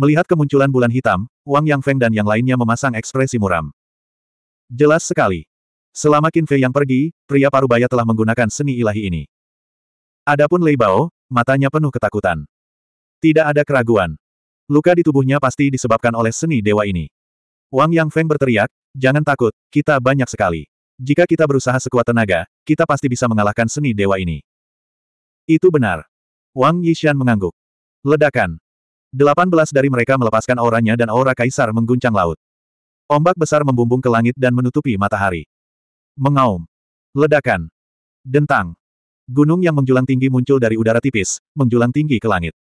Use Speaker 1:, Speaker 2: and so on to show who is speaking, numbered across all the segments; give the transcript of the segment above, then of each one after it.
Speaker 1: Melihat kemunculan bulan hitam, Wang Yang Feng dan yang lainnya memasang ekspresi muram. Jelas sekali. Selama Qin Fei yang pergi, pria parubaya telah menggunakan seni ilahi ini. Adapun Lei Bao, matanya penuh ketakutan. Tidak ada keraguan. Luka di tubuhnya pasti disebabkan oleh seni dewa ini. Wang Yang Feng berteriak, jangan takut, kita banyak sekali. Jika kita berusaha sekuat tenaga, kita pasti bisa mengalahkan seni dewa ini. Itu benar. Wang Yishan mengangguk. Ledakan. Delapan belas dari mereka melepaskan auranya dan aura kaisar mengguncang laut. Ombak besar membumbung ke langit dan menutupi matahari. Mengaum. Ledakan. Dentang. Gunung yang menjulang tinggi muncul dari udara tipis, menjulang tinggi ke langit.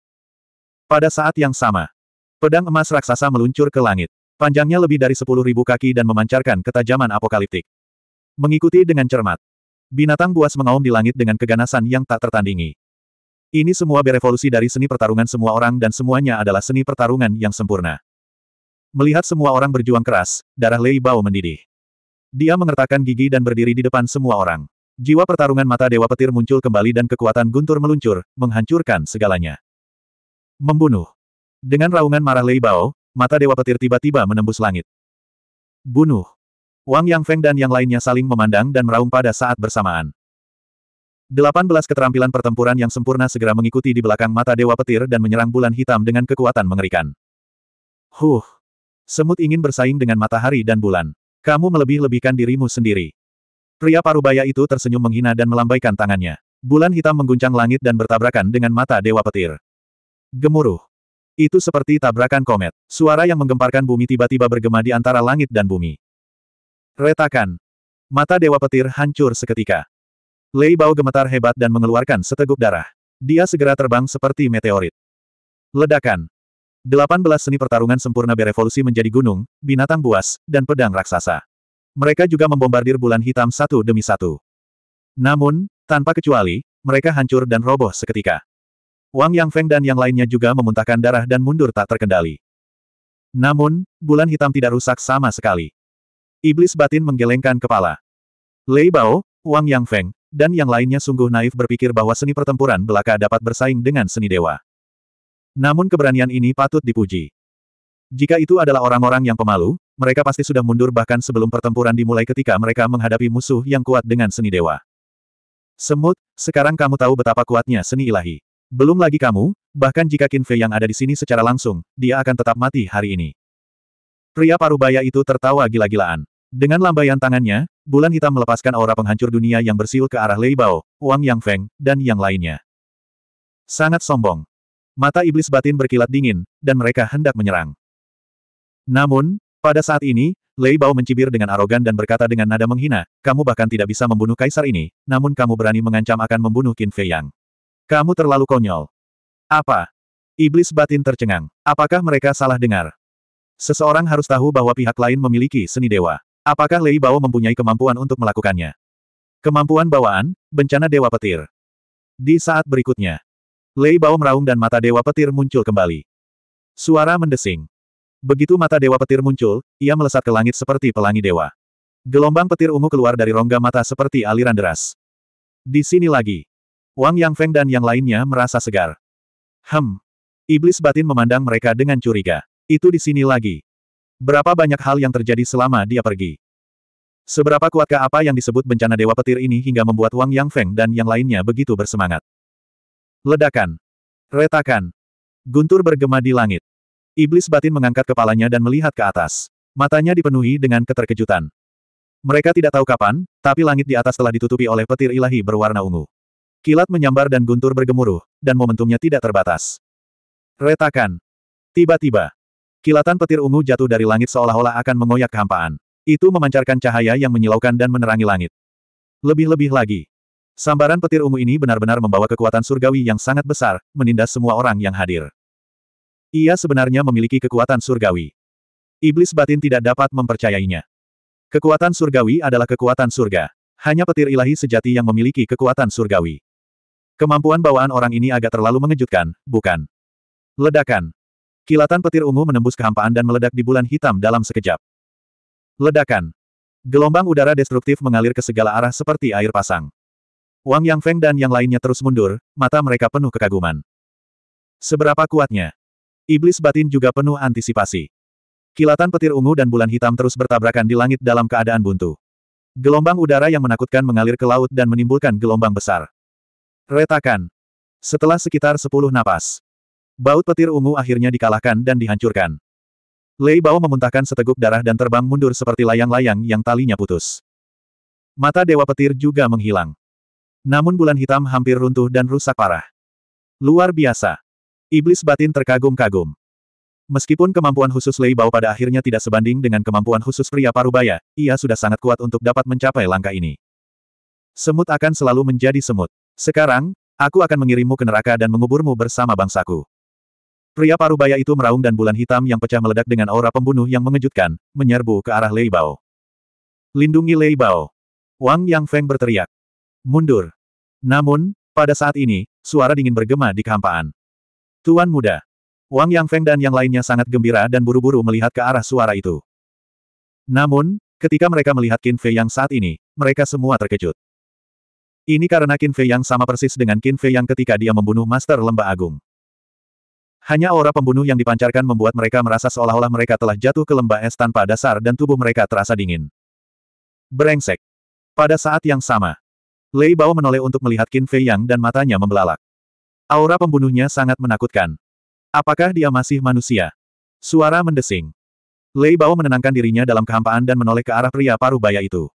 Speaker 1: Pada saat yang sama, pedang emas raksasa meluncur ke langit. Panjangnya lebih dari sepuluh ribu kaki dan memancarkan ketajaman apokaliptik. Mengikuti dengan cermat, binatang buas mengaum di langit dengan keganasan yang tak tertandingi. Ini semua berevolusi dari seni pertarungan semua orang dan semuanya adalah seni pertarungan yang sempurna. Melihat semua orang berjuang keras, darah Lei Bao mendidih. Dia mengertakkan gigi dan berdiri di depan semua orang. Jiwa pertarungan mata Dewa Petir muncul kembali dan kekuatan guntur meluncur, menghancurkan segalanya. Membunuh. Dengan raungan marah Lei Bao, mata Dewa Petir tiba-tiba menembus langit. Bunuh. Wang Yang Feng dan yang lainnya saling memandang dan meraung pada saat bersamaan. 18 keterampilan pertempuran yang sempurna segera mengikuti di belakang mata Dewa Petir dan menyerang bulan hitam dengan kekuatan mengerikan. Huh! Semut ingin bersaing dengan matahari dan bulan. Kamu melebih-lebihkan dirimu sendiri. Pria parubaya itu tersenyum menghina dan melambaikan tangannya. Bulan hitam mengguncang langit dan bertabrakan dengan mata Dewa Petir. Gemuruh. Itu seperti tabrakan komet. Suara yang menggemparkan bumi tiba-tiba bergema di antara langit dan bumi. Retakan. Mata Dewa Petir hancur seketika. Lei Bao gemetar hebat dan mengeluarkan seteguk darah. Dia segera terbang seperti meteorit. Ledakan. 18 seni pertarungan sempurna berevolusi menjadi gunung, binatang buas, dan pedang raksasa. Mereka juga membombardir bulan hitam satu demi satu. Namun, tanpa kecuali, mereka hancur dan roboh seketika. Wang Yang Feng dan yang lainnya juga memuntahkan darah dan mundur tak terkendali. Namun, bulan hitam tidak rusak sama sekali. Iblis batin menggelengkan kepala. Lei Bao, Wang Yang Feng. Dan yang lainnya sungguh naif berpikir bahwa seni pertempuran belaka dapat bersaing dengan seni dewa. Namun keberanian ini patut dipuji. Jika itu adalah orang-orang yang pemalu, mereka pasti sudah mundur bahkan sebelum pertempuran dimulai ketika mereka menghadapi musuh yang kuat dengan seni dewa. Semut, sekarang kamu tahu betapa kuatnya seni ilahi. Belum lagi kamu, bahkan jika Kinfe yang ada di sini secara langsung, dia akan tetap mati hari ini. Pria parubaya itu tertawa gila-gilaan. Dengan lambaian tangannya, Bulan hitam melepaskan aura penghancur dunia yang bersiul ke arah Lei Bao, Wang Yang Feng, dan yang lainnya. Sangat sombong. Mata iblis batin berkilat dingin, dan mereka hendak menyerang. Namun, pada saat ini, Lei Bao mencibir dengan arogan dan berkata dengan nada menghina, kamu bahkan tidak bisa membunuh kaisar ini, namun kamu berani mengancam akan membunuh Qin Fei Yang. Kamu terlalu konyol. Apa? Iblis batin tercengang. Apakah mereka salah dengar? Seseorang harus tahu bahwa pihak lain memiliki seni dewa. Apakah Lei Bao mempunyai kemampuan untuk melakukannya? Kemampuan bawaan, bencana Dewa Petir. Di saat berikutnya, Lei Bao meraung dan mata Dewa Petir muncul kembali. Suara mendesing. Begitu mata Dewa Petir muncul, ia melesat ke langit seperti pelangi dewa. Gelombang petir ungu keluar dari rongga mata seperti aliran deras. Di sini lagi. Wang Yang Feng dan yang lainnya merasa segar. Hem. Iblis batin memandang mereka dengan curiga. Itu di sini lagi. Berapa banyak hal yang terjadi selama dia pergi. Seberapa kuatkah apa yang disebut bencana Dewa Petir ini hingga membuat Wang Yang Feng dan yang lainnya begitu bersemangat. Ledakan. Retakan. Guntur bergema di langit. Iblis batin mengangkat kepalanya dan melihat ke atas. Matanya dipenuhi dengan keterkejutan. Mereka tidak tahu kapan, tapi langit di atas telah ditutupi oleh petir ilahi berwarna ungu. Kilat menyambar dan guntur bergemuruh, dan momentumnya tidak terbatas. Retakan. Tiba-tiba, Kilatan petir ungu jatuh dari langit seolah-olah akan mengoyak kehampaan. Itu memancarkan cahaya yang menyilaukan dan menerangi langit. Lebih-lebih lagi. Sambaran petir ungu ini benar-benar membawa kekuatan surgawi yang sangat besar, menindas semua orang yang hadir. Ia sebenarnya memiliki kekuatan surgawi. Iblis batin tidak dapat mempercayainya. Kekuatan surgawi adalah kekuatan surga. Hanya petir ilahi sejati yang memiliki kekuatan surgawi. Kemampuan bawaan orang ini agak terlalu mengejutkan, bukan? Ledakan. Kilatan petir ungu menembus kehampaan dan meledak di bulan hitam dalam sekejap. Ledakan. Gelombang udara destruktif mengalir ke segala arah seperti air pasang. Wang Yang Feng dan yang lainnya terus mundur, mata mereka penuh kekaguman. Seberapa kuatnya? Iblis batin juga penuh antisipasi. Kilatan petir ungu dan bulan hitam terus bertabrakan di langit dalam keadaan buntu. Gelombang udara yang menakutkan mengalir ke laut dan menimbulkan gelombang besar. Retakan. Setelah sekitar 10 napas, Baut petir ungu akhirnya dikalahkan dan dihancurkan. Lei Bao memuntahkan seteguk darah dan terbang mundur seperti layang-layang yang talinya putus. Mata Dewa Petir juga menghilang. Namun bulan hitam hampir runtuh dan rusak parah. Luar biasa. Iblis batin terkagum-kagum. Meskipun kemampuan khusus Lei Bao pada akhirnya tidak sebanding dengan kemampuan khusus pria parubaya, ia sudah sangat kuat untuk dapat mencapai langkah ini. Semut akan selalu menjadi semut. Sekarang, aku akan mengirimmu ke neraka dan menguburmu bersama bangsaku. Pria parubaya itu meraung dan bulan hitam yang pecah meledak dengan aura pembunuh yang mengejutkan, menyerbu ke arah Lei Bao. Lindungi Lei Bao. Wang Yang Feng berteriak. Mundur. Namun, pada saat ini, suara dingin bergema di kehampaan. Tuan muda. Wang Yang Feng dan yang lainnya sangat gembira dan buru-buru melihat ke arah suara itu. Namun, ketika mereka melihat Qin Fei Yang saat ini, mereka semua terkejut. Ini karena Qin Fei Yang sama persis dengan Qin Fei Yang ketika dia membunuh Master Lembah Agung. Hanya aura pembunuh yang dipancarkan membuat mereka merasa seolah-olah mereka telah jatuh ke lembah es tanpa dasar dan tubuh mereka terasa dingin. Berengsek. Pada saat yang sama, Lei Bao menoleh untuk melihat Qin Fei Yang dan matanya membelalak. Aura pembunuhnya sangat menakutkan. Apakah dia masih manusia? Suara mendesing. Lei Bao menenangkan dirinya dalam kehampaan dan menoleh ke arah pria paruh baya itu.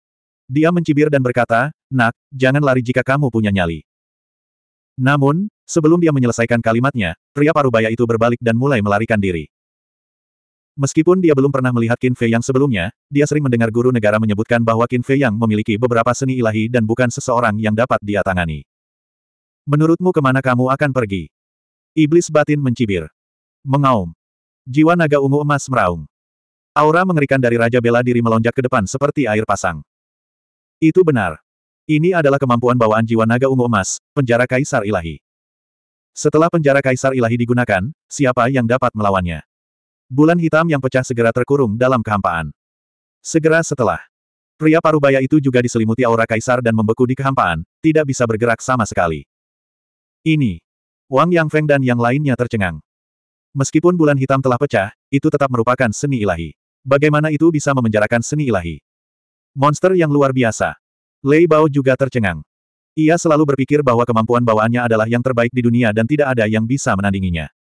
Speaker 1: Dia mencibir dan berkata, Nak, jangan lari jika kamu punya nyali. Namun, sebelum dia menyelesaikan kalimatnya, pria parubaya itu berbalik dan mulai melarikan diri. Meskipun dia belum pernah melihat Qin Fei Yang sebelumnya, dia sering mendengar guru negara menyebutkan bahwa Qin Fei Yang memiliki beberapa seni ilahi dan bukan seseorang yang dapat dia tangani. Menurutmu kemana kamu akan pergi? Iblis batin mencibir. Mengaum. Jiwa naga ungu emas meraung. Aura mengerikan dari Raja Bela Diri melonjak ke depan seperti air pasang. Itu benar. Ini adalah kemampuan bawaan jiwa naga ungu emas, penjara kaisar ilahi. Setelah penjara kaisar ilahi digunakan, siapa yang dapat melawannya? Bulan hitam yang pecah segera terkurung dalam kehampaan. Segera setelah, pria parubaya itu juga diselimuti aura kaisar dan membeku di kehampaan, tidak bisa bergerak sama sekali. Ini, Wang Yang Feng dan yang lainnya tercengang. Meskipun bulan hitam telah pecah, itu tetap merupakan seni ilahi. Bagaimana itu bisa memenjarakan seni ilahi? Monster yang luar biasa. Lei Bao juga tercengang. Ia selalu berpikir bahwa kemampuan bawaannya adalah yang terbaik di dunia dan tidak ada yang bisa menandinginya.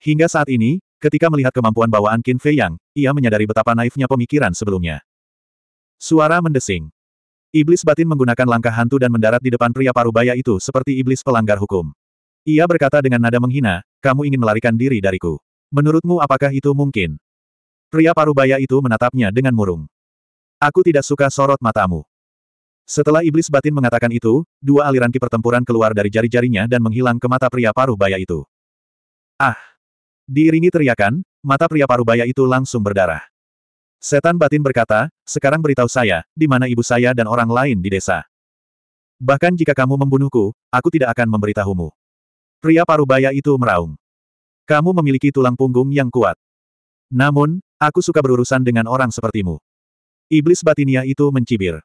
Speaker 1: Hingga saat ini, ketika melihat kemampuan bawaan Qin Fei Yang, ia menyadari betapa naifnya pemikiran sebelumnya. Suara mendesing. Iblis batin menggunakan langkah hantu dan mendarat di depan pria parubaya itu seperti iblis pelanggar hukum. Ia berkata dengan nada menghina, kamu ingin melarikan diri dariku. Menurutmu apakah itu mungkin? Pria parubaya itu menatapnya dengan murung. Aku tidak suka sorot matamu. Setelah iblis batin mengatakan itu, dua aliran ki pertempuran keluar dari jari-jarinya dan menghilang ke mata pria paruh baya itu. Ah! Diiringi teriakan, mata pria paruh baya itu langsung berdarah. Setan batin berkata, sekarang beritahu saya, di mana ibu saya dan orang lain di desa. Bahkan jika kamu membunuhku, aku tidak akan memberitahumu. Pria paruh baya itu meraung. Kamu memiliki tulang punggung yang kuat. Namun, aku suka berurusan dengan orang sepertimu. Iblis batinia itu mencibir.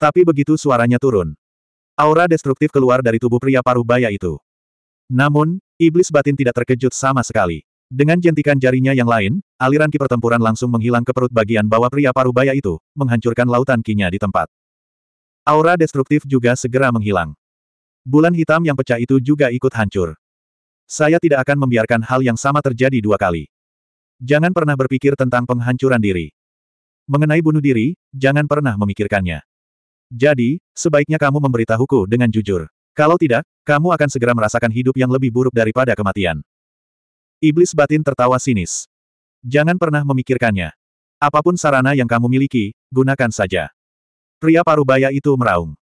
Speaker 1: Tapi begitu suaranya turun. Aura destruktif keluar dari tubuh pria paruh baya itu. Namun, iblis batin tidak terkejut sama sekali. Dengan jentikan jarinya yang lain, aliran ki pertempuran langsung menghilang ke perut bagian bawah pria paruh baya itu, menghancurkan lautan kinya di tempat. Aura destruktif juga segera menghilang. Bulan hitam yang pecah itu juga ikut hancur. Saya tidak akan membiarkan hal yang sama terjadi dua kali. Jangan pernah berpikir tentang penghancuran diri. Mengenai bunuh diri, jangan pernah memikirkannya. Jadi, sebaiknya kamu memberitahuku dengan jujur. Kalau tidak, kamu akan segera merasakan hidup yang lebih buruk daripada kematian. Iblis batin tertawa sinis. Jangan pernah memikirkannya. Apapun sarana yang kamu miliki, gunakan saja. Pria parubaya itu meraung.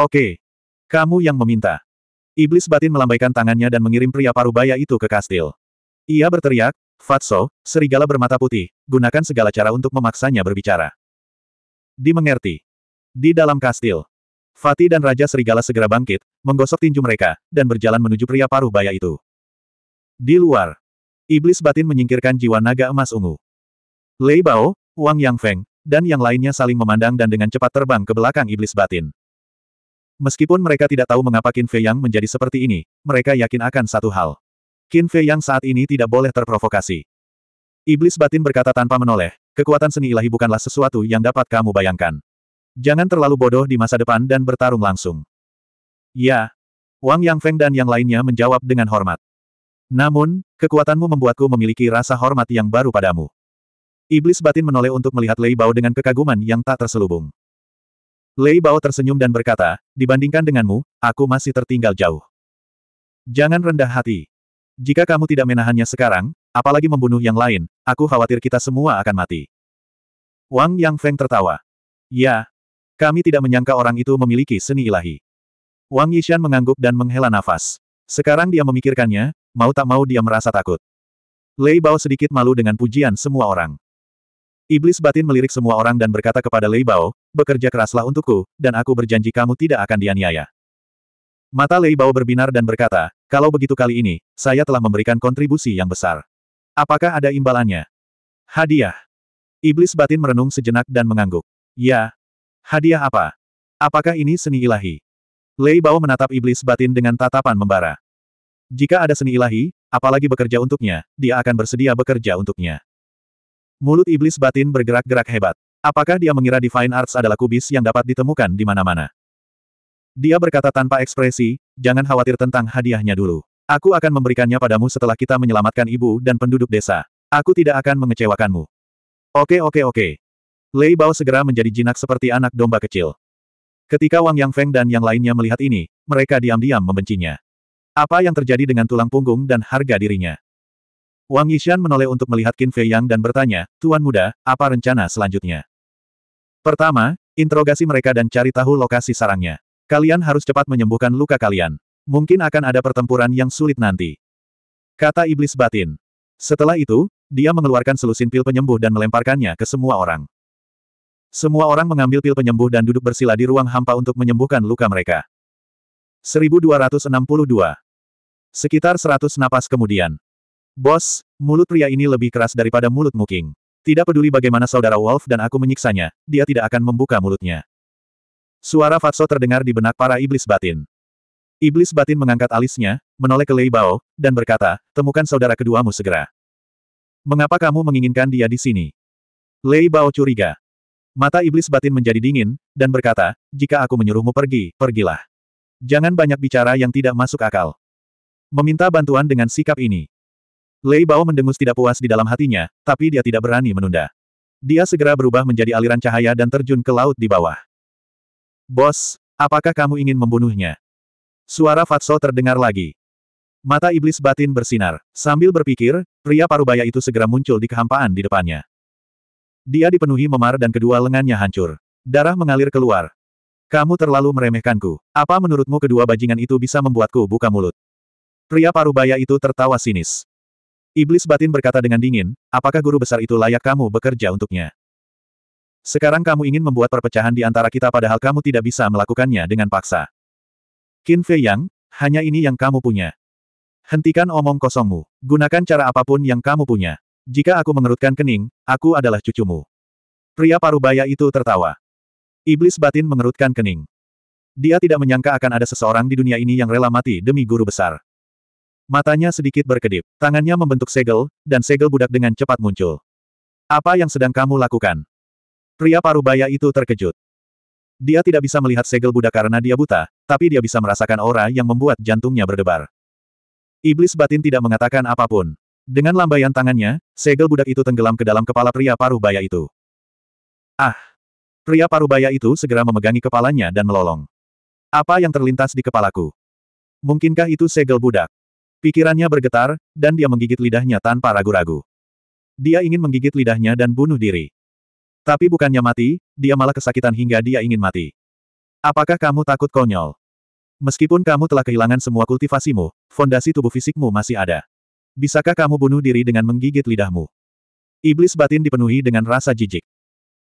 Speaker 1: Oke. Kamu yang meminta. Iblis batin melambaikan tangannya dan mengirim pria parubaya itu ke kastil. Ia berteriak, Fatso, serigala bermata putih, gunakan segala cara untuk memaksanya berbicara. Dimengerti. Di dalam kastil, Fatih dan Raja Serigala segera bangkit, menggosok tinju mereka, dan berjalan menuju pria paruh baya itu. Di luar, iblis batin menyingkirkan jiwa naga emas ungu. Lei Bao, Wang Yang Feng, dan yang lainnya saling memandang dan dengan cepat terbang ke belakang iblis batin. Meskipun mereka tidak tahu mengapa Qin Fei Yang menjadi seperti ini, mereka yakin akan satu hal. Qin Fei Yang saat ini tidak boleh terprovokasi. Iblis batin berkata tanpa menoleh, kekuatan seni ilahi bukanlah sesuatu yang dapat kamu bayangkan. Jangan terlalu bodoh di masa depan dan bertarung langsung. Ya. Wang Yang Feng dan yang lainnya menjawab dengan hormat. Namun, kekuatanmu membuatku memiliki rasa hormat yang baru padamu. Iblis batin menoleh untuk melihat Lei Bao dengan kekaguman yang tak terselubung. Lei Bao tersenyum dan berkata, dibandingkan denganmu, aku masih tertinggal jauh. Jangan rendah hati. Jika kamu tidak menahannya sekarang, apalagi membunuh yang lain, aku khawatir kita semua akan mati. Wang Yang Feng tertawa. Ya, kami tidak menyangka orang itu memiliki seni ilahi. Wang Yishan mengangguk dan menghela nafas. Sekarang dia memikirkannya, mau tak mau dia merasa takut. Lei Bao sedikit malu dengan pujian semua orang. Iblis batin melirik semua orang dan berkata kepada Lei Bao, bekerja keraslah untukku, dan aku berjanji kamu tidak akan dianiaya. Mata Lei Bao berbinar dan berkata, kalau begitu kali ini, saya telah memberikan kontribusi yang besar. Apakah ada imbalannya? Hadiah. Iblis batin merenung sejenak dan mengangguk. Ya, Hadiah apa? Apakah ini seni ilahi? Lei Bao menatap iblis batin dengan tatapan membara. Jika ada seni ilahi, apalagi bekerja untuknya, dia akan bersedia bekerja untuknya. Mulut iblis batin bergerak-gerak hebat. Apakah dia mengira Divine Arts adalah kubis yang dapat ditemukan di mana-mana? Dia berkata tanpa ekspresi, jangan khawatir tentang hadiahnya dulu. Aku akan memberikannya padamu setelah kita menyelamatkan ibu dan penduduk desa. Aku tidak akan mengecewakanmu. Oke oke oke. Lei Bao segera menjadi jinak seperti anak domba kecil. Ketika Wang Yang Feng dan yang lainnya melihat ini, mereka diam-diam membencinya. Apa yang terjadi dengan tulang punggung dan harga dirinya? Wang Yishan menoleh untuk melihat Qin Fei Yang dan bertanya, Tuan Muda, apa rencana selanjutnya? Pertama, interogasi mereka dan cari tahu lokasi sarangnya. Kalian harus cepat menyembuhkan luka kalian. Mungkin akan ada pertempuran yang sulit nanti. Kata Iblis Batin. Setelah itu, dia mengeluarkan selusin pil penyembuh dan melemparkannya ke semua orang. Semua orang mengambil pil penyembuh dan duduk bersila di ruang hampa untuk menyembuhkan luka mereka. 1262. Sekitar 100 napas kemudian. Bos, mulut pria ini lebih keras daripada mulut Muking. Tidak peduli bagaimana saudara Wolf dan aku menyiksanya, dia tidak akan membuka mulutnya. Suara Fatso terdengar di benak para iblis batin. Iblis batin mengangkat alisnya, menoleh ke Lei Bao, dan berkata, temukan saudara keduamu segera. Mengapa kamu menginginkan dia di sini? Lei Bao curiga. Mata iblis batin menjadi dingin, dan berkata, jika aku menyuruhmu pergi, pergilah. Jangan banyak bicara yang tidak masuk akal. Meminta bantuan dengan sikap ini. Lei Bao mendengus tidak puas di dalam hatinya, tapi dia tidak berani menunda. Dia segera berubah menjadi aliran cahaya dan terjun ke laut di bawah. Bos, apakah kamu ingin membunuhnya? Suara Fatso terdengar lagi. Mata iblis batin bersinar. Sambil berpikir, pria parubaya itu segera muncul di kehampaan di depannya. Dia dipenuhi memar dan kedua lengannya hancur. Darah mengalir keluar. Kamu terlalu meremehkanku. Apa menurutmu kedua bajingan itu bisa membuatku buka mulut? Pria parubaya itu tertawa sinis. Iblis batin berkata dengan dingin, apakah guru besar itu layak kamu bekerja untuknya? Sekarang kamu ingin membuat perpecahan di antara kita padahal kamu tidak bisa melakukannya dengan paksa. Qin Fei Yang, hanya ini yang kamu punya. Hentikan omong kosongmu. Gunakan cara apapun yang kamu punya. Jika aku mengerutkan kening, aku adalah cucumu. Pria parubaya itu tertawa. Iblis batin mengerutkan kening. Dia tidak menyangka akan ada seseorang di dunia ini yang rela mati demi guru besar. Matanya sedikit berkedip, tangannya membentuk segel, dan segel budak dengan cepat muncul. Apa yang sedang kamu lakukan? Pria parubaya itu terkejut. Dia tidak bisa melihat segel budak karena dia buta, tapi dia bisa merasakan aura yang membuat jantungnya berdebar. Iblis batin tidak mengatakan apapun. Dengan lambaian tangannya, segel budak itu tenggelam ke dalam kepala pria paruh baya itu. Ah! Pria paruh baya itu segera memegangi kepalanya dan melolong. Apa yang terlintas di kepalaku? Mungkinkah itu segel budak? Pikirannya bergetar, dan dia menggigit lidahnya tanpa ragu-ragu. Dia ingin menggigit lidahnya dan bunuh diri. Tapi bukannya mati, dia malah kesakitan hingga dia ingin mati. Apakah kamu takut konyol? Meskipun kamu telah kehilangan semua kultivasimu, fondasi tubuh fisikmu masih ada. Bisakah kamu bunuh diri dengan menggigit lidahmu? Iblis batin dipenuhi dengan rasa jijik.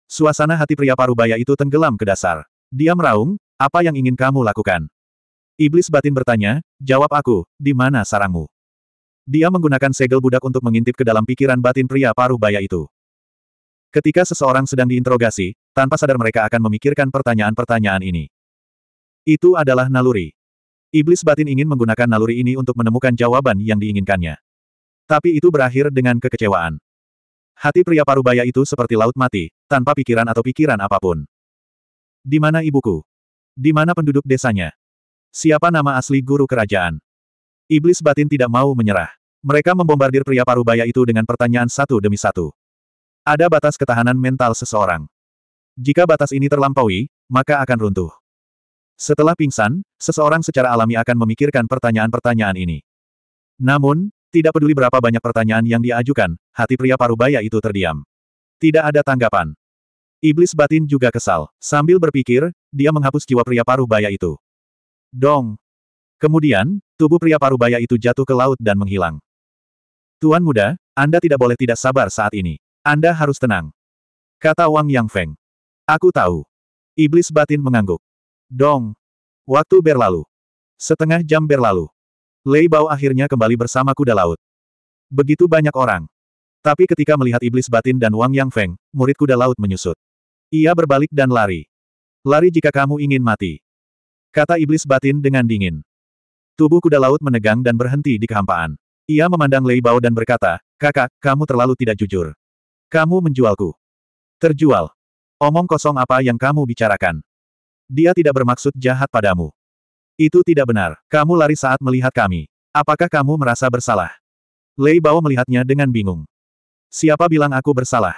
Speaker 1: Suasana hati pria parubaya itu tenggelam ke dasar. Dia meraung, apa yang ingin kamu lakukan? Iblis batin bertanya, jawab aku, di mana sarangmu? Dia menggunakan segel budak untuk mengintip ke dalam pikiran batin pria parubaya itu. Ketika seseorang sedang diinterogasi, tanpa sadar mereka akan memikirkan pertanyaan-pertanyaan ini. Itu adalah naluri. Iblis batin ingin menggunakan naluri ini untuk menemukan jawaban yang diinginkannya. Tapi itu berakhir dengan kekecewaan. Hati pria parubaya itu seperti laut mati, tanpa pikiran atau pikiran apapun. Di mana ibuku? Di mana penduduk desanya? Siapa nama asli guru kerajaan? Iblis batin tidak mau menyerah. Mereka membombardir pria parubaya itu dengan pertanyaan satu demi satu. Ada batas ketahanan mental seseorang. Jika batas ini terlampaui, maka akan runtuh. Setelah pingsan, seseorang secara alami akan memikirkan pertanyaan-pertanyaan ini. Namun, tidak peduli berapa banyak pertanyaan yang diajukan, hati pria parubaya itu terdiam. Tidak ada tanggapan. Iblis batin juga kesal. Sambil berpikir, dia menghapus jiwa pria parubaya itu. Dong! Kemudian, tubuh pria parubaya itu jatuh ke laut dan menghilang. Tuan muda, Anda tidak boleh tidak sabar saat ini. Anda harus tenang. Kata Wang Yang Feng. Aku tahu. Iblis batin mengangguk. Dong! Waktu berlalu. Setengah jam berlalu. Lei Bao akhirnya kembali bersama kuda laut. Begitu banyak orang. Tapi ketika melihat iblis batin dan Wang Yang Feng, murid kuda laut menyusut. Ia berbalik dan lari. Lari jika kamu ingin mati. Kata iblis batin dengan dingin. Tubuh kuda laut menegang dan berhenti di kehampaan. Ia memandang Lei Bao dan berkata, Kakak, kamu terlalu tidak jujur. Kamu menjualku. Terjual. Omong kosong apa yang kamu bicarakan. Dia tidak bermaksud jahat padamu. Itu tidak benar. Kamu lari saat melihat kami. Apakah kamu merasa bersalah? Lei Bao melihatnya dengan bingung. Siapa bilang aku bersalah?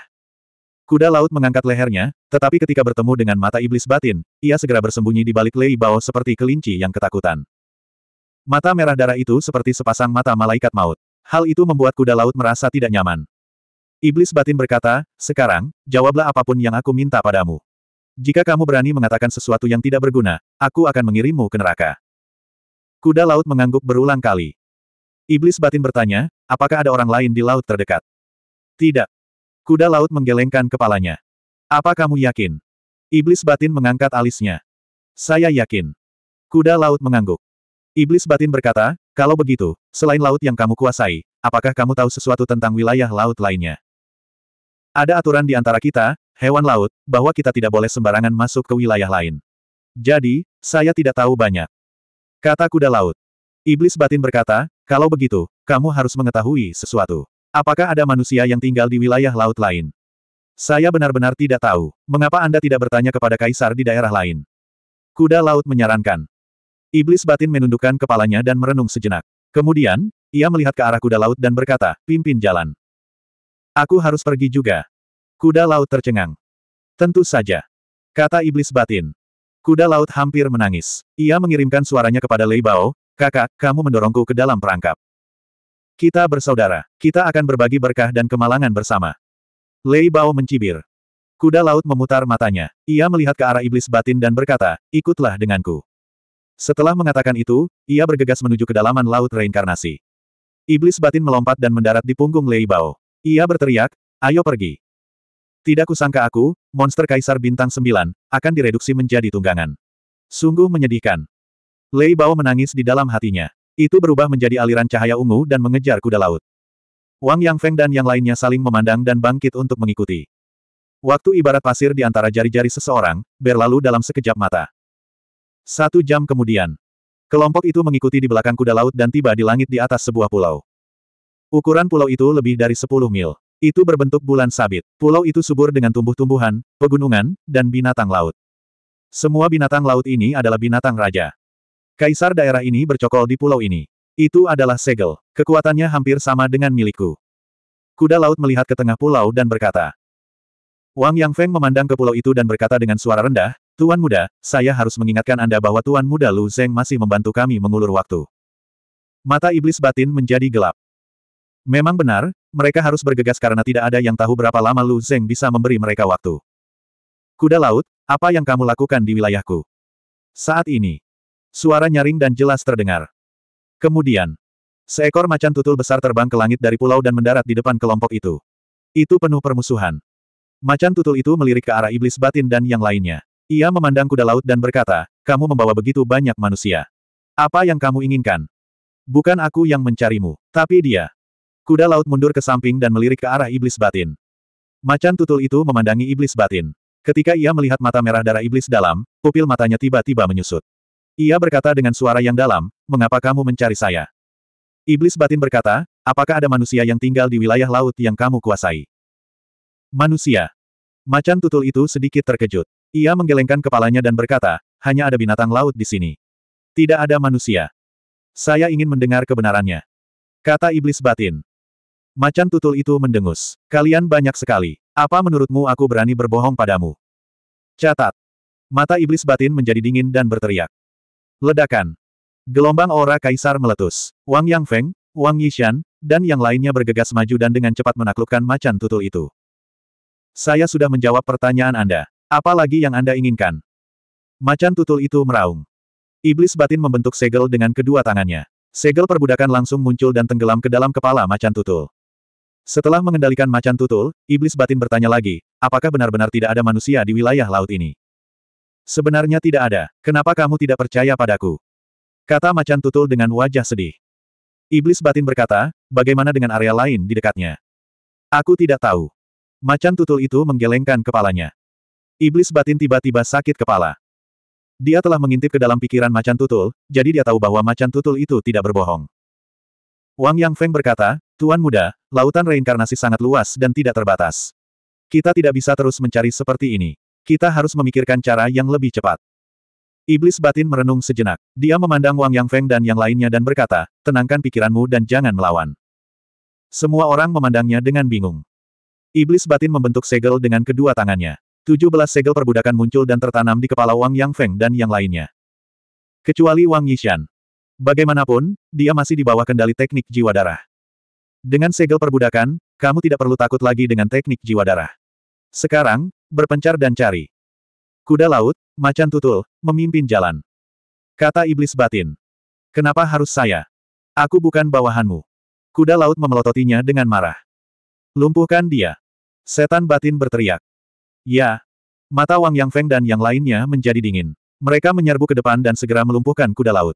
Speaker 1: Kuda laut mengangkat lehernya, tetapi ketika bertemu dengan mata iblis batin, ia segera bersembunyi di balik Lei Bao seperti kelinci yang ketakutan. Mata merah darah itu seperti sepasang mata malaikat maut. Hal itu membuat kuda laut merasa tidak nyaman. Iblis batin berkata, sekarang, jawablah apapun yang aku minta padamu. Jika kamu berani mengatakan sesuatu yang tidak berguna, aku akan mengirimmu ke neraka. Kuda laut mengangguk berulang kali. Iblis batin bertanya, apakah ada orang lain di laut terdekat? Tidak. Kuda laut menggelengkan kepalanya. Apa kamu yakin? Iblis batin mengangkat alisnya. Saya yakin. Kuda laut mengangguk. Iblis batin berkata, kalau begitu, selain laut yang kamu kuasai, apakah kamu tahu sesuatu tentang wilayah laut lainnya? Ada aturan di antara kita, hewan laut, bahwa kita tidak boleh sembarangan masuk ke wilayah lain. Jadi, saya tidak tahu banyak. Kata kuda laut. Iblis batin berkata, kalau begitu, kamu harus mengetahui sesuatu. Apakah ada manusia yang tinggal di wilayah laut lain? Saya benar-benar tidak tahu. Mengapa Anda tidak bertanya kepada kaisar di daerah lain? Kuda laut menyarankan. Iblis batin menundukkan kepalanya dan merenung sejenak. Kemudian, ia melihat ke arah kuda laut dan berkata, pimpin jalan. Aku harus pergi juga. Kuda laut tercengang. Tentu saja. Kata iblis batin. Kuda laut hampir menangis. Ia mengirimkan suaranya kepada Lei Bao, kakak, kamu mendorongku ke dalam perangkap. Kita bersaudara. Kita akan berbagi berkah dan kemalangan bersama. Lei Bao mencibir. Kuda laut memutar matanya. Ia melihat ke arah iblis batin dan berkata, ikutlah denganku. Setelah mengatakan itu, ia bergegas menuju kedalaman laut reinkarnasi. Iblis batin melompat dan mendarat di punggung Lei Bao. Ia berteriak, ayo pergi. Tidak kusangka aku, monster kaisar bintang sembilan, akan direduksi menjadi tunggangan. Sungguh menyedihkan. Lei Bao menangis di dalam hatinya. Itu berubah menjadi aliran cahaya ungu dan mengejar kuda laut. Wang Yang Feng dan yang lainnya saling memandang dan bangkit untuk mengikuti. Waktu ibarat pasir di antara jari-jari seseorang, berlalu dalam sekejap mata. Satu jam kemudian, kelompok itu mengikuti di belakang kuda laut dan tiba di langit di atas sebuah pulau. Ukuran pulau itu lebih dari 10 mil. Itu berbentuk bulan sabit. Pulau itu subur dengan tumbuh-tumbuhan, pegunungan, dan binatang laut. Semua binatang laut ini adalah binatang raja. Kaisar daerah ini bercokol di pulau ini. Itu adalah segel. Kekuatannya hampir sama dengan milikku. Kuda laut melihat ke tengah pulau dan berkata. Wang Yang Feng memandang ke pulau itu dan berkata dengan suara rendah, Tuan Muda, saya harus mengingatkan Anda bahwa Tuan Muda Lu Zeng masih membantu kami mengulur waktu. Mata iblis batin menjadi gelap. Memang benar, mereka harus bergegas karena tidak ada yang tahu berapa lama Lu Zeng bisa memberi mereka waktu. Kuda laut, apa yang kamu lakukan di wilayahku? Saat ini. Suara nyaring dan jelas terdengar. Kemudian. Seekor macan tutul besar terbang ke langit dari pulau dan mendarat di depan kelompok itu. Itu penuh permusuhan. Macan tutul itu melirik ke arah iblis batin dan yang lainnya. Ia memandang kuda laut dan berkata, kamu membawa begitu banyak manusia. Apa yang kamu inginkan? Bukan aku yang mencarimu, tapi dia. Kuda laut mundur ke samping dan melirik ke arah iblis batin. Macan tutul itu memandangi iblis batin. Ketika ia melihat mata merah darah iblis dalam, pupil matanya tiba-tiba menyusut. Ia berkata dengan suara yang dalam, mengapa kamu mencari saya? Iblis batin berkata, apakah ada manusia yang tinggal di wilayah laut yang kamu kuasai? Manusia. Macan tutul itu sedikit terkejut. Ia menggelengkan kepalanya dan berkata, hanya ada binatang laut di sini. Tidak ada manusia. Saya ingin mendengar kebenarannya. Kata iblis batin. Macan tutul itu mendengus. Kalian banyak sekali. Apa menurutmu aku berani berbohong padamu? Catat. Mata iblis batin menjadi dingin dan berteriak. Ledakan. Gelombang aura kaisar meletus. Wang Yang Feng, Wang Yishan, dan yang lainnya bergegas maju dan dengan cepat menaklukkan macan tutul itu. Saya sudah menjawab pertanyaan Anda. Apa lagi yang Anda inginkan? Macan tutul itu meraung. Iblis batin membentuk segel dengan kedua tangannya. Segel perbudakan langsung muncul dan tenggelam ke dalam kepala macan tutul. Setelah mengendalikan macan tutul, iblis batin bertanya lagi, apakah benar-benar tidak ada manusia di wilayah laut ini? Sebenarnya tidak ada, kenapa kamu tidak percaya padaku? Kata macan tutul dengan wajah sedih. Iblis batin berkata, bagaimana dengan area lain di dekatnya? Aku tidak tahu. Macan tutul itu menggelengkan kepalanya. Iblis batin tiba-tiba sakit kepala. Dia telah mengintip ke dalam pikiran macan tutul, jadi dia tahu bahwa macan tutul itu tidak berbohong. Wang Yang Feng berkata, Tuan muda, lautan reinkarnasi sangat luas dan tidak terbatas. Kita tidak bisa terus mencari seperti ini. Kita harus memikirkan cara yang lebih cepat. Iblis batin merenung sejenak. Dia memandang Wang Yang Feng dan yang lainnya dan berkata, tenangkan pikiranmu dan jangan melawan. Semua orang memandangnya dengan bingung. Iblis batin membentuk segel dengan kedua tangannya. 17 segel perbudakan muncul dan tertanam di kepala Wang Yang Feng dan yang lainnya. Kecuali Wang Yishan, Bagaimanapun, dia masih di bawah kendali teknik jiwa darah. Dengan segel perbudakan, kamu tidak perlu takut lagi dengan teknik jiwa darah. Sekarang, berpencar dan cari. Kuda laut, macan tutul, memimpin jalan. Kata iblis batin. Kenapa harus saya? Aku bukan bawahanmu. Kuda laut memelototinya dengan marah. Lumpuhkan dia. Setan batin berteriak. Ya. Mata Wang Yang Feng dan yang lainnya menjadi dingin. Mereka menyerbu ke depan dan segera melumpuhkan kuda laut.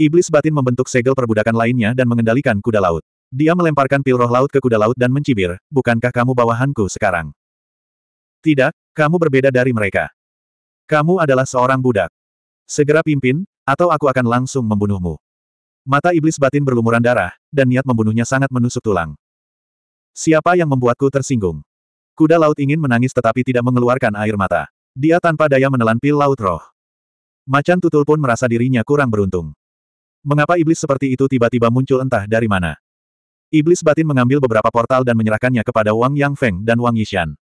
Speaker 1: Iblis batin membentuk segel perbudakan lainnya dan mengendalikan kuda laut. Dia melemparkan pil roh laut ke kuda laut dan mencibir, bukankah kamu bawahanku sekarang? Tidak, kamu berbeda dari mereka. Kamu adalah seorang budak. Segera pimpin, atau aku akan langsung membunuhmu. Mata iblis batin berlumuran darah, dan niat membunuhnya sangat menusuk tulang. Siapa yang membuatku tersinggung? Kuda laut ingin menangis tetapi tidak mengeluarkan air mata. Dia tanpa daya menelan pil laut roh. Macan tutul pun merasa dirinya kurang beruntung. Mengapa iblis seperti itu tiba-tiba muncul entah dari mana? Iblis batin mengambil beberapa portal dan menyerahkannya kepada Wang Yang Feng dan Wang Yishan.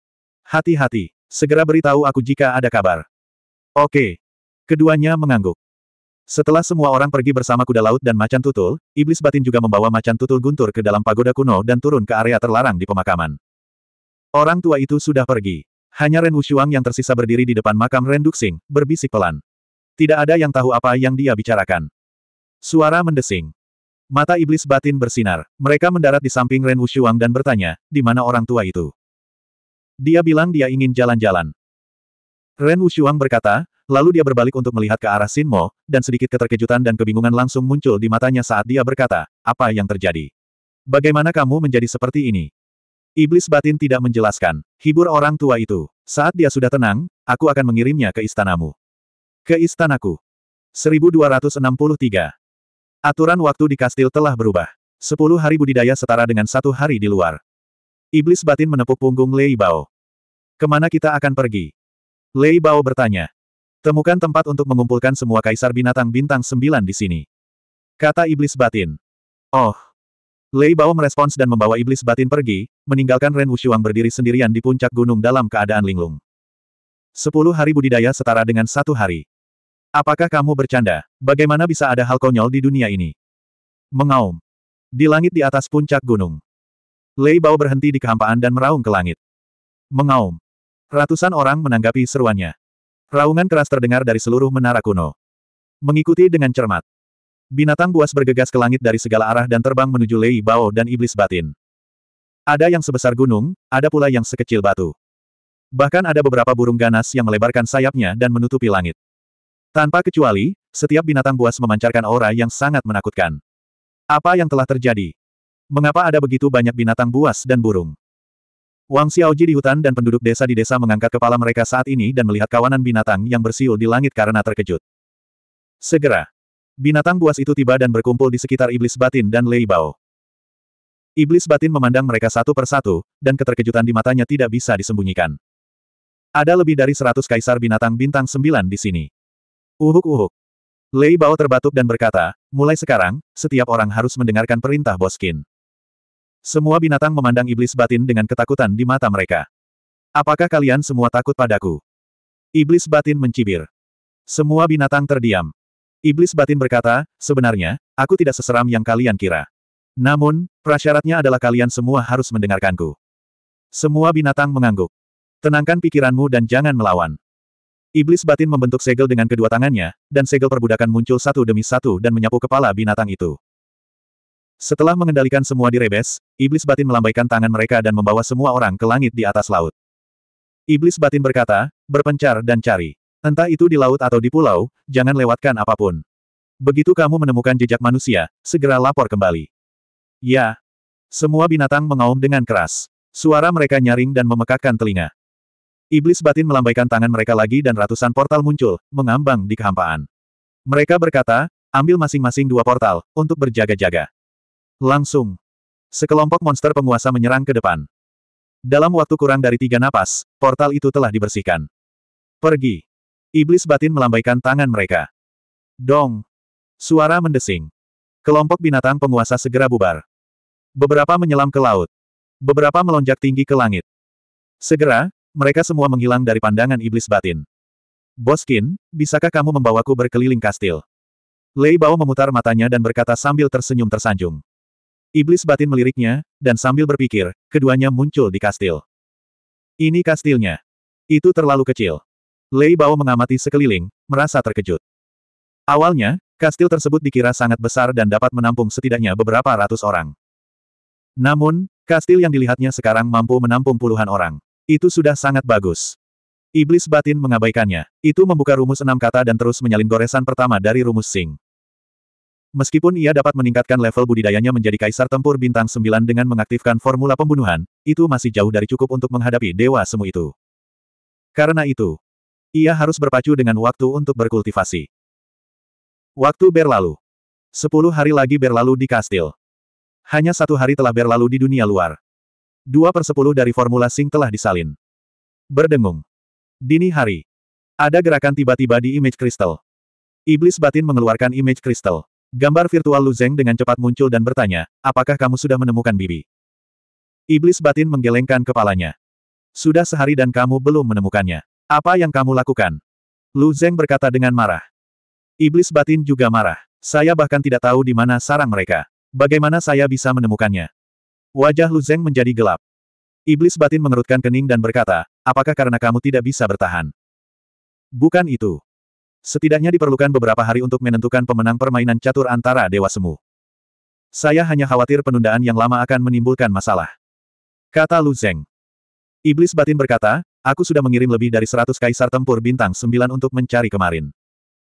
Speaker 1: Hati-hati, segera beritahu aku jika ada kabar. Oke. Keduanya mengangguk. Setelah semua orang pergi bersama kuda laut dan macan tutul, iblis batin juga membawa macan tutul guntur ke dalam pagoda kuno dan turun ke area terlarang di pemakaman. Orang tua itu sudah pergi. Hanya Ren Wushuang yang tersisa berdiri di depan makam Ren Duxing, berbisik pelan. Tidak ada yang tahu apa yang dia bicarakan. Suara mendesing. Mata iblis batin bersinar. Mereka mendarat di samping Ren Wushuang dan bertanya, di mana orang tua itu? Dia bilang dia ingin jalan-jalan. Ren Wushuang berkata, lalu dia berbalik untuk melihat ke arah Sinmo, dan sedikit keterkejutan dan kebingungan langsung muncul di matanya saat dia berkata, apa yang terjadi? Bagaimana kamu menjadi seperti ini? Iblis batin tidak menjelaskan. Hibur orang tua itu. Saat dia sudah tenang, aku akan mengirimnya ke istanamu. Ke istanaku. 1263. Aturan waktu di kastil telah berubah. Sepuluh hari budidaya setara dengan satu hari di luar. Iblis batin menepuk punggung Lei Bao. Kemana kita akan pergi? Lei Bao bertanya. Temukan tempat untuk mengumpulkan semua kaisar binatang bintang sembilan di sini. Kata iblis batin. Oh. Lei Bao merespons dan membawa iblis batin pergi, meninggalkan Ren Wushuang berdiri sendirian di puncak gunung dalam keadaan linglung. Sepuluh hari budidaya setara dengan satu hari. Apakah kamu bercanda? Bagaimana bisa ada hal konyol di dunia ini? Mengaum. Di langit di atas puncak gunung. Lei Bao berhenti di kehampaan dan meraung ke langit. Mengaum. Ratusan orang menanggapi seruannya. Raungan keras terdengar dari seluruh menara kuno. Mengikuti dengan cermat. Binatang buas bergegas ke langit dari segala arah dan terbang menuju Lei Bao dan iblis batin. Ada yang sebesar gunung, ada pula yang sekecil batu. Bahkan ada beberapa burung ganas yang melebarkan sayapnya dan menutupi langit. Tanpa kecuali, setiap binatang buas memancarkan aura yang sangat menakutkan. Apa yang telah terjadi? Mengapa ada begitu banyak binatang buas dan burung? Wang Xiaoji di hutan dan penduduk desa di desa mengangkat kepala mereka saat ini dan melihat kawanan binatang yang bersiul di langit karena terkejut. Segera, binatang buas itu tiba dan berkumpul di sekitar iblis batin dan Lei Bao. Iblis batin memandang mereka satu persatu, dan keterkejutan di matanya tidak bisa disembunyikan. Ada lebih dari seratus kaisar binatang bintang sembilan di sini. Uhuk-uhuk. Lei Bao terbatuk dan berkata, mulai sekarang, setiap orang harus mendengarkan perintah Boskin. Semua binatang memandang iblis batin dengan ketakutan di mata mereka. Apakah kalian semua takut padaku? Iblis batin mencibir. Semua binatang terdiam. Iblis batin berkata, sebenarnya, aku tidak seseram yang kalian kira. Namun, prasyaratnya adalah kalian semua harus mendengarkanku. Semua binatang mengangguk. Tenangkan pikiranmu dan jangan melawan. Iblis batin membentuk segel dengan kedua tangannya, dan segel perbudakan muncul satu demi satu dan menyapu kepala binatang itu. Setelah mengendalikan semua direbes, iblis batin melambaikan tangan mereka dan membawa semua orang ke langit di atas laut. Iblis batin berkata, berpencar dan cari. Entah itu di laut atau di pulau, jangan lewatkan apapun. Begitu kamu menemukan jejak manusia, segera lapor kembali. Ya. Semua binatang mengaum dengan keras. Suara mereka nyaring dan memekakkan telinga. Iblis batin melambaikan tangan mereka lagi dan ratusan portal muncul, mengambang di kehampaan. Mereka berkata, ambil masing-masing dua portal, untuk berjaga-jaga. Langsung. Sekelompok monster penguasa menyerang ke depan. Dalam waktu kurang dari tiga napas, portal itu telah dibersihkan. Pergi. Iblis batin melambaikan tangan mereka. Dong. Suara mendesing. Kelompok binatang penguasa segera bubar. Beberapa menyelam ke laut. Beberapa melonjak tinggi ke langit. Segera, mereka semua menghilang dari pandangan iblis batin. Boskin, bisakah kamu membawaku berkeliling kastil? Lei Bao memutar matanya dan berkata sambil tersenyum tersanjung. Iblis batin meliriknya, dan sambil berpikir, keduanya muncul di kastil. Ini kastilnya. Itu terlalu kecil. Lei Bao mengamati sekeliling, merasa terkejut. Awalnya, kastil tersebut dikira sangat besar dan dapat menampung setidaknya beberapa ratus orang. Namun, kastil yang dilihatnya sekarang mampu menampung puluhan orang. Itu sudah sangat bagus. Iblis batin mengabaikannya. Itu membuka rumus enam kata dan terus menyalin goresan pertama dari rumus Sing. Meskipun ia dapat meningkatkan level budidayanya menjadi kaisar tempur bintang 9 dengan mengaktifkan formula pembunuhan, itu masih jauh dari cukup untuk menghadapi dewa semu itu. Karena itu, ia harus berpacu dengan waktu untuk berkultivasi. Waktu berlalu. Sepuluh hari lagi berlalu di kastil. Hanya satu hari telah berlalu di dunia luar. Dua per 10 dari formula Sing telah disalin. Berdengung. Dini hari. Ada gerakan tiba-tiba di image kristal. Iblis batin mengeluarkan image kristal. Gambar virtual Lu Zeng dengan cepat muncul dan bertanya, apakah kamu sudah menemukan Bibi? Iblis batin menggelengkan kepalanya. Sudah sehari dan kamu belum menemukannya. Apa yang kamu lakukan? Lu Zeng berkata dengan marah. Iblis batin juga marah. Saya bahkan tidak tahu di mana sarang mereka. Bagaimana saya bisa menemukannya? Wajah Lu Luzeng menjadi gelap. Iblis batin mengerutkan kening dan berkata, apakah karena kamu tidak bisa bertahan? Bukan itu. Setidaknya diperlukan beberapa hari untuk menentukan pemenang permainan catur antara Dewa Semu. Saya hanya khawatir penundaan yang lama akan menimbulkan masalah. Kata Lu Luzeng. Iblis batin berkata, aku sudah mengirim lebih dari seratus kaisar tempur bintang sembilan untuk mencari kemarin.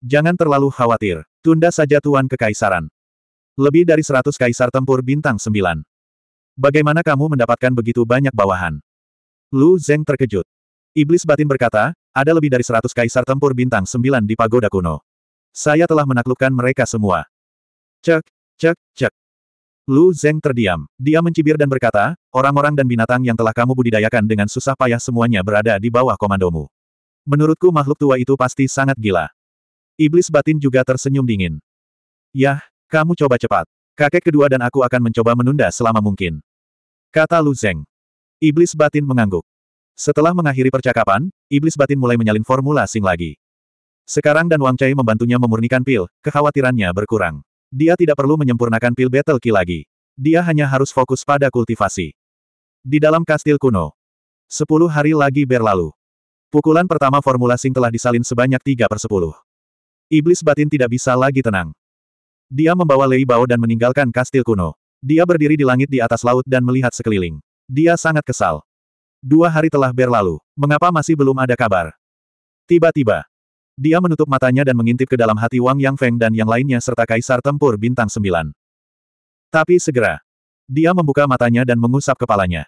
Speaker 1: Jangan terlalu khawatir, tunda saja tuan kekaisaran. Lebih dari seratus kaisar tempur bintang sembilan." Bagaimana kamu mendapatkan begitu banyak bawahan? Lu Zeng terkejut. Iblis batin berkata, ada lebih dari seratus kaisar tempur bintang sembilan di pagoda kuno. Saya telah menaklukkan mereka semua. Cek, cek, cek. Lu Zeng terdiam. Dia mencibir dan berkata, orang-orang dan binatang yang telah kamu budidayakan dengan susah payah semuanya berada di bawah komandomu. Menurutku makhluk tua itu pasti sangat gila. Iblis batin juga tersenyum dingin. Yah, kamu coba cepat. Kakek kedua dan aku akan mencoba menunda selama mungkin. Kata Lu Zeng. Iblis batin mengangguk. Setelah mengakhiri percakapan, iblis batin mulai menyalin formula sing lagi. Sekarang dan Wang Chai membantunya memurnikan pil, kekhawatirannya berkurang. Dia tidak perlu menyempurnakan pil battle key lagi. Dia hanya harus fokus pada kultivasi. Di dalam kastil kuno. Sepuluh hari lagi berlalu. Pukulan pertama formula sing telah disalin sebanyak tiga per sepuluh. Iblis batin tidak bisa lagi tenang. Dia membawa Lei Bao dan meninggalkan kastil kuno. Dia berdiri di langit di atas laut dan melihat sekeliling. Dia sangat kesal. Dua hari telah berlalu. Mengapa masih belum ada kabar? Tiba-tiba, dia menutup matanya dan mengintip ke dalam hati Wang Yang Feng dan yang lainnya serta Kaisar Tempur Bintang Sembilan. Tapi segera, dia membuka matanya dan mengusap kepalanya.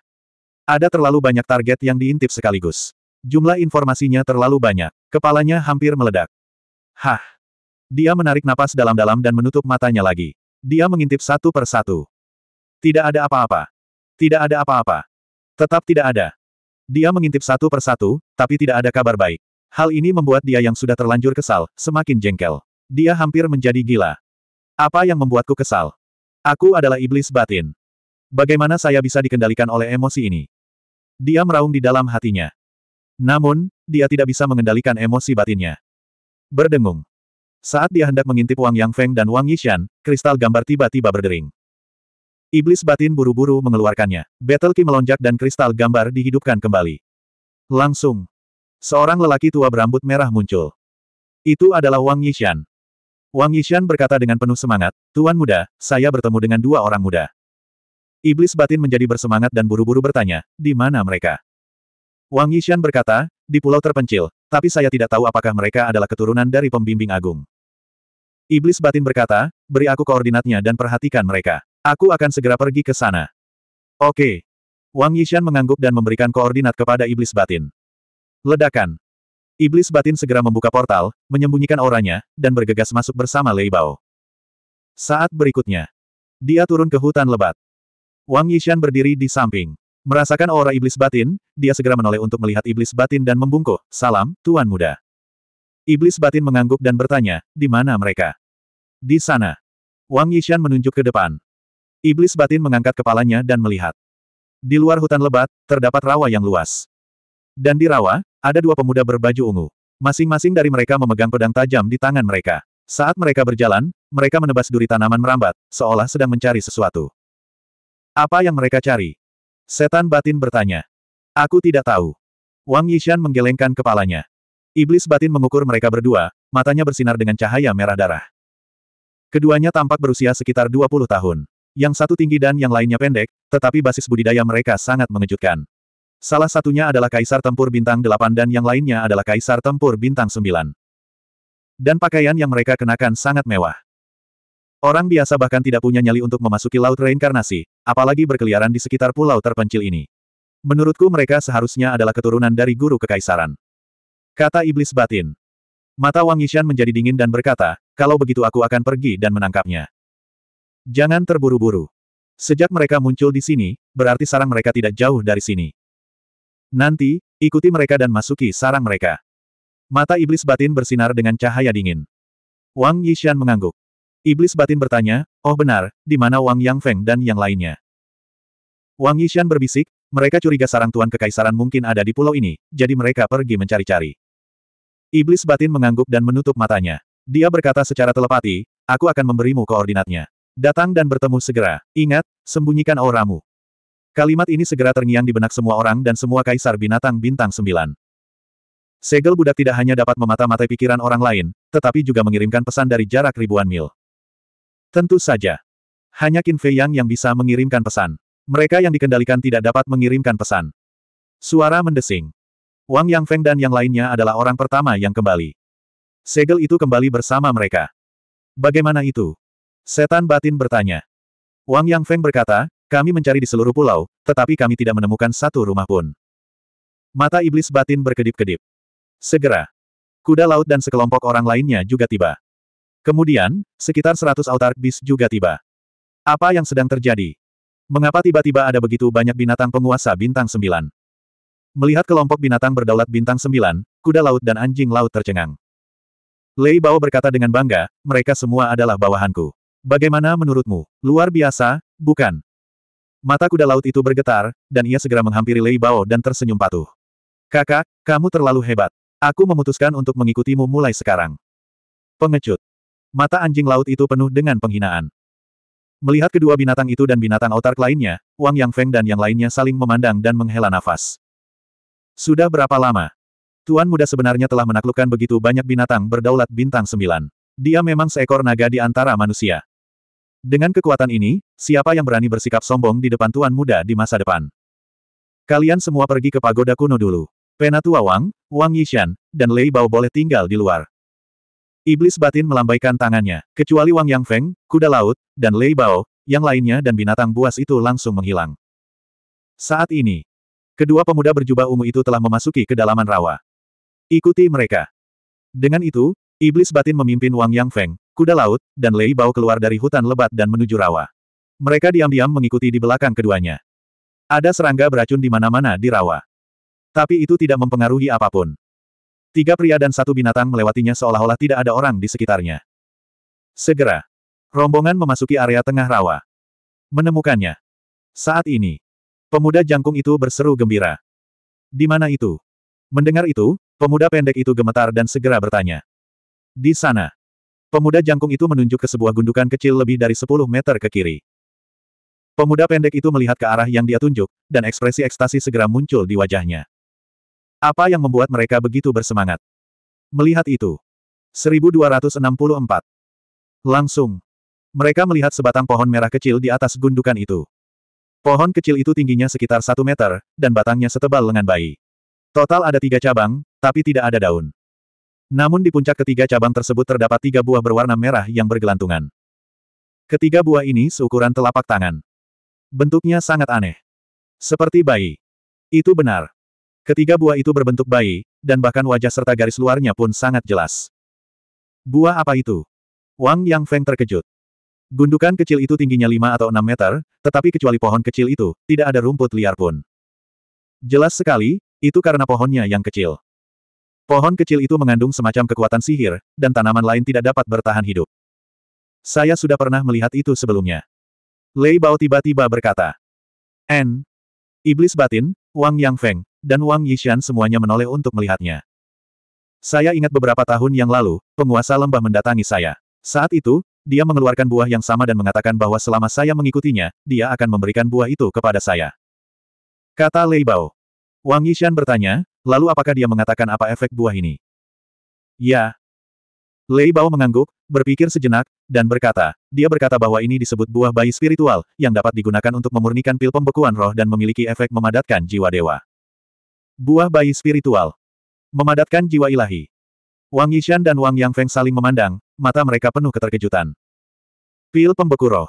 Speaker 1: Ada terlalu banyak target yang diintip sekaligus. Jumlah informasinya terlalu banyak. Kepalanya hampir meledak. Hah! Dia menarik napas dalam-dalam dan menutup matanya lagi. Dia mengintip satu per satu. Tidak ada apa-apa. Tidak ada apa-apa. Tetap tidak ada. Dia mengintip satu per satu, tapi tidak ada kabar baik. Hal ini membuat dia yang sudah terlanjur kesal, semakin jengkel. Dia hampir menjadi gila. Apa yang membuatku kesal? Aku adalah iblis batin. Bagaimana saya bisa dikendalikan oleh emosi ini? Dia meraung di dalam hatinya. Namun, dia tidak bisa mengendalikan emosi batinnya. Berdengung. Saat dia hendak mengintip Wang Yang Feng dan Wang Yishan, kristal gambar tiba-tiba berdering. Iblis batin buru-buru mengeluarkannya. Battle Ki melonjak dan kristal gambar dihidupkan kembali. Langsung. Seorang lelaki tua berambut merah muncul. Itu adalah Wang Yishan. Wang Yishan berkata dengan penuh semangat, Tuan muda, saya bertemu dengan dua orang muda. Iblis batin menjadi bersemangat dan buru-buru bertanya, di mana mereka? Wang Yishan berkata, di pulau terpencil, tapi saya tidak tahu apakah mereka adalah keturunan dari pembimbing agung. Iblis batin berkata, beri aku koordinatnya dan perhatikan mereka. Aku akan segera pergi ke sana. Oke. Wang Yishan mengangguk dan memberikan koordinat kepada iblis batin. Ledakan. Iblis batin segera membuka portal, menyembunyikan auranya, dan bergegas masuk bersama Lei Bao. Saat berikutnya, dia turun ke hutan lebat. Wang Yishan berdiri di samping. Merasakan aura iblis batin, dia segera menoleh untuk melihat iblis batin dan membungkuk, salam, Tuan Muda. Iblis batin mengangguk dan bertanya, di mana mereka? Di sana. Wang Yishan menunjuk ke depan. Iblis batin mengangkat kepalanya dan melihat. Di luar hutan lebat, terdapat rawa yang luas. Dan di rawa, ada dua pemuda berbaju ungu. Masing-masing dari mereka memegang pedang tajam di tangan mereka. Saat mereka berjalan, mereka menebas duri tanaman merambat, seolah sedang mencari sesuatu. Apa yang mereka cari? Setan batin bertanya. Aku tidak tahu. Wang Yishan menggelengkan kepalanya. Iblis batin mengukur mereka berdua, matanya bersinar dengan cahaya merah darah. Keduanya tampak berusia sekitar 20 tahun. Yang satu tinggi dan yang lainnya pendek, tetapi basis budidaya mereka sangat mengejutkan. Salah satunya adalah Kaisar Tempur Bintang 8 dan yang lainnya adalah Kaisar Tempur Bintang 9. Dan pakaian yang mereka kenakan sangat mewah. Orang biasa bahkan tidak punya nyali untuk memasuki laut reinkarnasi, apalagi berkeliaran di sekitar pulau terpencil ini. Menurutku mereka seharusnya adalah keturunan dari guru kekaisaran. Kata iblis batin. Mata Wang Yishan menjadi dingin dan berkata, kalau begitu aku akan pergi dan menangkapnya. Jangan terburu-buru. Sejak mereka muncul di sini, berarti sarang mereka tidak jauh dari sini. Nanti, ikuti mereka dan masuki sarang mereka. Mata iblis batin bersinar dengan cahaya dingin. Wang Yishan mengangguk. Iblis batin bertanya, oh benar, di mana Wang Yang Feng dan yang lainnya? Wang Yishan berbisik, mereka curiga sarang Tuan Kekaisaran mungkin ada di pulau ini, jadi mereka pergi mencari-cari. Iblis batin mengangguk dan menutup matanya. Dia berkata secara telepati, aku akan memberimu koordinatnya. Datang dan bertemu segera. Ingat, sembunyikan auramu. Kalimat ini segera terngiang di benak semua orang dan semua kaisar binatang bintang sembilan. Segel budak tidak hanya dapat memata-matai pikiran orang lain, tetapi juga mengirimkan pesan dari jarak ribuan mil. Tentu saja. Hanya Qin Fei Yang yang bisa mengirimkan pesan. Mereka yang dikendalikan tidak dapat mengirimkan pesan. Suara mendesing. Wang Yang Feng dan yang lainnya adalah orang pertama yang kembali. Segel itu kembali bersama mereka. Bagaimana itu? Setan batin bertanya. Wang Yang Feng berkata, kami mencari di seluruh pulau, tetapi kami tidak menemukan satu rumah pun. Mata iblis batin berkedip-kedip. Segera. Kuda laut dan sekelompok orang lainnya juga tiba. Kemudian, sekitar seratus autark bis juga tiba. Apa yang sedang terjadi? Mengapa tiba-tiba ada begitu banyak binatang penguasa bintang sembilan? Melihat kelompok binatang berdaulat bintang sembilan, kuda laut dan anjing laut tercengang. Lei Bao berkata dengan bangga, mereka semua adalah bawahanku. Bagaimana menurutmu? Luar biasa, bukan? Mata kuda laut itu bergetar, dan ia segera menghampiri Lei Bao dan tersenyum patuh. Kakak, kamu terlalu hebat. Aku memutuskan untuk mengikutimu mulai sekarang. Pengecut. Mata anjing laut itu penuh dengan penghinaan. Melihat kedua binatang itu dan binatang otak lainnya, Wang Yang Feng dan yang lainnya saling memandang dan menghela nafas. Sudah berapa lama? Tuan muda sebenarnya telah menaklukkan begitu banyak binatang berdaulat bintang sembilan. Dia memang seekor naga di antara manusia. Dengan kekuatan ini, siapa yang berani bersikap sombong di depan tuan muda di masa depan? Kalian semua pergi ke pagoda kuno dulu. Penatua Wang, Wang Yishan, dan Lei Bao boleh tinggal di luar. Iblis batin melambaikan tangannya, kecuali Wang Yang Feng, kuda laut, dan Lei Bao, yang lainnya dan binatang buas itu langsung menghilang. Saat ini, Kedua pemuda berjubah ungu itu telah memasuki kedalaman rawa. Ikuti mereka. Dengan itu, Iblis Batin memimpin Wang Yang Feng, kuda laut, dan Lei Bao keluar dari hutan lebat dan menuju rawa. Mereka diam-diam mengikuti di belakang keduanya. Ada serangga beracun di mana-mana di rawa. Tapi itu tidak mempengaruhi apapun. Tiga pria dan satu binatang melewatinya seolah-olah tidak ada orang di sekitarnya. Segera, rombongan memasuki area tengah rawa. Menemukannya. Saat ini, Pemuda jangkung itu berseru gembira. Di mana itu? Mendengar itu, pemuda pendek itu gemetar dan segera bertanya. Di sana. Pemuda jangkung itu menunjuk ke sebuah gundukan kecil lebih dari 10 meter ke kiri. Pemuda pendek itu melihat ke arah yang dia tunjuk, dan ekspresi ekstasi segera muncul di wajahnya. Apa yang membuat mereka begitu bersemangat? Melihat itu. 1264. Langsung. Mereka melihat sebatang pohon merah kecil di atas gundukan itu. Pohon kecil itu tingginya sekitar satu meter, dan batangnya setebal lengan bayi. Total ada tiga cabang, tapi tidak ada daun. Namun di puncak ketiga cabang tersebut terdapat tiga buah berwarna merah yang bergelantungan. Ketiga buah ini seukuran telapak tangan. Bentuknya sangat aneh. Seperti bayi. Itu benar. Ketiga buah itu berbentuk bayi, dan bahkan wajah serta garis luarnya pun sangat jelas. Buah apa itu? Wang Yang Feng terkejut. Gundukan kecil itu tingginya 5 atau 6 meter, tetapi kecuali pohon kecil itu, tidak ada rumput liar pun. Jelas sekali, itu karena pohonnya yang kecil. Pohon kecil itu mengandung semacam kekuatan sihir, dan tanaman lain tidak dapat bertahan hidup. Saya sudah pernah melihat itu sebelumnya. Lei Bao tiba-tiba berkata. N. Iblis batin, Wang Yang Feng, dan Wang Yishan semuanya menoleh untuk melihatnya. Saya ingat beberapa tahun yang lalu, penguasa lembah mendatangi saya. Saat itu, dia mengeluarkan buah yang sama dan mengatakan bahwa selama saya mengikutinya, dia akan memberikan buah itu kepada saya. Kata Lei Bao. Wang Yishan bertanya, lalu apakah dia mengatakan apa efek buah ini? Ya. Lei Bao mengangguk, berpikir sejenak, dan berkata, dia berkata bahwa ini disebut buah bayi spiritual, yang dapat digunakan untuk memurnikan pil pembekuan roh dan memiliki efek memadatkan jiwa dewa. Buah bayi spiritual. Memadatkan jiwa ilahi. Wang Yishan dan Wang Yang Feng saling memandang, mata mereka penuh keterkejutan. Pil pembeku roh.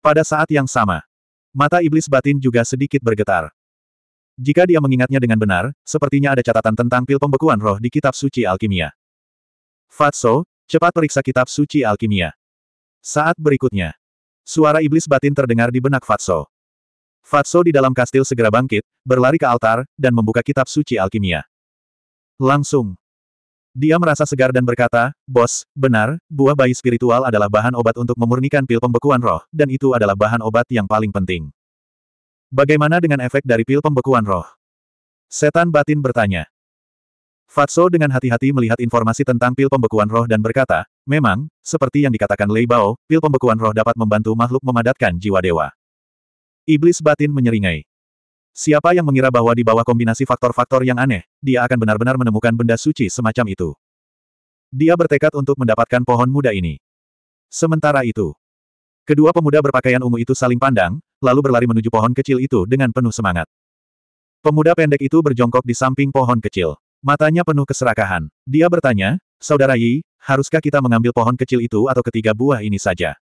Speaker 1: Pada saat yang sama, mata iblis batin juga sedikit bergetar. Jika dia mengingatnya dengan benar, sepertinya ada catatan tentang pil pembekuan roh di kitab suci alkimia. Fatso, cepat periksa kitab suci alkimia. Saat berikutnya, suara iblis batin terdengar di benak Fatso. Fatso di dalam kastil segera bangkit, berlari ke altar, dan membuka kitab suci alkimia. Langsung, dia merasa segar dan berkata, Bos, benar, buah bayi spiritual adalah bahan obat untuk memurnikan pil pembekuan roh, dan itu adalah bahan obat yang paling penting. Bagaimana dengan efek dari pil pembekuan roh? Setan batin bertanya. Fatso dengan hati-hati melihat informasi tentang pil pembekuan roh dan berkata, memang, seperti yang dikatakan Lei Bao, pil pembekuan roh dapat membantu makhluk memadatkan jiwa dewa. Iblis batin menyeringai. Siapa yang mengira bahwa di bawah kombinasi faktor-faktor yang aneh, dia akan benar-benar menemukan benda suci semacam itu. Dia bertekad untuk mendapatkan pohon muda ini. Sementara itu, kedua pemuda berpakaian ungu itu saling pandang, lalu berlari menuju pohon kecil itu dengan penuh semangat. Pemuda pendek itu berjongkok di samping pohon kecil. Matanya penuh keserakahan. Dia bertanya, Saudara Yi, haruskah kita mengambil pohon kecil itu atau ketiga buah ini saja?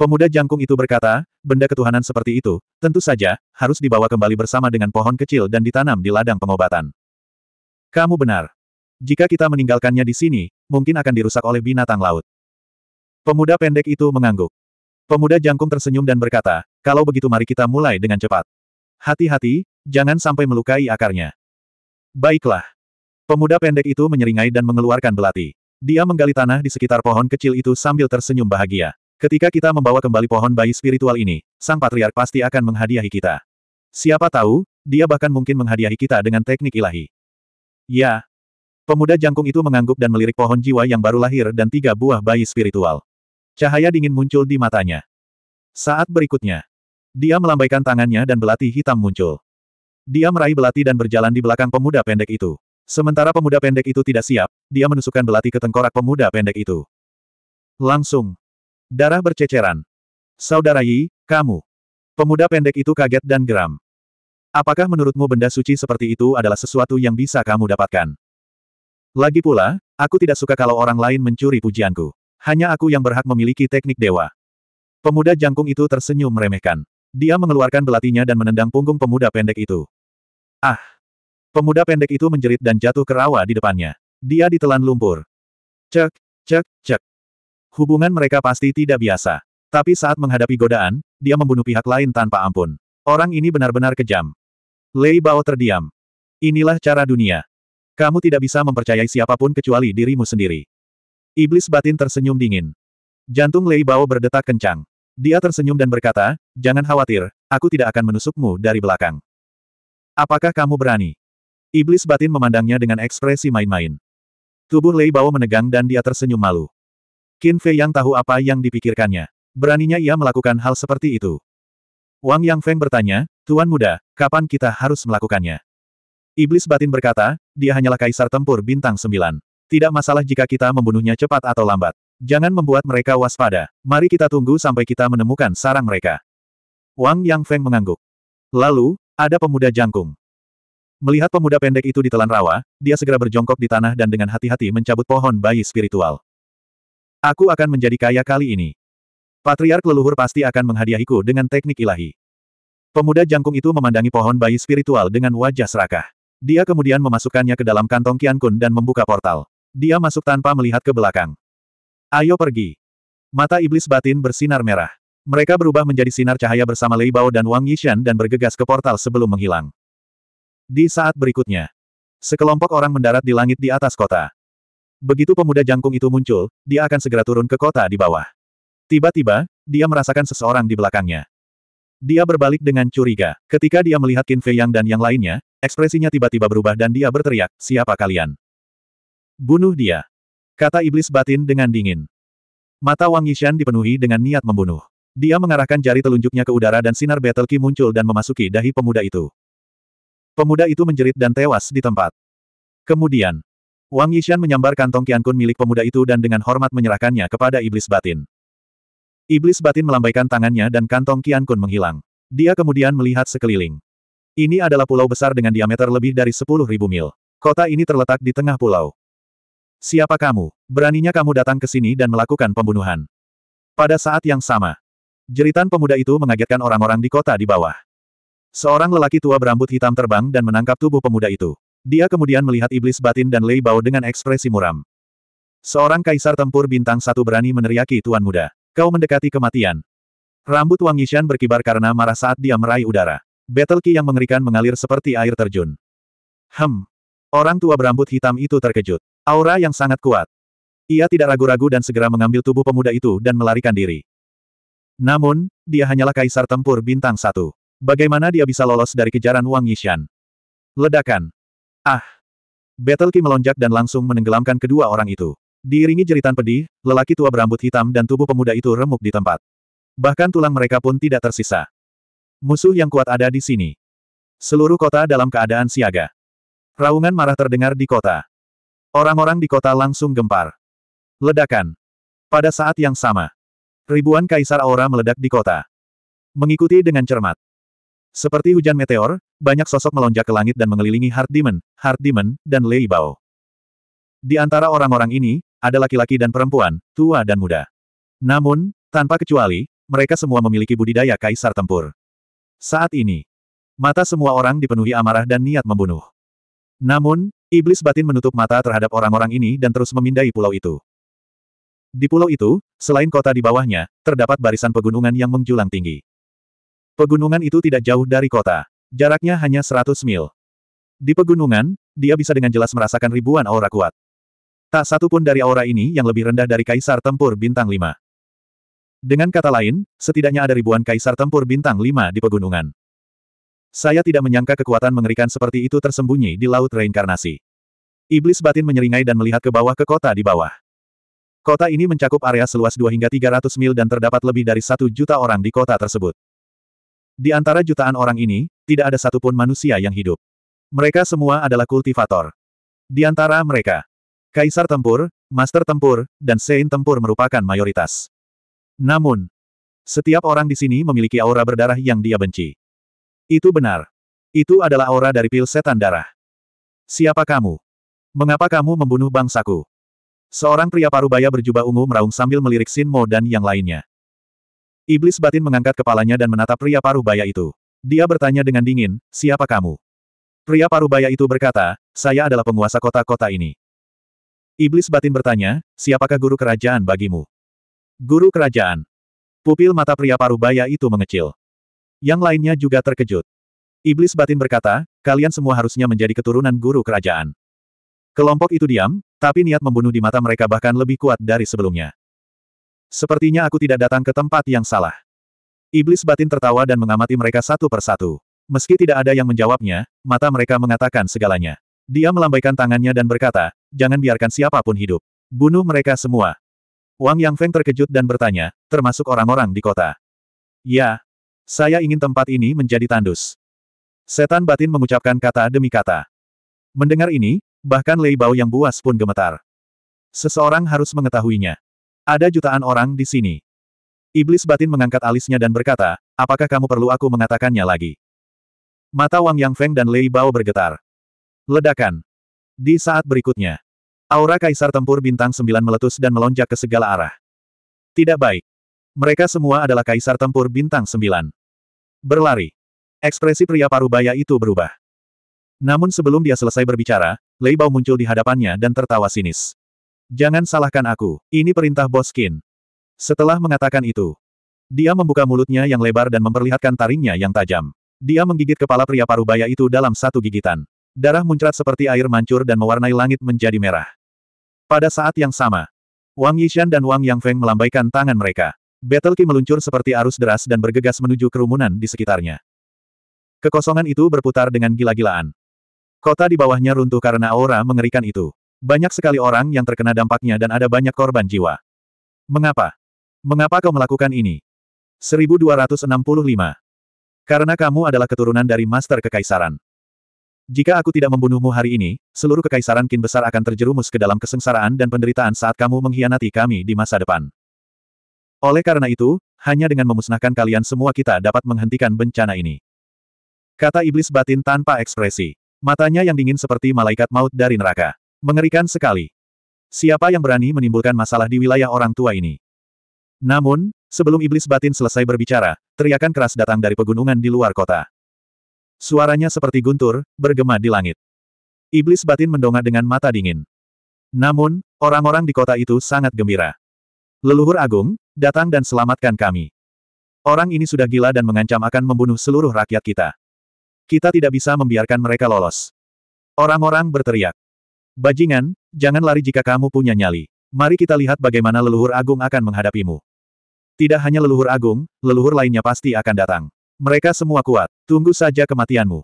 Speaker 1: Pemuda jangkung itu berkata, benda ketuhanan seperti itu, tentu saja, harus dibawa kembali bersama dengan pohon kecil dan ditanam di ladang pengobatan. Kamu benar. Jika kita meninggalkannya di sini, mungkin akan dirusak oleh binatang laut. Pemuda pendek itu mengangguk. Pemuda jangkung tersenyum dan berkata, kalau begitu mari kita mulai dengan cepat. Hati-hati, jangan sampai melukai akarnya. Baiklah. Pemuda pendek itu menyeringai dan mengeluarkan belati. Dia menggali tanah di sekitar pohon kecil itu sambil tersenyum bahagia. Ketika kita membawa kembali pohon bayi spiritual ini, sang patriark pasti akan menghadiahi kita. Siapa tahu, dia bahkan mungkin menghadiahi kita dengan teknik ilahi. Ya. Pemuda jangkung itu mengangguk dan melirik pohon jiwa yang baru lahir dan tiga buah bayi spiritual. Cahaya dingin muncul di matanya. Saat berikutnya, dia melambaikan tangannya dan belati hitam muncul. Dia meraih belati dan berjalan di belakang pemuda pendek itu. Sementara pemuda pendek itu tidak siap, dia menusukkan belati ke tengkorak pemuda pendek itu. Langsung, Darah berceceran. Saudara Yi, kamu. Pemuda pendek itu kaget dan geram. Apakah menurutmu benda suci seperti itu adalah sesuatu yang bisa kamu dapatkan? Lagi pula, aku tidak suka kalau orang lain mencuri pujianku. Hanya aku yang berhak memiliki teknik dewa. Pemuda jangkung itu tersenyum meremehkan. Dia mengeluarkan belatinya dan menendang punggung pemuda pendek itu. Ah! Pemuda pendek itu menjerit dan jatuh ke rawa di depannya. Dia ditelan lumpur. Cek, cek, cek. Hubungan mereka pasti tidak biasa. Tapi saat menghadapi godaan, dia membunuh pihak lain tanpa ampun. Orang ini benar-benar kejam. Lei Bao terdiam. Inilah cara dunia. Kamu tidak bisa mempercayai siapapun kecuali dirimu sendiri. Iblis batin tersenyum dingin. Jantung Lei Bao berdetak kencang. Dia tersenyum dan berkata, jangan khawatir, aku tidak akan menusukmu dari belakang. Apakah kamu berani? Iblis batin memandangnya dengan ekspresi main-main. Tubuh Lei Bao menegang dan dia tersenyum malu. Qin Fei yang tahu apa yang dipikirkannya. Beraninya ia melakukan hal seperti itu. Wang Yang Feng bertanya, Tuan Muda, kapan kita harus melakukannya? Iblis batin berkata, dia hanyalah kaisar tempur bintang sembilan. Tidak masalah jika kita membunuhnya cepat atau lambat. Jangan membuat mereka waspada. Mari kita tunggu sampai kita menemukan sarang mereka. Wang Yang Feng mengangguk. Lalu, ada pemuda jangkung. Melihat pemuda pendek itu ditelan rawa, dia segera berjongkok di tanah dan dengan hati-hati mencabut pohon bayi spiritual. Aku akan menjadi kaya kali ini. Patriark leluhur pasti akan menghadiahiku dengan teknik ilahi. Pemuda jangkung itu memandangi pohon bayi spiritual dengan wajah serakah. Dia kemudian memasukkannya ke dalam kantong Qian Kun dan membuka portal. Dia masuk tanpa melihat ke belakang. Ayo pergi. Mata iblis batin bersinar merah. Mereka berubah menjadi sinar cahaya bersama Lei Bao dan Wang Yishan dan bergegas ke portal sebelum menghilang. Di saat berikutnya, sekelompok orang mendarat di langit di atas kota. Begitu pemuda jangkung itu muncul, dia akan segera turun ke kota di bawah. Tiba-tiba, dia merasakan seseorang di belakangnya. Dia berbalik dengan curiga. Ketika dia melihat Qin Fei Yang dan yang lainnya, ekspresinya tiba-tiba berubah dan dia berteriak, siapa kalian? Bunuh dia. Kata iblis batin dengan dingin. Mata Wang Yishan dipenuhi dengan niat membunuh. Dia mengarahkan jari telunjuknya ke udara dan sinar Battle ki muncul dan memasuki dahi pemuda itu. Pemuda itu menjerit dan tewas di tempat. Kemudian, Wang Yishan menyambar kantong Kun milik pemuda itu dan dengan hormat menyerahkannya kepada iblis batin. Iblis batin melambaikan tangannya dan kantong Kun menghilang. Dia kemudian melihat sekeliling. Ini adalah pulau besar dengan diameter lebih dari 10.000 mil. Kota ini terletak di tengah pulau. Siapa kamu? Beraninya kamu datang ke sini dan melakukan pembunuhan. Pada saat yang sama, jeritan pemuda itu mengagetkan orang-orang di kota di bawah. Seorang lelaki tua berambut hitam terbang dan menangkap tubuh pemuda itu. Dia kemudian melihat iblis batin dan Lei Bao dengan ekspresi muram. Seorang kaisar tempur bintang satu berani meneriaki Tuan Muda. Kau mendekati kematian. Rambut Wang Yishan berkibar karena marah saat dia meraih udara. Battle Qi yang mengerikan mengalir seperti air terjun. Hem. Orang tua berambut hitam itu terkejut. Aura yang sangat kuat. Ia tidak ragu-ragu dan segera mengambil tubuh pemuda itu dan melarikan diri. Namun, dia hanyalah kaisar tempur bintang satu. Bagaimana dia bisa lolos dari kejaran Wang Yishan? Ledakan. Ah! Battle Ki melonjak dan langsung menenggelamkan kedua orang itu. Diiringi jeritan pedih, lelaki tua berambut hitam dan tubuh pemuda itu remuk di tempat. Bahkan tulang mereka pun tidak tersisa. Musuh yang kuat ada di sini. Seluruh kota dalam keadaan siaga. Raungan marah terdengar di kota. Orang-orang di kota langsung gempar. Ledakan. Pada saat yang sama, ribuan kaisar aura meledak di kota. Mengikuti dengan cermat, seperti hujan meteor, banyak sosok melonjak ke langit dan mengelilingi Heart Demon, Heart Demon, dan Lei Bao. Di antara orang-orang ini, ada laki-laki dan perempuan, tua dan muda. Namun, tanpa kecuali, mereka semua memiliki budidaya kaisar tempur. Saat ini, mata semua orang dipenuhi amarah dan niat membunuh. Namun, iblis batin menutup mata terhadap orang-orang ini dan terus memindai pulau itu. Di pulau itu, selain kota di bawahnya, terdapat barisan pegunungan yang menjulang tinggi. Pegunungan itu tidak jauh dari kota. Jaraknya hanya 100 mil. Di pegunungan, dia bisa dengan jelas merasakan ribuan aura kuat. Tak satu pun dari aura ini yang lebih rendah dari Kaisar Tempur Bintang 5. Dengan kata lain, setidaknya ada ribuan Kaisar Tempur Bintang 5 di pegunungan. Saya tidak menyangka kekuatan mengerikan seperti itu tersembunyi di Laut Reinkarnasi. Iblis batin menyeringai dan melihat ke bawah ke kota di bawah. Kota ini mencakup area seluas 2 hingga 300 mil dan terdapat lebih dari satu juta orang di kota tersebut. Di antara jutaan orang ini, tidak ada satupun manusia yang hidup. Mereka semua adalah kultivator. Di antara mereka, Kaisar Tempur, Master Tempur, dan Saint Tempur merupakan mayoritas. Namun, setiap orang di sini memiliki aura berdarah yang dia benci. Itu benar. Itu adalah aura dari pil setan darah. Siapa kamu? Mengapa kamu membunuh bangsaku? Seorang pria parubaya berjubah ungu meraung sambil melirik Sin Mo dan yang lainnya. Iblis batin mengangkat kepalanya dan menatap pria paruh baya itu. Dia bertanya dengan dingin, siapa kamu? Pria paruh baya itu berkata, saya adalah penguasa kota-kota ini. Iblis batin bertanya, siapakah guru kerajaan bagimu? Guru kerajaan. Pupil mata pria paruh baya itu mengecil. Yang lainnya juga terkejut. Iblis batin berkata, kalian semua harusnya menjadi keturunan guru kerajaan. Kelompok itu diam, tapi niat membunuh di mata mereka bahkan lebih kuat dari sebelumnya. Sepertinya aku tidak datang ke tempat yang salah. Iblis batin tertawa dan mengamati mereka satu persatu. Meski tidak ada yang menjawabnya, mata mereka mengatakan segalanya. Dia melambaikan tangannya dan berkata, jangan biarkan siapapun hidup. Bunuh mereka semua. Wang Yang Feng terkejut dan bertanya, termasuk orang-orang di kota. Ya. Saya ingin tempat ini menjadi tandus. Setan batin mengucapkan kata demi kata. Mendengar ini, bahkan Lei Bao yang buas pun gemetar. Seseorang harus mengetahuinya. Ada jutaan orang di sini. Iblis batin mengangkat alisnya dan berkata, apakah kamu perlu aku mengatakannya lagi? Mata Wang Yang Feng dan Lei Bao bergetar. Ledakan. Di saat berikutnya, aura kaisar tempur bintang sembilan meletus dan melonjak ke segala arah. Tidak baik. Mereka semua adalah kaisar tempur bintang sembilan. Berlari. Ekspresi pria parubaya itu berubah. Namun sebelum dia selesai berbicara, Lei Bao muncul di hadapannya dan tertawa sinis. Jangan salahkan aku, ini perintah Boskin. Setelah mengatakan itu, dia membuka mulutnya yang lebar dan memperlihatkan taringnya yang tajam. Dia menggigit kepala pria parubaya itu dalam satu gigitan. Darah muncrat seperti air mancur dan mewarnai langit menjadi merah. Pada saat yang sama, Wang Yishan dan Wang Yang Feng melambaikan tangan mereka. Battle Qi meluncur seperti arus deras dan bergegas menuju kerumunan di sekitarnya. Kekosongan itu berputar dengan gila-gilaan. Kota di bawahnya runtuh karena aura mengerikan itu. Banyak sekali orang yang terkena dampaknya dan ada banyak korban jiwa. Mengapa? Mengapa kau melakukan ini? 1265. Karena kamu adalah keturunan dari Master Kekaisaran. Jika aku tidak membunuhmu hari ini, seluruh kekaisaran kin besar akan terjerumus ke dalam kesengsaraan dan penderitaan saat kamu mengkhianati kami di masa depan. Oleh karena itu, hanya dengan memusnahkan kalian semua kita dapat menghentikan bencana ini. Kata iblis batin tanpa ekspresi. Matanya yang dingin seperti malaikat maut dari neraka. Mengerikan sekali. Siapa yang berani menimbulkan masalah di wilayah orang tua ini? Namun, sebelum iblis batin selesai berbicara, teriakan keras datang dari pegunungan di luar kota. Suaranya seperti guntur, bergema di langit. Iblis batin mendongak dengan mata dingin. Namun, orang-orang di kota itu sangat gembira. Leluhur agung, datang dan selamatkan kami. Orang ini sudah gila dan mengancam akan membunuh seluruh rakyat kita. Kita tidak bisa membiarkan mereka lolos. Orang-orang berteriak. Bajingan, jangan lari jika kamu punya nyali. Mari kita lihat bagaimana leluhur agung akan menghadapimu. Tidak hanya leluhur agung, leluhur lainnya pasti akan datang. Mereka semua kuat, tunggu saja kematianmu.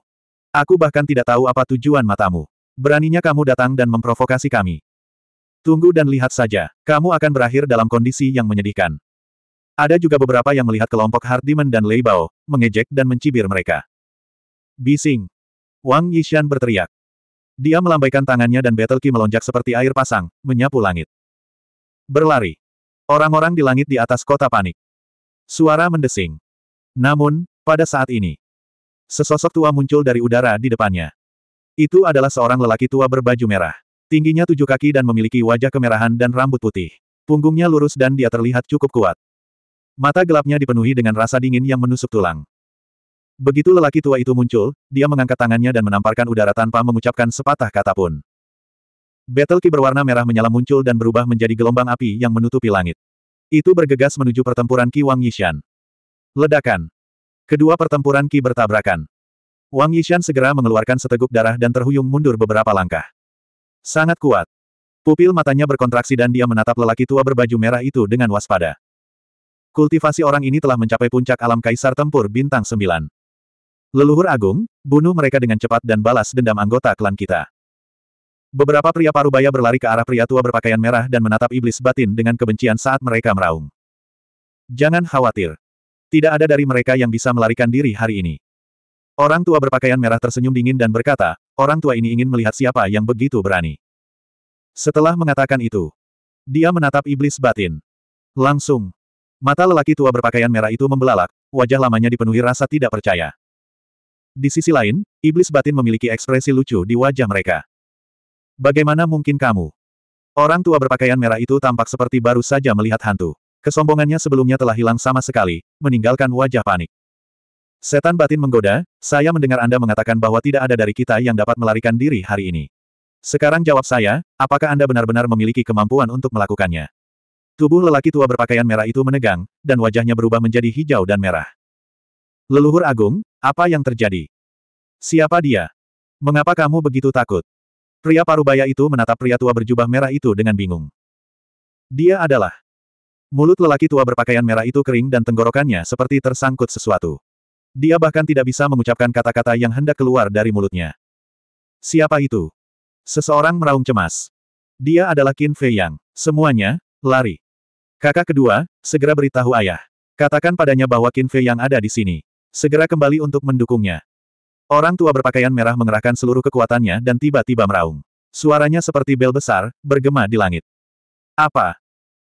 Speaker 1: Aku bahkan tidak tahu apa tujuan matamu. Beraninya kamu datang dan memprovokasi kami. Tunggu dan lihat saja, kamu akan berakhir dalam kondisi yang menyedihkan. Ada juga beberapa yang melihat kelompok Hardiman dan Lei Bao, mengejek dan mencibir mereka. Bising. Wang Yishan berteriak. Dia melambaikan tangannya dan Battle Key melonjak seperti air pasang, menyapu langit. Berlari. Orang-orang di langit di atas kota panik. Suara mendesing. Namun, pada saat ini, sesosok tua muncul dari udara di depannya. Itu adalah seorang lelaki tua berbaju merah. Tingginya tujuh kaki dan memiliki wajah kemerahan dan rambut putih. Punggungnya lurus dan dia terlihat cukup kuat. Mata gelapnya dipenuhi dengan rasa dingin yang menusuk tulang. Begitu lelaki tua itu muncul, dia mengangkat tangannya dan menamparkan udara tanpa mengucapkan sepatah kata pun. Battle Ki berwarna merah menyala muncul dan berubah menjadi gelombang api yang menutupi langit. Itu bergegas menuju pertempuran Ki Wang Yishan. Ledakan. Kedua pertempuran Ki bertabrakan. Wang Yishan segera mengeluarkan seteguk darah dan terhuyung mundur beberapa langkah. Sangat kuat. Pupil matanya berkontraksi dan dia menatap lelaki tua berbaju merah itu dengan waspada. Kultivasi orang ini telah mencapai puncak alam kaisar tempur bintang Sembilan. Leluhur agung, bunuh mereka dengan cepat dan balas dendam anggota klan kita. Beberapa pria parubaya berlari ke arah pria tua berpakaian merah dan menatap iblis batin dengan kebencian saat mereka meraung. Jangan khawatir. Tidak ada dari mereka yang bisa melarikan diri hari ini. Orang tua berpakaian merah tersenyum dingin dan berkata, orang tua ini ingin melihat siapa yang begitu berani. Setelah mengatakan itu, dia menatap iblis batin. Langsung, mata lelaki tua berpakaian merah itu membelalak, wajah lamanya dipenuhi rasa tidak percaya. Di sisi lain, iblis batin memiliki ekspresi lucu di wajah mereka. Bagaimana mungkin kamu? Orang tua berpakaian merah itu tampak seperti baru saja melihat hantu. Kesombongannya sebelumnya telah hilang sama sekali, meninggalkan wajah panik. Setan batin menggoda, saya mendengar Anda mengatakan bahwa tidak ada dari kita yang dapat melarikan diri hari ini. Sekarang jawab saya, apakah Anda benar-benar memiliki kemampuan untuk melakukannya? Tubuh lelaki tua berpakaian merah itu menegang, dan wajahnya berubah menjadi hijau dan merah. Leluhur Agung, apa yang terjadi? Siapa dia? Mengapa kamu begitu takut? Pria parubaya itu menatap pria tua berjubah merah itu dengan bingung. Dia adalah. Mulut lelaki tua berpakaian merah itu kering dan tenggorokannya seperti tersangkut sesuatu. Dia bahkan tidak bisa mengucapkan kata-kata yang hendak keluar dari mulutnya. Siapa itu? Seseorang meraung cemas. Dia adalah Qin Fei Yang. Semuanya, lari. Kakak kedua, segera beritahu ayah. Katakan padanya bahwa Qin Fei Yang ada di sini. Segera kembali untuk mendukungnya. Orang tua berpakaian merah mengerahkan seluruh kekuatannya dan tiba-tiba meraung. Suaranya seperti bel besar, bergema di langit. Apa?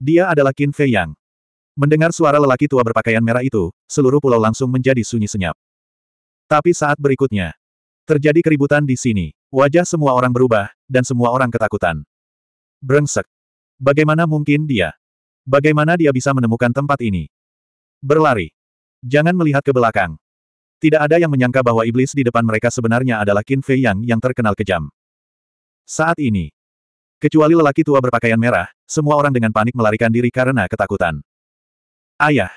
Speaker 1: Dia adalah Qin Fei Yang. Mendengar suara lelaki tua berpakaian merah itu, seluruh pulau langsung menjadi sunyi senyap. Tapi saat berikutnya, terjadi keributan di sini. Wajah semua orang berubah, dan semua orang ketakutan. Brengsek. Bagaimana mungkin dia? Bagaimana dia bisa menemukan tempat ini? Berlari. Jangan melihat ke belakang. Tidak ada yang menyangka bahwa iblis di depan mereka sebenarnya adalah Qin Fei Yang yang terkenal kejam. Saat ini, kecuali lelaki tua berpakaian merah, semua orang dengan panik melarikan diri karena ketakutan. Ayah.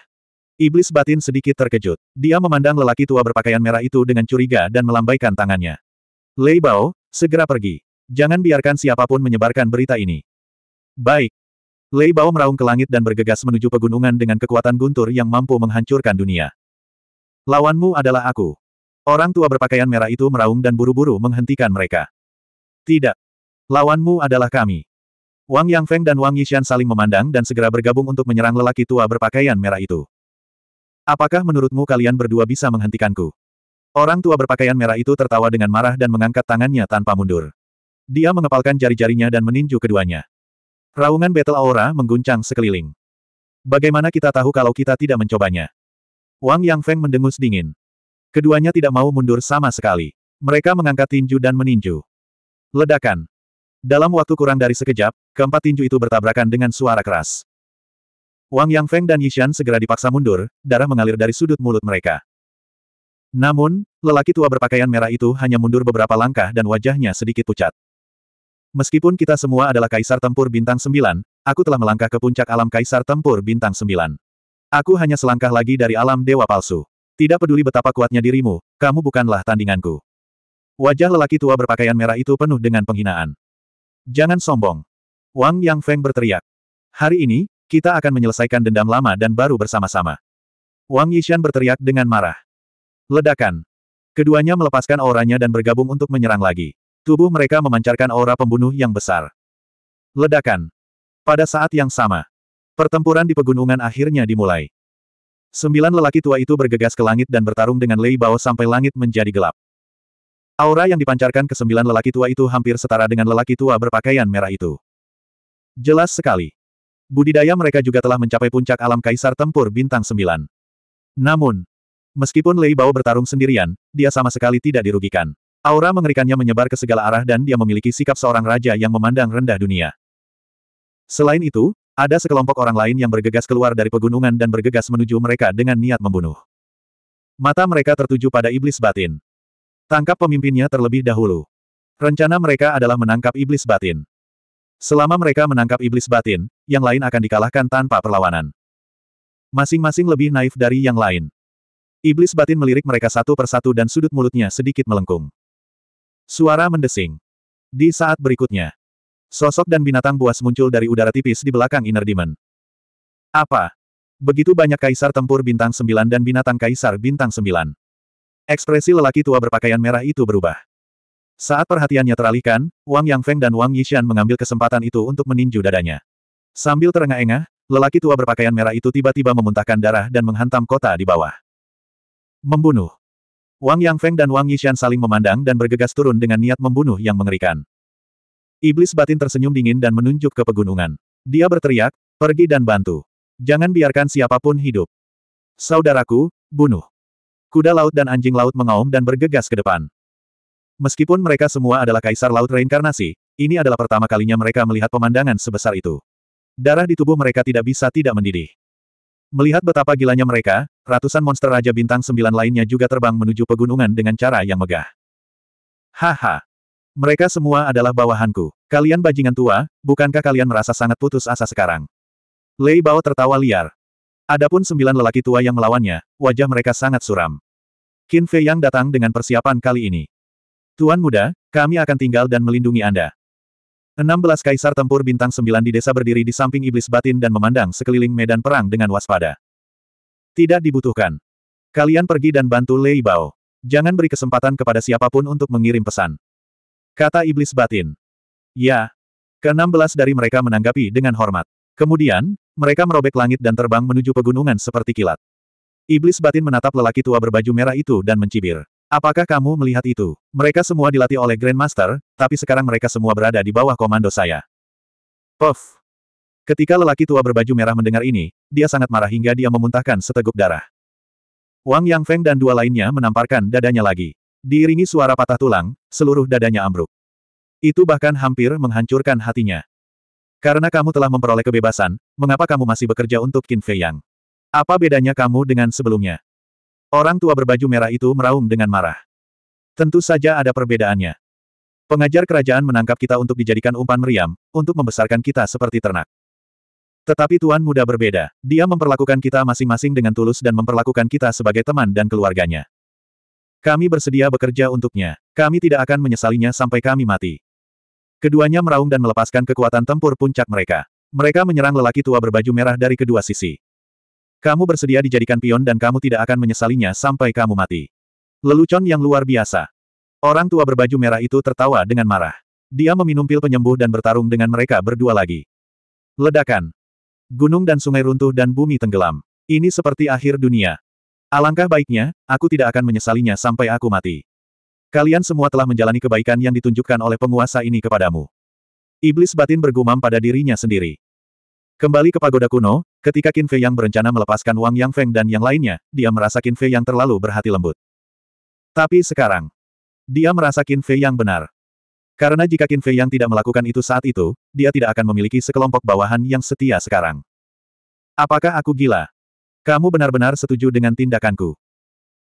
Speaker 1: Iblis batin sedikit terkejut. Dia memandang lelaki tua berpakaian merah itu dengan curiga dan melambaikan tangannya. Lei Bao, segera pergi. Jangan biarkan siapapun menyebarkan berita ini. Baik. Lei Bao meraung ke langit dan bergegas menuju pegunungan dengan kekuatan guntur yang mampu menghancurkan dunia. Lawanmu adalah aku. Orang tua berpakaian merah itu meraung dan buru-buru menghentikan mereka. Tidak. Lawanmu adalah kami. Wang Yang Feng dan Wang Yishan saling memandang dan segera bergabung untuk menyerang lelaki tua berpakaian merah itu. Apakah menurutmu kalian berdua bisa menghentikanku? Orang tua berpakaian merah itu tertawa dengan marah dan mengangkat tangannya tanpa mundur. Dia mengepalkan jari-jarinya dan meninju keduanya. Raungan battle aura mengguncang sekeliling. Bagaimana kita tahu kalau kita tidak mencobanya? Wang Yang Feng mendengus dingin. Keduanya tidak mau mundur sama sekali. Mereka mengangkat tinju dan meninju. Ledakan. Dalam waktu kurang dari sekejap, keempat tinju itu bertabrakan dengan suara keras. Wang Yang Feng dan Yishan segera dipaksa mundur, darah mengalir dari sudut mulut mereka. Namun, lelaki tua berpakaian merah itu hanya mundur beberapa langkah dan wajahnya sedikit pucat. Meskipun kita semua adalah Kaisar Tempur Bintang Sembilan, aku telah melangkah ke puncak alam Kaisar Tempur Bintang Sembilan. Aku hanya selangkah lagi dari alam Dewa Palsu. Tidak peduli betapa kuatnya dirimu, kamu bukanlah tandinganku. Wajah lelaki tua berpakaian merah itu penuh dengan penghinaan. Jangan sombong. Wang Yang Feng berteriak. Hari ini, kita akan menyelesaikan dendam lama dan baru bersama-sama. Wang Yishan berteriak dengan marah. Ledakan. Keduanya melepaskan auranya dan bergabung untuk menyerang lagi. Tubuh mereka memancarkan aura pembunuh yang besar. Ledakan. Pada saat yang sama, pertempuran di pegunungan akhirnya dimulai. Sembilan lelaki tua itu bergegas ke langit dan bertarung dengan Lei Bao sampai langit menjadi gelap. Aura yang dipancarkan ke sembilan lelaki tua itu hampir setara dengan lelaki tua berpakaian merah itu. Jelas sekali. Budidaya mereka juga telah mencapai puncak alam kaisar tempur bintang sembilan. Namun, meskipun Lei Bao bertarung sendirian, dia sama sekali tidak dirugikan. Aura mengerikannya menyebar ke segala arah dan dia memiliki sikap seorang raja yang memandang rendah dunia. Selain itu, ada sekelompok orang lain yang bergegas keluar dari pegunungan dan bergegas menuju mereka dengan niat membunuh. Mata mereka tertuju pada iblis batin. Tangkap pemimpinnya terlebih dahulu. Rencana mereka adalah menangkap iblis batin. Selama mereka menangkap iblis batin, yang lain akan dikalahkan tanpa perlawanan. Masing-masing lebih naif dari yang lain. Iblis batin melirik mereka satu persatu dan sudut mulutnya sedikit melengkung. Suara mendesing. Di saat berikutnya, sosok dan binatang buas muncul dari udara tipis di belakang Inner Demon. Apa? Begitu banyak kaisar tempur bintang Sembilan dan binatang kaisar bintang Sembilan. Ekspresi lelaki tua berpakaian merah itu berubah. Saat perhatiannya teralihkan, Wang Yangfeng dan Wang Yishan mengambil kesempatan itu untuk meninju dadanya. Sambil terengah-engah, lelaki tua berpakaian merah itu tiba-tiba memuntahkan darah dan menghantam kota di bawah. Membunuh. Wang Yang Feng dan Wang Yishan saling memandang dan bergegas turun dengan niat membunuh yang mengerikan. Iblis batin tersenyum dingin dan menunjuk ke pegunungan. Dia berteriak, pergi dan bantu. Jangan biarkan siapapun hidup. Saudaraku, bunuh. Kuda laut dan anjing laut mengaum dan bergegas ke depan. Meskipun mereka semua adalah kaisar laut reinkarnasi, ini adalah pertama kalinya mereka melihat pemandangan sebesar itu. Darah di tubuh mereka tidak bisa tidak mendidih. Melihat betapa gilanya mereka, ratusan monster Raja Bintang Sembilan lainnya juga terbang menuju pegunungan dengan cara yang megah. Haha! Mereka semua adalah bawahanku. Kalian bajingan tua, bukankah kalian merasa sangat putus asa sekarang? Lei Bao tertawa liar. Adapun sembilan lelaki tua yang melawannya, wajah mereka sangat suram. Qin Fei yang datang dengan persiapan kali ini. Tuan muda, kami akan tinggal dan melindungi Anda. 16 kaisar tempur bintang sembilan di desa berdiri di samping iblis batin dan memandang sekeliling medan perang dengan waspada. Tidak dibutuhkan. Kalian pergi dan bantu Lei Bao. Jangan beri kesempatan kepada siapapun untuk mengirim pesan. Kata iblis batin. Ya. ke belas dari mereka menanggapi dengan hormat. Kemudian, mereka merobek langit dan terbang menuju pegunungan seperti kilat. Iblis batin menatap lelaki tua berbaju merah itu dan mencibir. Apakah kamu melihat itu? Mereka semua dilatih oleh Grandmaster, tapi sekarang mereka semua berada di bawah komando saya. Puff. Ketika lelaki tua berbaju merah mendengar ini, dia sangat marah hingga dia memuntahkan seteguk darah. Wang Yang Feng dan dua lainnya menamparkan dadanya lagi. Diiringi suara patah tulang, seluruh dadanya ambruk. Itu bahkan hampir menghancurkan hatinya. Karena kamu telah memperoleh kebebasan, mengapa kamu masih bekerja untuk Qin Fei Yang? Apa bedanya kamu dengan sebelumnya? Orang tua berbaju merah itu meraung dengan marah. Tentu saja ada perbedaannya. Pengajar kerajaan menangkap kita untuk dijadikan umpan meriam, untuk membesarkan kita seperti ternak. Tetapi tuan muda berbeda. Dia memperlakukan kita masing-masing dengan tulus dan memperlakukan kita sebagai teman dan keluarganya. Kami bersedia bekerja untuknya. Kami tidak akan menyesalinya sampai kami mati. Keduanya meraung dan melepaskan kekuatan tempur puncak mereka. Mereka menyerang lelaki tua berbaju merah dari kedua sisi. Kamu bersedia dijadikan pion dan kamu tidak akan menyesalinya sampai kamu mati. Lelucon yang luar biasa. Orang tua berbaju merah itu tertawa dengan marah. Dia meminum pil penyembuh dan bertarung dengan mereka berdua lagi. Ledakan. Gunung dan sungai runtuh dan bumi tenggelam. Ini seperti akhir dunia. Alangkah baiknya, aku tidak akan menyesalinya sampai aku mati. Kalian semua telah menjalani kebaikan yang ditunjukkan oleh penguasa ini kepadamu. Iblis batin bergumam pada dirinya sendiri. Kembali ke pagoda kuno, ketika Qin Fei yang berencana melepaskan Wang Yang Feng dan yang lainnya, dia merasa Qin Fei yang terlalu berhati lembut. Tapi sekarang, dia merasa Qin Fei yang benar. Karena jika Qin Fei yang tidak melakukan itu saat itu, dia tidak akan memiliki sekelompok bawahan yang setia sekarang. Apakah aku gila? Kamu benar-benar setuju dengan tindakanku?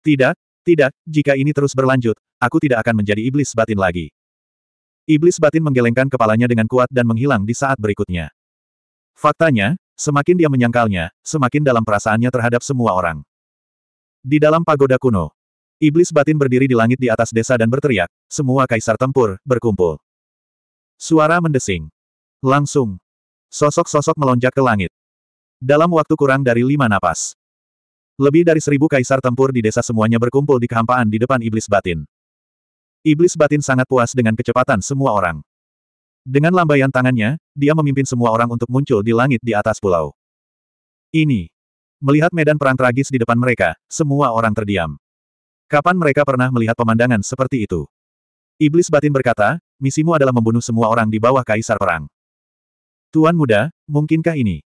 Speaker 1: Tidak, tidak, jika ini terus berlanjut, aku tidak akan menjadi iblis batin lagi. Iblis batin menggelengkan kepalanya dengan kuat dan menghilang di saat berikutnya. Faktanya, semakin dia menyangkalnya, semakin dalam perasaannya terhadap semua orang. Di dalam pagoda kuno, iblis batin berdiri di langit di atas desa dan berteriak, semua kaisar tempur, berkumpul. Suara mendesing. Langsung. Sosok-sosok melonjak ke langit. Dalam waktu kurang dari lima napas. Lebih dari seribu kaisar tempur di desa semuanya berkumpul di kehampaan di depan iblis batin. Iblis batin sangat puas dengan kecepatan semua orang. Dengan lambaian tangannya, dia memimpin semua orang untuk muncul di langit di atas pulau. Ini. Melihat medan perang tragis di depan mereka, semua orang terdiam. Kapan mereka pernah melihat pemandangan seperti itu? Iblis batin berkata, misimu adalah membunuh semua orang di bawah kaisar perang. Tuan muda, mungkinkah ini?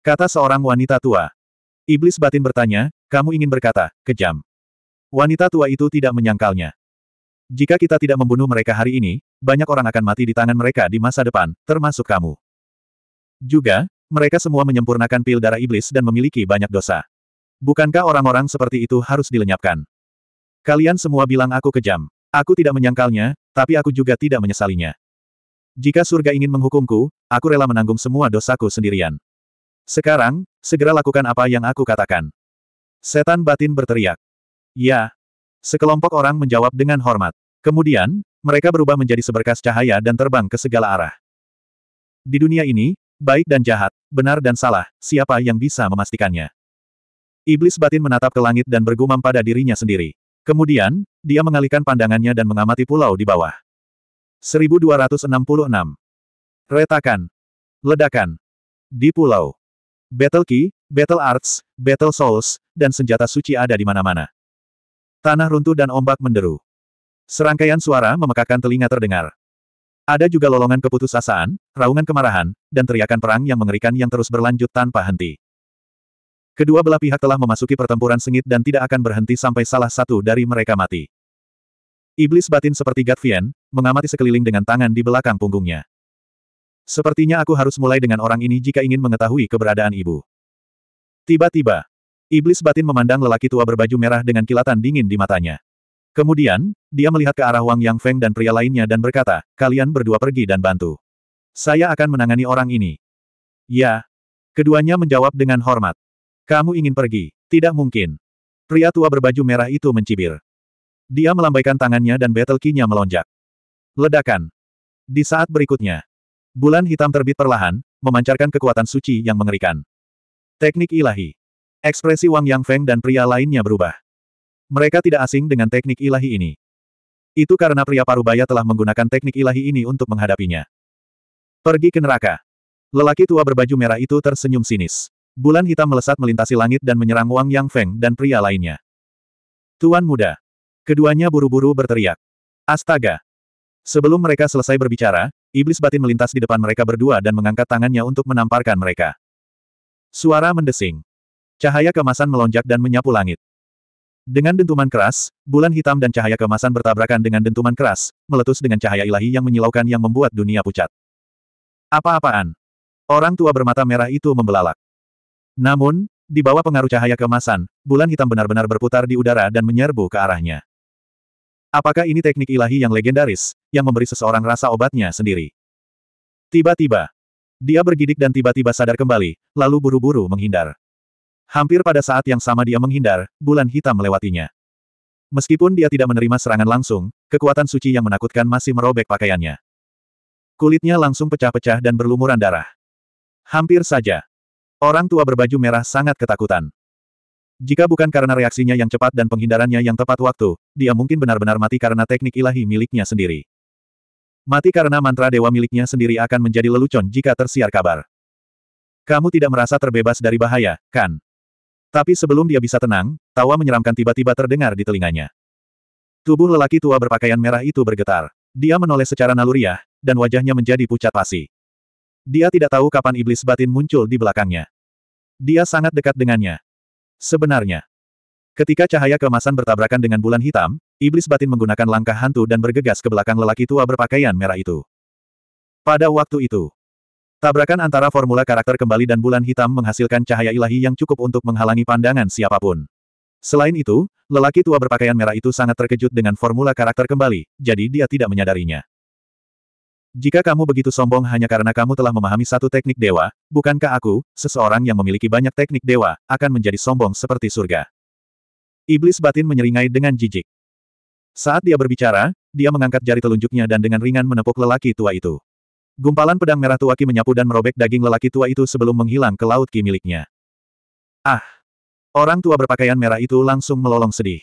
Speaker 1: Kata seorang wanita tua. Iblis batin bertanya, kamu ingin berkata, kejam. Wanita tua itu tidak menyangkalnya. Jika kita tidak membunuh mereka hari ini, banyak orang akan mati di tangan mereka di masa depan, termasuk kamu. Juga, mereka semua menyempurnakan pil darah iblis dan memiliki banyak dosa. Bukankah orang-orang seperti itu harus dilenyapkan? Kalian semua bilang aku kejam. Aku tidak menyangkalnya, tapi aku juga tidak menyesalinya. Jika surga ingin menghukumku, aku rela menanggung semua dosaku sendirian. Sekarang, segera lakukan apa yang aku katakan. Setan batin berteriak. Ya, Sekelompok orang menjawab dengan hormat. Kemudian, mereka berubah menjadi seberkas cahaya dan terbang ke segala arah. Di dunia ini, baik dan jahat, benar dan salah, siapa yang bisa memastikannya? Iblis batin menatap ke langit dan bergumam pada dirinya sendiri. Kemudian, dia mengalihkan pandangannya dan mengamati pulau di bawah. 1266. Retakan. Ledakan. Di pulau. Battle Key, Battle Arts, Battle Souls, dan senjata suci ada di mana-mana. Tanah runtuh dan ombak menderu. Serangkaian suara memekakan telinga terdengar. Ada juga lolongan keputusasaan, raungan kemarahan, dan teriakan perang yang mengerikan yang terus berlanjut tanpa henti. Kedua belah pihak telah memasuki pertempuran sengit dan tidak akan berhenti sampai salah satu dari mereka mati. Iblis batin seperti Gatvian, mengamati sekeliling dengan tangan di belakang punggungnya. Sepertinya aku harus mulai dengan orang ini jika ingin mengetahui keberadaan ibu. Tiba-tiba, Iblis batin memandang lelaki tua berbaju merah dengan kilatan dingin di matanya. Kemudian, dia melihat ke arah Wang Yang Feng dan pria lainnya dan berkata, kalian berdua pergi dan bantu. Saya akan menangani orang ini. Ya. Keduanya menjawab dengan hormat. Kamu ingin pergi? Tidak mungkin. Pria tua berbaju merah itu mencibir. Dia melambaikan tangannya dan battle key-nya melonjak. Ledakan. Di saat berikutnya, bulan hitam terbit perlahan, memancarkan kekuatan suci yang mengerikan. Teknik ilahi. Ekspresi Wang Yang Feng dan pria lainnya berubah. Mereka tidak asing dengan teknik ilahi ini. Itu karena pria parubaya telah menggunakan teknik ilahi ini untuk menghadapinya. Pergi ke neraka. Lelaki tua berbaju merah itu tersenyum sinis. Bulan hitam melesat melintasi langit dan menyerang Wang Yang Feng dan pria lainnya. Tuan muda. Keduanya buru-buru berteriak. Astaga. Sebelum mereka selesai berbicara, iblis batin melintas di depan mereka berdua dan mengangkat tangannya untuk menamparkan mereka. Suara mendesing. Cahaya kemasan melonjak dan menyapu langit. Dengan dentuman keras, bulan hitam dan cahaya kemasan bertabrakan dengan dentuman keras, meletus dengan cahaya ilahi yang menyilaukan yang membuat dunia pucat. Apa-apaan? Orang tua bermata merah itu membelalak. Namun, di bawah pengaruh cahaya kemasan, bulan hitam benar-benar berputar di udara dan menyerbu ke arahnya. Apakah ini teknik ilahi yang legendaris, yang memberi seseorang rasa obatnya sendiri? Tiba-tiba, dia bergidik dan tiba-tiba sadar kembali, lalu buru-buru menghindar. Hampir pada saat yang sama dia menghindar, bulan hitam melewatinya. Meskipun dia tidak menerima serangan langsung, kekuatan suci yang menakutkan masih merobek pakaiannya. Kulitnya langsung pecah-pecah dan berlumuran darah. Hampir saja. Orang tua berbaju merah sangat ketakutan. Jika bukan karena reaksinya yang cepat dan penghindarannya yang tepat waktu, dia mungkin benar-benar mati karena teknik ilahi miliknya sendiri. Mati karena mantra dewa miliknya sendiri akan menjadi lelucon jika tersiar kabar. Kamu tidak merasa terbebas dari bahaya, kan? Tapi sebelum dia bisa tenang, tawa menyeramkan tiba-tiba terdengar di telinganya. Tubuh lelaki tua berpakaian merah itu bergetar. Dia menoleh secara naluriah, dan wajahnya menjadi pucat pasi. Dia tidak tahu kapan iblis batin muncul di belakangnya. Dia sangat dekat dengannya. Sebenarnya, ketika cahaya kemasan bertabrakan dengan bulan hitam, iblis batin menggunakan langkah hantu dan bergegas ke belakang lelaki tua berpakaian merah itu. Pada waktu itu, Tabrakan antara formula karakter kembali dan bulan hitam menghasilkan cahaya ilahi yang cukup untuk menghalangi pandangan siapapun. Selain itu, lelaki tua berpakaian merah itu sangat terkejut dengan formula karakter kembali, jadi dia tidak menyadarinya. Jika kamu begitu sombong hanya karena kamu telah memahami satu teknik dewa, bukankah aku, seseorang yang memiliki banyak teknik dewa, akan menjadi sombong seperti surga? Iblis batin menyeringai dengan jijik. Saat dia berbicara, dia mengangkat jari telunjuknya dan dengan ringan menepuk lelaki tua itu. Gumpalan pedang merah tua Ki menyapu dan merobek daging lelaki tua itu sebelum menghilang ke laut Ki miliknya. Ah! Orang tua berpakaian merah itu langsung melolong sedih.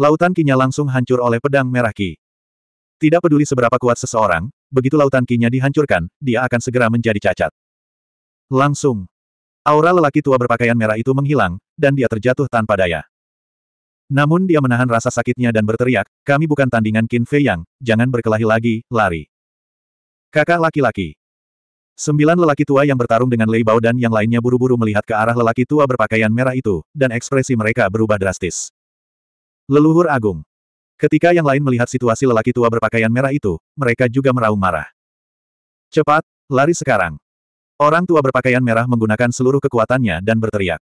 Speaker 1: Lautan Kinya langsung hancur oleh pedang merah Ki. Tidak peduli seberapa kuat seseorang, begitu lautan Kinya dihancurkan, dia akan segera menjadi cacat. Langsung. Aura lelaki tua berpakaian merah itu menghilang, dan dia terjatuh tanpa daya. Namun dia menahan rasa sakitnya dan berteriak, kami bukan tandingan Qin Fei Yang, jangan berkelahi lagi, lari. Kakak laki-laki. Sembilan lelaki tua yang bertarung dengan Lei Bao dan yang lainnya buru-buru melihat ke arah lelaki tua berpakaian merah itu, dan ekspresi mereka berubah drastis. Leluhur Agung. Ketika yang lain melihat situasi lelaki tua berpakaian merah itu, mereka juga meraung marah. Cepat, lari sekarang. Orang tua berpakaian merah menggunakan seluruh kekuatannya dan berteriak.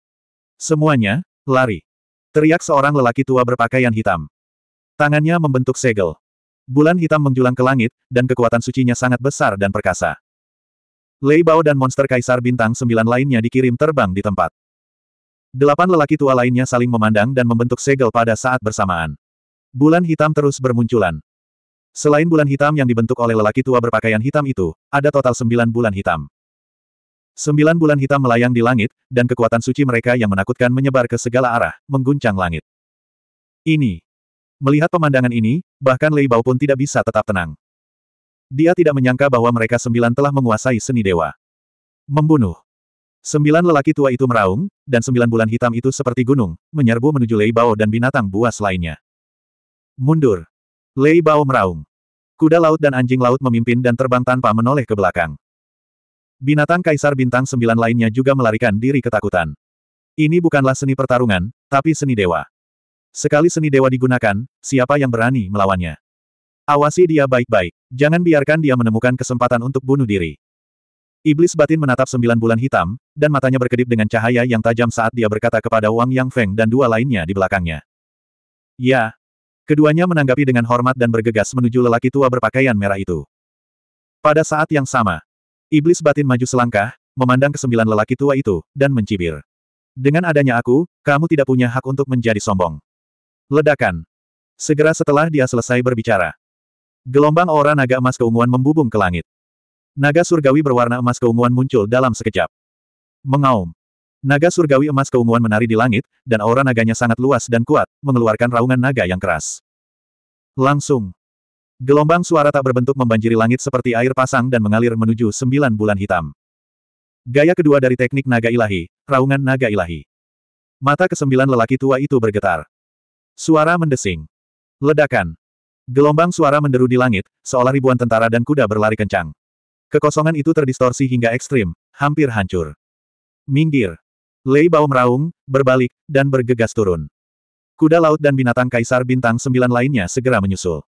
Speaker 1: Semuanya, lari. Teriak seorang lelaki tua berpakaian hitam. Tangannya membentuk segel. Bulan hitam menjulang ke langit, dan kekuatan sucinya sangat besar dan perkasa. Lei Bao dan monster kaisar bintang sembilan lainnya dikirim terbang di tempat. Delapan lelaki tua lainnya saling memandang dan membentuk segel pada saat bersamaan. Bulan hitam terus bermunculan. Selain bulan hitam yang dibentuk oleh lelaki tua berpakaian hitam itu, ada total sembilan bulan hitam. Sembilan bulan hitam melayang di langit, dan kekuatan suci mereka yang menakutkan menyebar ke segala arah, mengguncang langit. Ini. Melihat pemandangan ini, bahkan Lei Bao pun tidak bisa tetap tenang. Dia tidak menyangka bahwa mereka sembilan telah menguasai seni dewa. Membunuh. Sembilan lelaki tua itu meraung, dan sembilan bulan hitam itu seperti gunung, menyerbu menuju Lei Bao dan binatang buas lainnya. Mundur. Lei Bao meraung. Kuda laut dan anjing laut memimpin dan terbang tanpa menoleh ke belakang. Binatang kaisar bintang sembilan lainnya juga melarikan diri ketakutan. Ini bukanlah seni pertarungan, tapi seni dewa. Sekali seni dewa digunakan, siapa yang berani melawannya? Awasi dia baik-baik. Jangan biarkan dia menemukan kesempatan untuk bunuh diri. Iblis batin menatap sembilan bulan hitam, dan matanya berkedip dengan cahaya yang tajam saat dia berkata kepada Wang Yang Feng dan dua lainnya di belakangnya. Ya. Keduanya menanggapi dengan hormat dan bergegas menuju lelaki tua berpakaian merah itu. Pada saat yang sama, Iblis batin maju selangkah, memandang kesembilan lelaki tua itu, dan mencibir. Dengan adanya aku, kamu tidak punya hak untuk menjadi sombong. Ledakan. Segera setelah dia selesai berbicara. Gelombang aura naga emas keunguan membubung ke langit. Naga surgawi berwarna emas keunguan muncul dalam sekejap. Mengaum. Naga surgawi emas keunguan menari di langit, dan aura naganya sangat luas dan kuat, mengeluarkan raungan naga yang keras. Langsung. Gelombang suara tak berbentuk membanjiri langit seperti air pasang dan mengalir menuju sembilan bulan hitam. Gaya kedua dari teknik naga ilahi, raungan naga ilahi. Mata kesembilan lelaki tua itu bergetar. Suara mendesing. Ledakan. Gelombang suara menderu di langit, seolah ribuan tentara dan kuda berlari kencang. Kekosongan itu terdistorsi hingga ekstrim, hampir hancur. Minggir. Lei Bao meraung, berbalik, dan bergegas turun. Kuda laut dan binatang kaisar bintang sembilan lainnya segera menyusul.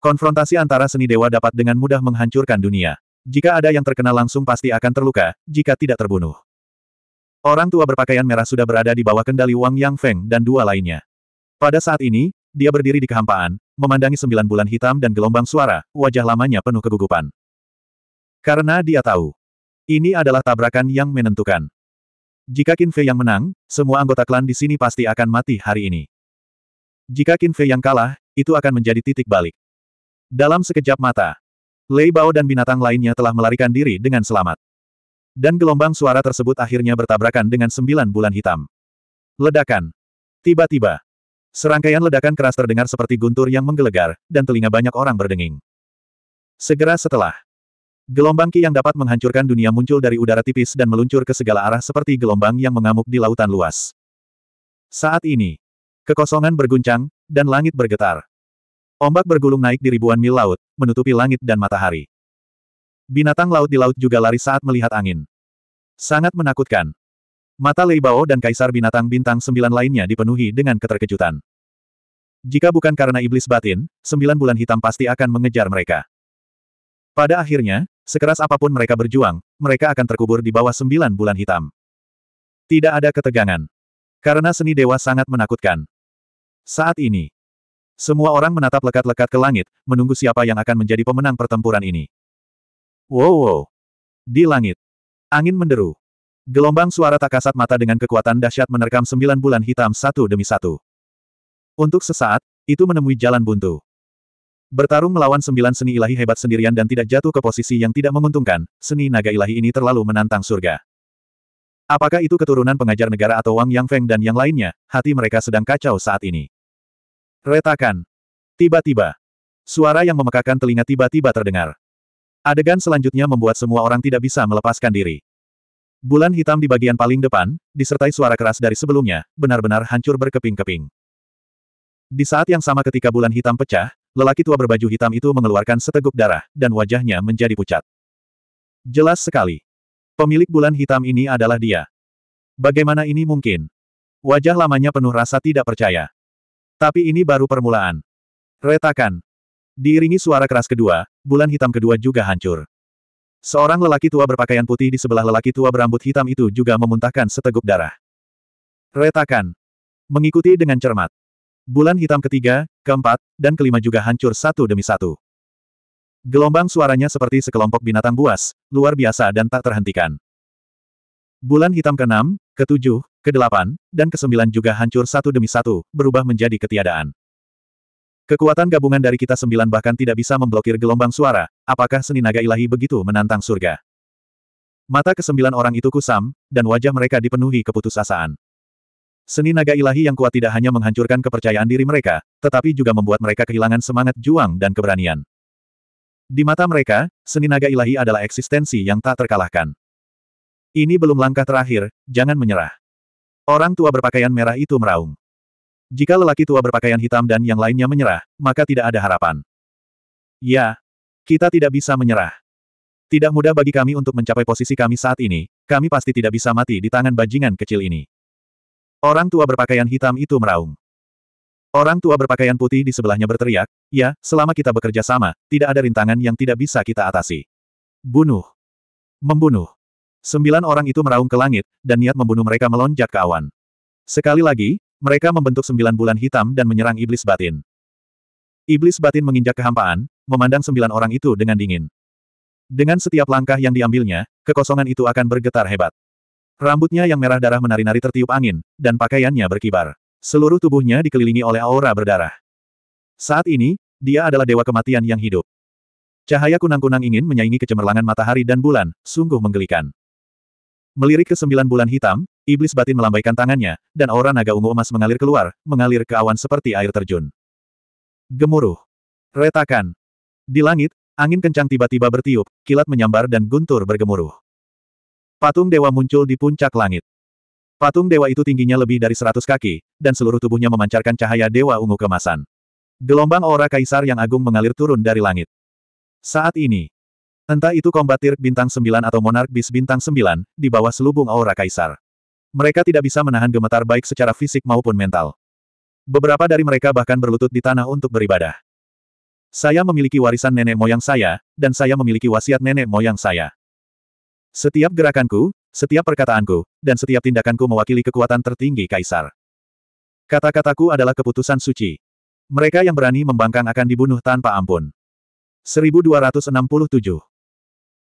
Speaker 1: Konfrontasi antara seni dewa dapat dengan mudah menghancurkan dunia. Jika ada yang terkena langsung pasti akan terluka, jika tidak terbunuh. Orang tua berpakaian merah sudah berada di bawah kendali Wang Yang Feng dan dua lainnya. Pada saat ini, dia berdiri di kehampaan, memandangi sembilan bulan hitam dan gelombang suara, wajah lamanya penuh kegugupan. Karena dia tahu. Ini adalah tabrakan yang menentukan. Jika Qin Fei yang menang, semua anggota klan di sini pasti akan mati hari ini. Jika Qin Fei yang kalah, itu akan menjadi titik balik. Dalam sekejap mata, Lei Bao dan binatang lainnya telah melarikan diri dengan selamat. Dan gelombang suara tersebut akhirnya bertabrakan dengan sembilan bulan hitam. Ledakan. Tiba-tiba, Serangkaian ledakan keras terdengar seperti guntur yang menggelegar, dan telinga banyak orang berdenging. Segera setelah, gelombang Ki yang dapat menghancurkan dunia muncul dari udara tipis dan meluncur ke segala arah seperti gelombang yang mengamuk di lautan luas. Saat ini, kekosongan berguncang, dan langit bergetar. Ombak bergulung naik di ribuan mil laut, menutupi langit dan matahari. Binatang laut di laut juga lari saat melihat angin. Sangat menakutkan. Mata Lei Bao dan Kaisar Binatang Bintang Sembilan lainnya dipenuhi dengan keterkejutan. Jika bukan karena iblis batin, sembilan bulan hitam pasti akan mengejar mereka. Pada akhirnya, sekeras apapun mereka berjuang, mereka akan terkubur di bawah sembilan bulan hitam. Tidak ada ketegangan. Karena seni dewa sangat menakutkan. Saat ini, semua orang menatap lekat-lekat ke langit, menunggu siapa yang akan menjadi pemenang pertempuran ini. Wow, wow. Di langit, angin menderu. Gelombang suara tak kasat mata dengan kekuatan dahsyat menerkam sembilan bulan hitam satu demi satu. Untuk sesaat, itu menemui jalan buntu. Bertarung melawan sembilan seni ilahi hebat sendirian dan tidak jatuh ke posisi yang tidak menguntungkan, seni naga ilahi ini terlalu menantang surga. Apakah itu keturunan pengajar negara atau Wang Yang Feng dan yang lainnya, hati mereka sedang kacau saat ini. Retakan. Tiba-tiba. Suara yang memekakan telinga tiba-tiba terdengar. Adegan selanjutnya membuat semua orang tidak bisa melepaskan diri. Bulan hitam di bagian paling depan, disertai suara keras dari sebelumnya, benar-benar hancur berkeping-keping. Di saat yang sama ketika bulan hitam pecah, lelaki tua berbaju hitam itu mengeluarkan seteguk darah, dan wajahnya menjadi pucat. Jelas sekali. Pemilik bulan hitam ini adalah dia. Bagaimana ini mungkin? Wajah lamanya penuh rasa tidak percaya. Tapi ini baru permulaan. Retakan. Diiringi suara keras kedua, bulan hitam kedua juga hancur. Seorang lelaki tua berpakaian putih di sebelah lelaki tua berambut hitam itu juga memuntahkan seteguk darah. Retakan. Mengikuti dengan cermat. Bulan hitam ketiga, keempat, dan kelima juga hancur satu demi satu. Gelombang suaranya seperti sekelompok binatang buas, luar biasa dan tak terhentikan. Bulan hitam keenam, ketujuh, kedelapan, dan kesembilan juga hancur satu demi satu, berubah menjadi ketiadaan. Kekuatan gabungan dari kita sembilan bahkan tidak bisa memblokir gelombang suara, apakah seni naga ilahi begitu menantang surga? Mata kesembilan orang itu kusam, dan wajah mereka dipenuhi keputusasaan. Seni naga ilahi yang kuat tidak hanya menghancurkan kepercayaan diri mereka, tetapi juga membuat mereka kehilangan semangat juang dan keberanian. Di mata mereka, seni naga ilahi adalah eksistensi yang tak terkalahkan. Ini belum langkah terakhir, jangan menyerah. Orang tua berpakaian merah itu meraung. Jika lelaki tua berpakaian hitam dan yang lainnya menyerah, maka tidak ada harapan. Ya, kita tidak bisa menyerah. Tidak mudah bagi kami untuk mencapai posisi kami saat ini, kami pasti tidak bisa mati di tangan bajingan kecil ini. Orang tua berpakaian hitam itu meraung. Orang tua berpakaian putih di sebelahnya berteriak, ya, selama kita bekerja sama, tidak ada rintangan yang tidak bisa kita atasi. Bunuh. Membunuh. Sembilan orang itu meraung ke langit, dan niat membunuh mereka melonjak ke awan. Sekali lagi, mereka membentuk sembilan bulan hitam dan menyerang iblis batin. Iblis batin menginjak kehampaan, memandang sembilan orang itu dengan dingin. Dengan setiap langkah yang diambilnya, kekosongan itu akan bergetar hebat. Rambutnya yang merah darah menari-nari tertiup angin, dan pakaiannya berkibar. Seluruh tubuhnya dikelilingi oleh aura berdarah. Saat ini, dia adalah dewa kematian yang hidup. Cahaya kunang-kunang ingin menyaingi kecemerlangan matahari dan bulan, sungguh menggelikan. Melirik ke sembilan bulan hitam, iblis batin melambaikan tangannya, dan aura naga ungu emas mengalir keluar, mengalir ke awan seperti air terjun. Gemuruh. Retakan. Di langit, angin kencang tiba-tiba bertiup, kilat menyambar dan guntur bergemuruh. Patung dewa muncul di puncak langit. Patung dewa itu tingginya lebih dari seratus kaki, dan seluruh tubuhnya memancarkan cahaya dewa ungu kemasan. Gelombang aura kaisar yang agung mengalir turun dari langit. Saat ini, Entah itu kombatir bintang 9 atau monark bis bintang 9, di bawah selubung aura kaisar. Mereka tidak bisa menahan gemetar baik secara fisik maupun mental. Beberapa dari mereka bahkan berlutut di tanah untuk beribadah. Saya memiliki warisan nenek moyang saya, dan saya memiliki wasiat nenek moyang saya. Setiap gerakanku, setiap perkataanku, dan setiap tindakanku mewakili kekuatan tertinggi kaisar. Kata-kataku adalah keputusan suci. Mereka yang berani membangkang akan dibunuh tanpa ampun. 1267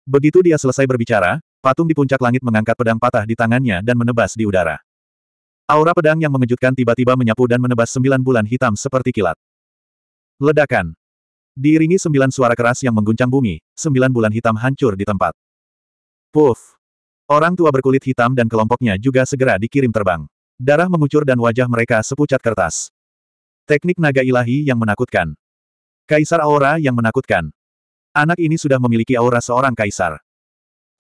Speaker 1: Begitu dia selesai berbicara, patung di puncak langit mengangkat pedang patah di tangannya dan menebas di udara. Aura pedang yang mengejutkan tiba-tiba menyapu dan menebas sembilan bulan hitam seperti kilat. Ledakan. Diiringi sembilan suara keras yang mengguncang bumi, sembilan bulan hitam hancur di tempat. Puff. Orang tua berkulit hitam dan kelompoknya juga segera dikirim terbang. Darah mengucur dan wajah mereka sepucat kertas. Teknik naga ilahi yang menakutkan. Kaisar aura yang menakutkan. Anak ini sudah memiliki aura seorang kaisar.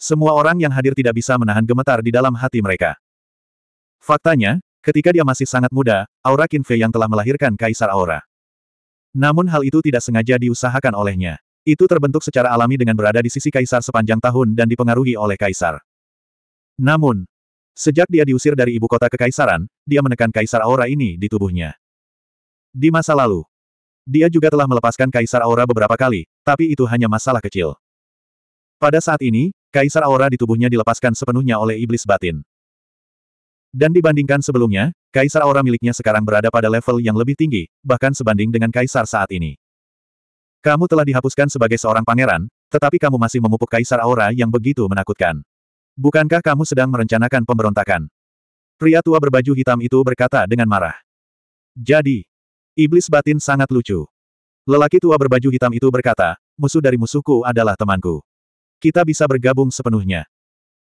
Speaker 1: Semua orang yang hadir tidak bisa menahan gemetar di dalam hati mereka. Faktanya, ketika dia masih sangat muda, aura Kinfe yang telah melahirkan kaisar aura. Namun hal itu tidak sengaja diusahakan olehnya. Itu terbentuk secara alami dengan berada di sisi kaisar sepanjang tahun dan dipengaruhi oleh kaisar. Namun, sejak dia diusir dari ibu kota kekaisaran, dia menekan kaisar aura ini di tubuhnya. Di masa lalu, dia juga telah melepaskan kaisar aura beberapa kali, tapi itu hanya masalah kecil. Pada saat ini, kaisar aura di tubuhnya dilepaskan sepenuhnya oleh iblis batin. Dan dibandingkan sebelumnya, kaisar aura miliknya sekarang berada pada level yang lebih tinggi, bahkan sebanding dengan kaisar saat ini. Kamu telah dihapuskan sebagai seorang pangeran, tetapi kamu masih memupuk kaisar aura yang begitu menakutkan. Bukankah kamu sedang merencanakan pemberontakan? Pria tua berbaju hitam itu berkata dengan marah. Jadi, iblis batin sangat lucu. Lelaki tua berbaju hitam itu berkata, musuh dari musuhku adalah temanku. Kita bisa bergabung sepenuhnya.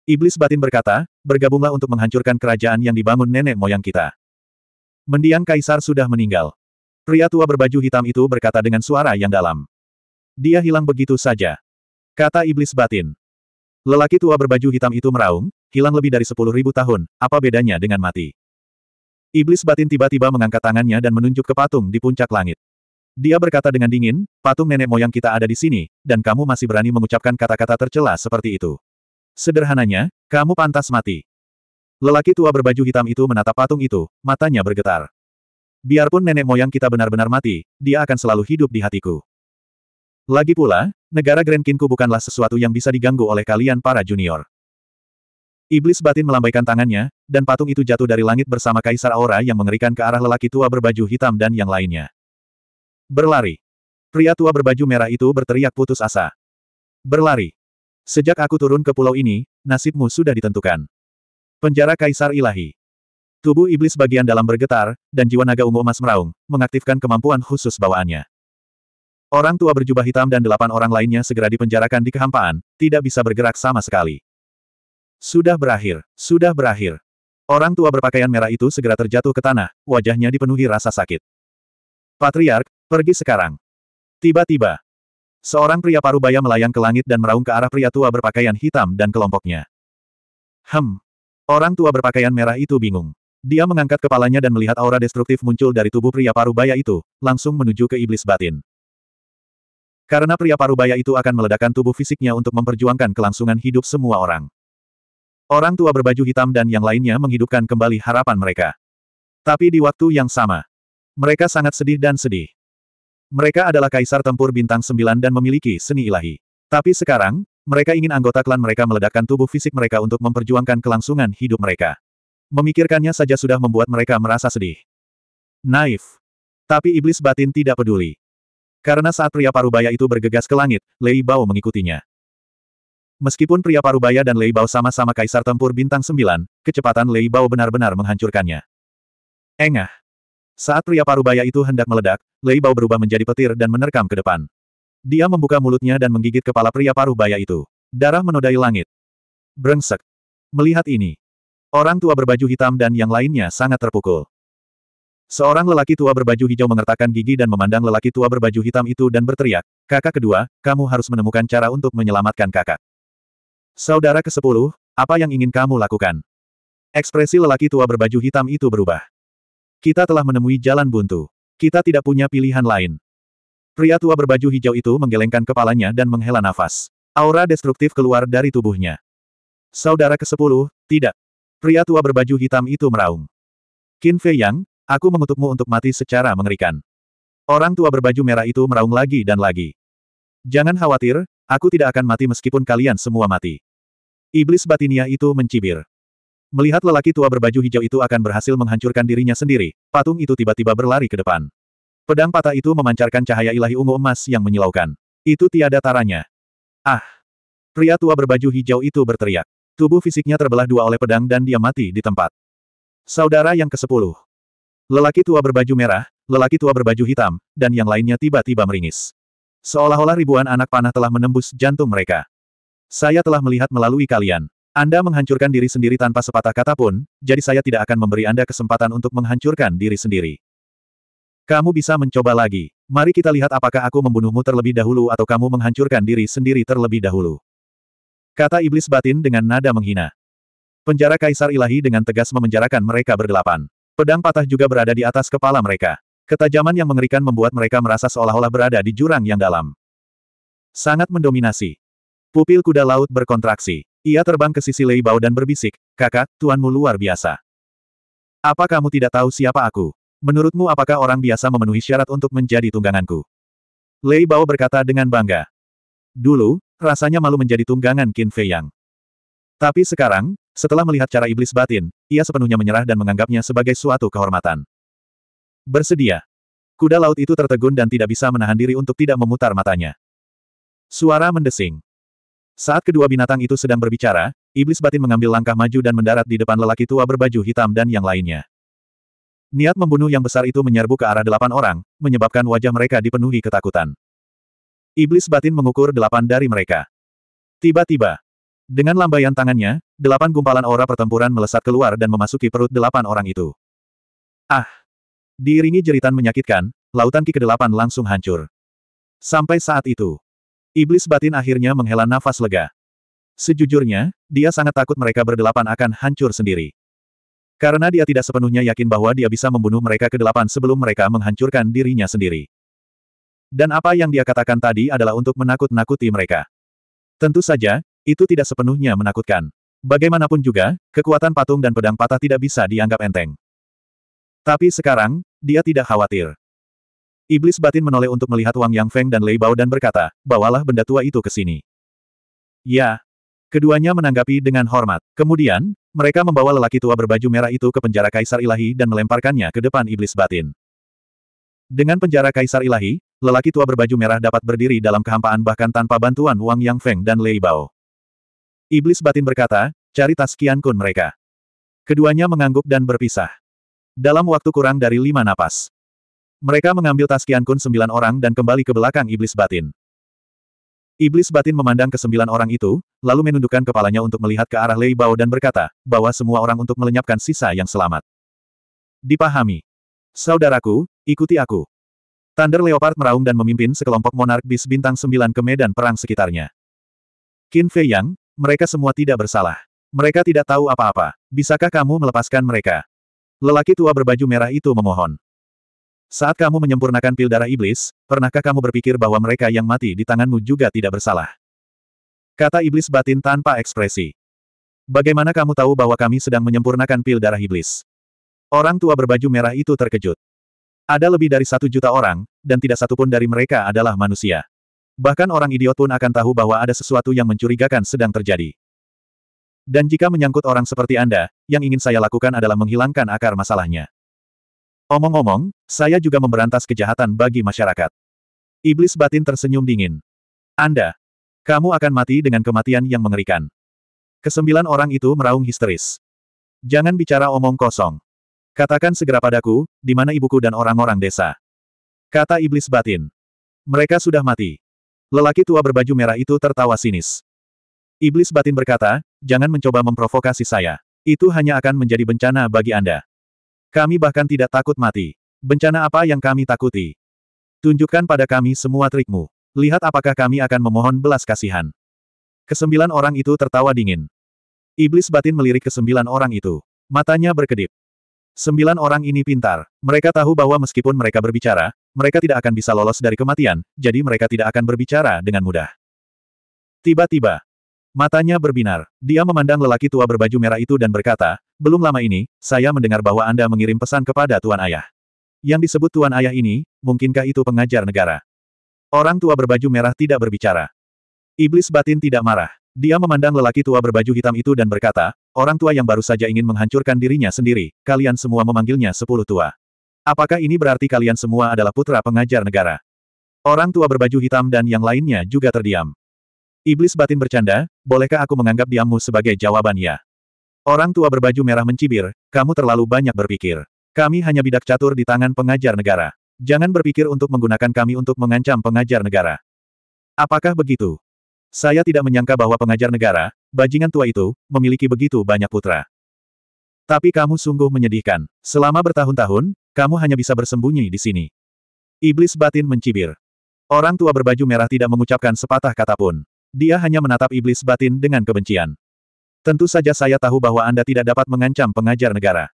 Speaker 1: Iblis batin berkata, bergabunglah untuk menghancurkan kerajaan yang dibangun nenek moyang kita. Mendiang kaisar sudah meninggal. Pria tua berbaju hitam itu berkata dengan suara yang dalam. Dia hilang begitu saja. Kata iblis batin. Lelaki tua berbaju hitam itu meraung, hilang lebih dari sepuluh ribu tahun, apa bedanya dengan mati? Iblis batin tiba-tiba mengangkat tangannya dan menunjuk ke patung di puncak langit. Dia berkata dengan dingin, patung nenek moyang kita ada di sini, dan kamu masih berani mengucapkan kata-kata tercela seperti itu. Sederhananya, kamu pantas mati. Lelaki tua berbaju hitam itu menatap patung itu, matanya bergetar. Biarpun nenek moyang kita benar-benar mati, dia akan selalu hidup di hatiku. Lagi pula, negara Grand Kinku bukanlah sesuatu yang bisa diganggu oleh kalian para junior. Iblis batin melambaikan tangannya, dan patung itu jatuh dari langit bersama Kaisar Aura yang mengerikan ke arah lelaki tua berbaju hitam dan yang lainnya. Berlari. Pria tua berbaju merah itu berteriak putus asa. Berlari. Sejak aku turun ke pulau ini, nasibmu sudah ditentukan. Penjara Kaisar Ilahi. Tubuh iblis bagian dalam bergetar, dan jiwa naga ungu emas meraung, mengaktifkan kemampuan khusus bawaannya. Orang tua berjubah hitam dan delapan orang lainnya segera dipenjarakan di kehampaan, tidak bisa bergerak sama sekali. Sudah berakhir, sudah berakhir. Orang tua berpakaian merah itu segera terjatuh ke tanah, wajahnya dipenuhi rasa sakit. Patriark, pergi sekarang. Tiba-tiba, seorang pria parubaya melayang ke langit dan meraung ke arah pria tua berpakaian hitam dan kelompoknya. Hem. Orang tua berpakaian merah itu bingung. Dia mengangkat kepalanya dan melihat aura destruktif muncul dari tubuh pria parubaya itu, langsung menuju ke iblis batin. Karena pria parubaya itu akan meledakkan tubuh fisiknya untuk memperjuangkan kelangsungan hidup semua orang. Orang tua berbaju hitam dan yang lainnya menghidupkan kembali harapan mereka. Tapi di waktu yang sama, mereka sangat sedih dan sedih. Mereka adalah kaisar tempur bintang sembilan dan memiliki seni ilahi. Tapi sekarang, mereka ingin anggota klan mereka meledakkan tubuh fisik mereka untuk memperjuangkan kelangsungan hidup mereka. Memikirkannya saja sudah membuat mereka merasa sedih. Naif. Tapi iblis batin tidak peduli. Karena saat pria parubaya itu bergegas ke langit, Lei Bao mengikutinya. Meskipun pria parubaya dan Lei Bao sama-sama kaisar tempur bintang sembilan, kecepatan Lei Bao benar-benar menghancurkannya. Engah. Saat pria parubaya itu hendak meledak, Lei Bao berubah menjadi petir dan menerkam ke depan. Dia membuka mulutnya dan menggigit kepala pria parubaya itu. Darah menodai langit. Brengsek. Melihat ini. Orang tua berbaju hitam dan yang lainnya sangat terpukul. Seorang lelaki tua berbaju hijau mengertakkan gigi dan memandang lelaki tua berbaju hitam itu dan berteriak, kakak kedua, kamu harus menemukan cara untuk menyelamatkan kakak. Saudara ke-10, apa yang ingin kamu lakukan? Ekspresi lelaki tua berbaju hitam itu berubah. Kita telah menemui jalan buntu. Kita tidak punya pilihan lain. Pria tua berbaju hijau itu menggelengkan kepalanya dan menghela nafas. Aura destruktif keluar dari tubuhnya. Saudara ke-10, tidak. Pria tua berbaju hitam itu meraung. Qin Fei Yang, aku mengutukmu untuk mati secara mengerikan. Orang tua berbaju merah itu meraung lagi dan lagi. Jangan khawatir, aku tidak akan mati meskipun kalian semua mati. Iblis batinia itu mencibir. Melihat lelaki tua berbaju hijau itu akan berhasil menghancurkan dirinya sendiri, patung itu tiba-tiba berlari ke depan. Pedang patah itu memancarkan cahaya ilahi ungu emas yang menyilaukan. Itu tiada taranya. Ah! Pria tua berbaju hijau itu berteriak. Tubuh fisiknya terbelah dua oleh pedang dan dia mati di tempat. Saudara yang ke sepuluh, Lelaki tua berbaju merah, lelaki tua berbaju hitam, dan yang lainnya tiba-tiba meringis. Seolah-olah ribuan anak panah telah menembus jantung mereka. Saya telah melihat melalui kalian. Anda menghancurkan diri sendiri tanpa sepatah kata pun, jadi saya tidak akan memberi Anda kesempatan untuk menghancurkan diri sendiri. Kamu bisa mencoba lagi. Mari kita lihat apakah aku membunuhmu terlebih dahulu atau kamu menghancurkan diri sendiri terlebih dahulu. Kata iblis batin dengan nada menghina. Penjara kaisar ilahi dengan tegas memenjarakan mereka berdelapan. Pedang patah juga berada di atas kepala mereka. Ketajaman yang mengerikan membuat mereka merasa seolah-olah berada di jurang yang dalam. Sangat mendominasi. Pupil kuda laut berkontraksi. Ia terbang ke sisi Lei Bao dan berbisik, kakak, tuanmu luar biasa. Apa kamu tidak tahu siapa aku? Menurutmu apakah orang biasa memenuhi syarat untuk menjadi tungganganku? Lei Bao berkata dengan bangga. Dulu, rasanya malu menjadi tunggangan Qin Fei Yang. Tapi sekarang, setelah melihat cara iblis batin, ia sepenuhnya menyerah dan menganggapnya sebagai suatu kehormatan. Bersedia. Kuda laut itu tertegun dan tidak bisa menahan diri untuk tidak memutar matanya. Suara mendesing. Saat kedua binatang itu sedang berbicara, iblis batin mengambil langkah maju dan mendarat di depan lelaki tua berbaju hitam dan yang lainnya. Niat membunuh yang besar itu menyerbu ke arah delapan orang, menyebabkan wajah mereka dipenuhi ketakutan. Iblis batin mengukur delapan dari mereka. Tiba-tiba, dengan lambaian tangannya, delapan gumpalan aura pertempuran melesat keluar dan memasuki perut delapan orang itu. Ah! Diiringi jeritan menyakitkan, lautan ki kedelapan langsung hancur. Sampai saat itu, Iblis batin akhirnya menghela nafas lega. Sejujurnya, dia sangat takut mereka berdelapan akan hancur sendiri. Karena dia tidak sepenuhnya yakin bahwa dia bisa membunuh mereka kedelapan sebelum mereka menghancurkan dirinya sendiri. Dan apa yang dia katakan tadi adalah untuk menakut-nakuti mereka. Tentu saja, itu tidak sepenuhnya menakutkan. Bagaimanapun juga, kekuatan patung dan pedang patah tidak bisa dianggap enteng. Tapi sekarang, dia tidak khawatir. Iblis batin menoleh untuk melihat Wang Yang Feng dan Lei Bao dan berkata, bawalah benda tua itu ke sini. Ya. Keduanya menanggapi dengan hormat. Kemudian, mereka membawa lelaki tua berbaju merah itu ke penjara Kaisar Ilahi dan melemparkannya ke depan iblis batin. Dengan penjara Kaisar Ilahi, lelaki tua berbaju merah dapat berdiri dalam kehampaan bahkan tanpa bantuan Wang Yang Feng dan Lei Bao. Iblis batin berkata, cari tas Kian Kun mereka. Keduanya mengangguk dan berpisah. Dalam waktu kurang dari lima napas, mereka mengambil tas kian Kun sembilan orang dan kembali ke belakang iblis batin. Iblis batin memandang ke sembilan orang itu, lalu menundukkan kepalanya untuk melihat ke arah Lei Bao dan berkata, bahwa semua orang untuk melenyapkan sisa yang selamat. Dipahami. Saudaraku, ikuti aku. Thunder Leopard meraung dan memimpin sekelompok monark bis bintang sembilan ke medan perang sekitarnya. Qin Fei Yang, mereka semua tidak bersalah. Mereka tidak tahu apa-apa. Bisakah kamu melepaskan mereka? Lelaki tua berbaju merah itu memohon. Saat kamu menyempurnakan pil darah iblis, pernahkah kamu berpikir bahwa mereka yang mati di tanganmu juga tidak bersalah? Kata iblis batin tanpa ekspresi. Bagaimana kamu tahu bahwa kami sedang menyempurnakan pil darah iblis? Orang tua berbaju merah itu terkejut. Ada lebih dari satu juta orang, dan tidak satupun dari mereka adalah manusia. Bahkan orang idiot pun akan tahu bahwa ada sesuatu yang mencurigakan sedang terjadi. Dan jika menyangkut orang seperti Anda, yang ingin saya lakukan adalah menghilangkan akar masalahnya. Omong-omong, saya juga memberantas kejahatan bagi masyarakat. Iblis batin tersenyum dingin. Anda. Kamu akan mati dengan kematian yang mengerikan. Kesembilan orang itu meraung histeris. Jangan bicara omong kosong. Katakan segera padaku, di mana ibuku dan orang-orang desa. Kata iblis batin. Mereka sudah mati. Lelaki tua berbaju merah itu tertawa sinis. Iblis batin berkata, jangan mencoba memprovokasi saya. Itu hanya akan menjadi bencana bagi Anda. Kami bahkan tidak takut mati. Bencana apa yang kami takuti? Tunjukkan pada kami semua trikmu. Lihat apakah kami akan memohon belas kasihan. Kesembilan orang itu tertawa dingin. Iblis batin melirik kesembilan orang itu. Matanya berkedip. Sembilan orang ini pintar. Mereka tahu bahwa meskipun mereka berbicara, mereka tidak akan bisa lolos dari kematian, jadi mereka tidak akan berbicara dengan mudah. Tiba-tiba, Matanya berbinar. Dia memandang lelaki tua berbaju merah itu dan berkata, belum lama ini, saya mendengar bahwa Anda mengirim pesan kepada Tuan Ayah. Yang disebut Tuan Ayah ini, mungkinkah itu pengajar negara? Orang tua berbaju merah tidak berbicara. Iblis batin tidak marah. Dia memandang lelaki tua berbaju hitam itu dan berkata, orang tua yang baru saja ingin menghancurkan dirinya sendiri, kalian semua memanggilnya sepuluh tua. Apakah ini berarti kalian semua adalah putra pengajar negara? Orang tua berbaju hitam dan yang lainnya juga terdiam. Iblis batin bercanda, bolehkah aku menganggap diammu sebagai jawaban ya? Orang tua berbaju merah mencibir, kamu terlalu banyak berpikir. Kami hanya bidak catur di tangan pengajar negara. Jangan berpikir untuk menggunakan kami untuk mengancam pengajar negara. Apakah begitu? Saya tidak menyangka bahwa pengajar negara, bajingan tua itu, memiliki begitu banyak putra. Tapi kamu sungguh menyedihkan. Selama bertahun-tahun, kamu hanya bisa bersembunyi di sini. Iblis batin mencibir. Orang tua berbaju merah tidak mengucapkan sepatah kata pun. Dia hanya menatap iblis batin dengan kebencian. Tentu saja saya tahu bahwa Anda tidak dapat mengancam pengajar negara.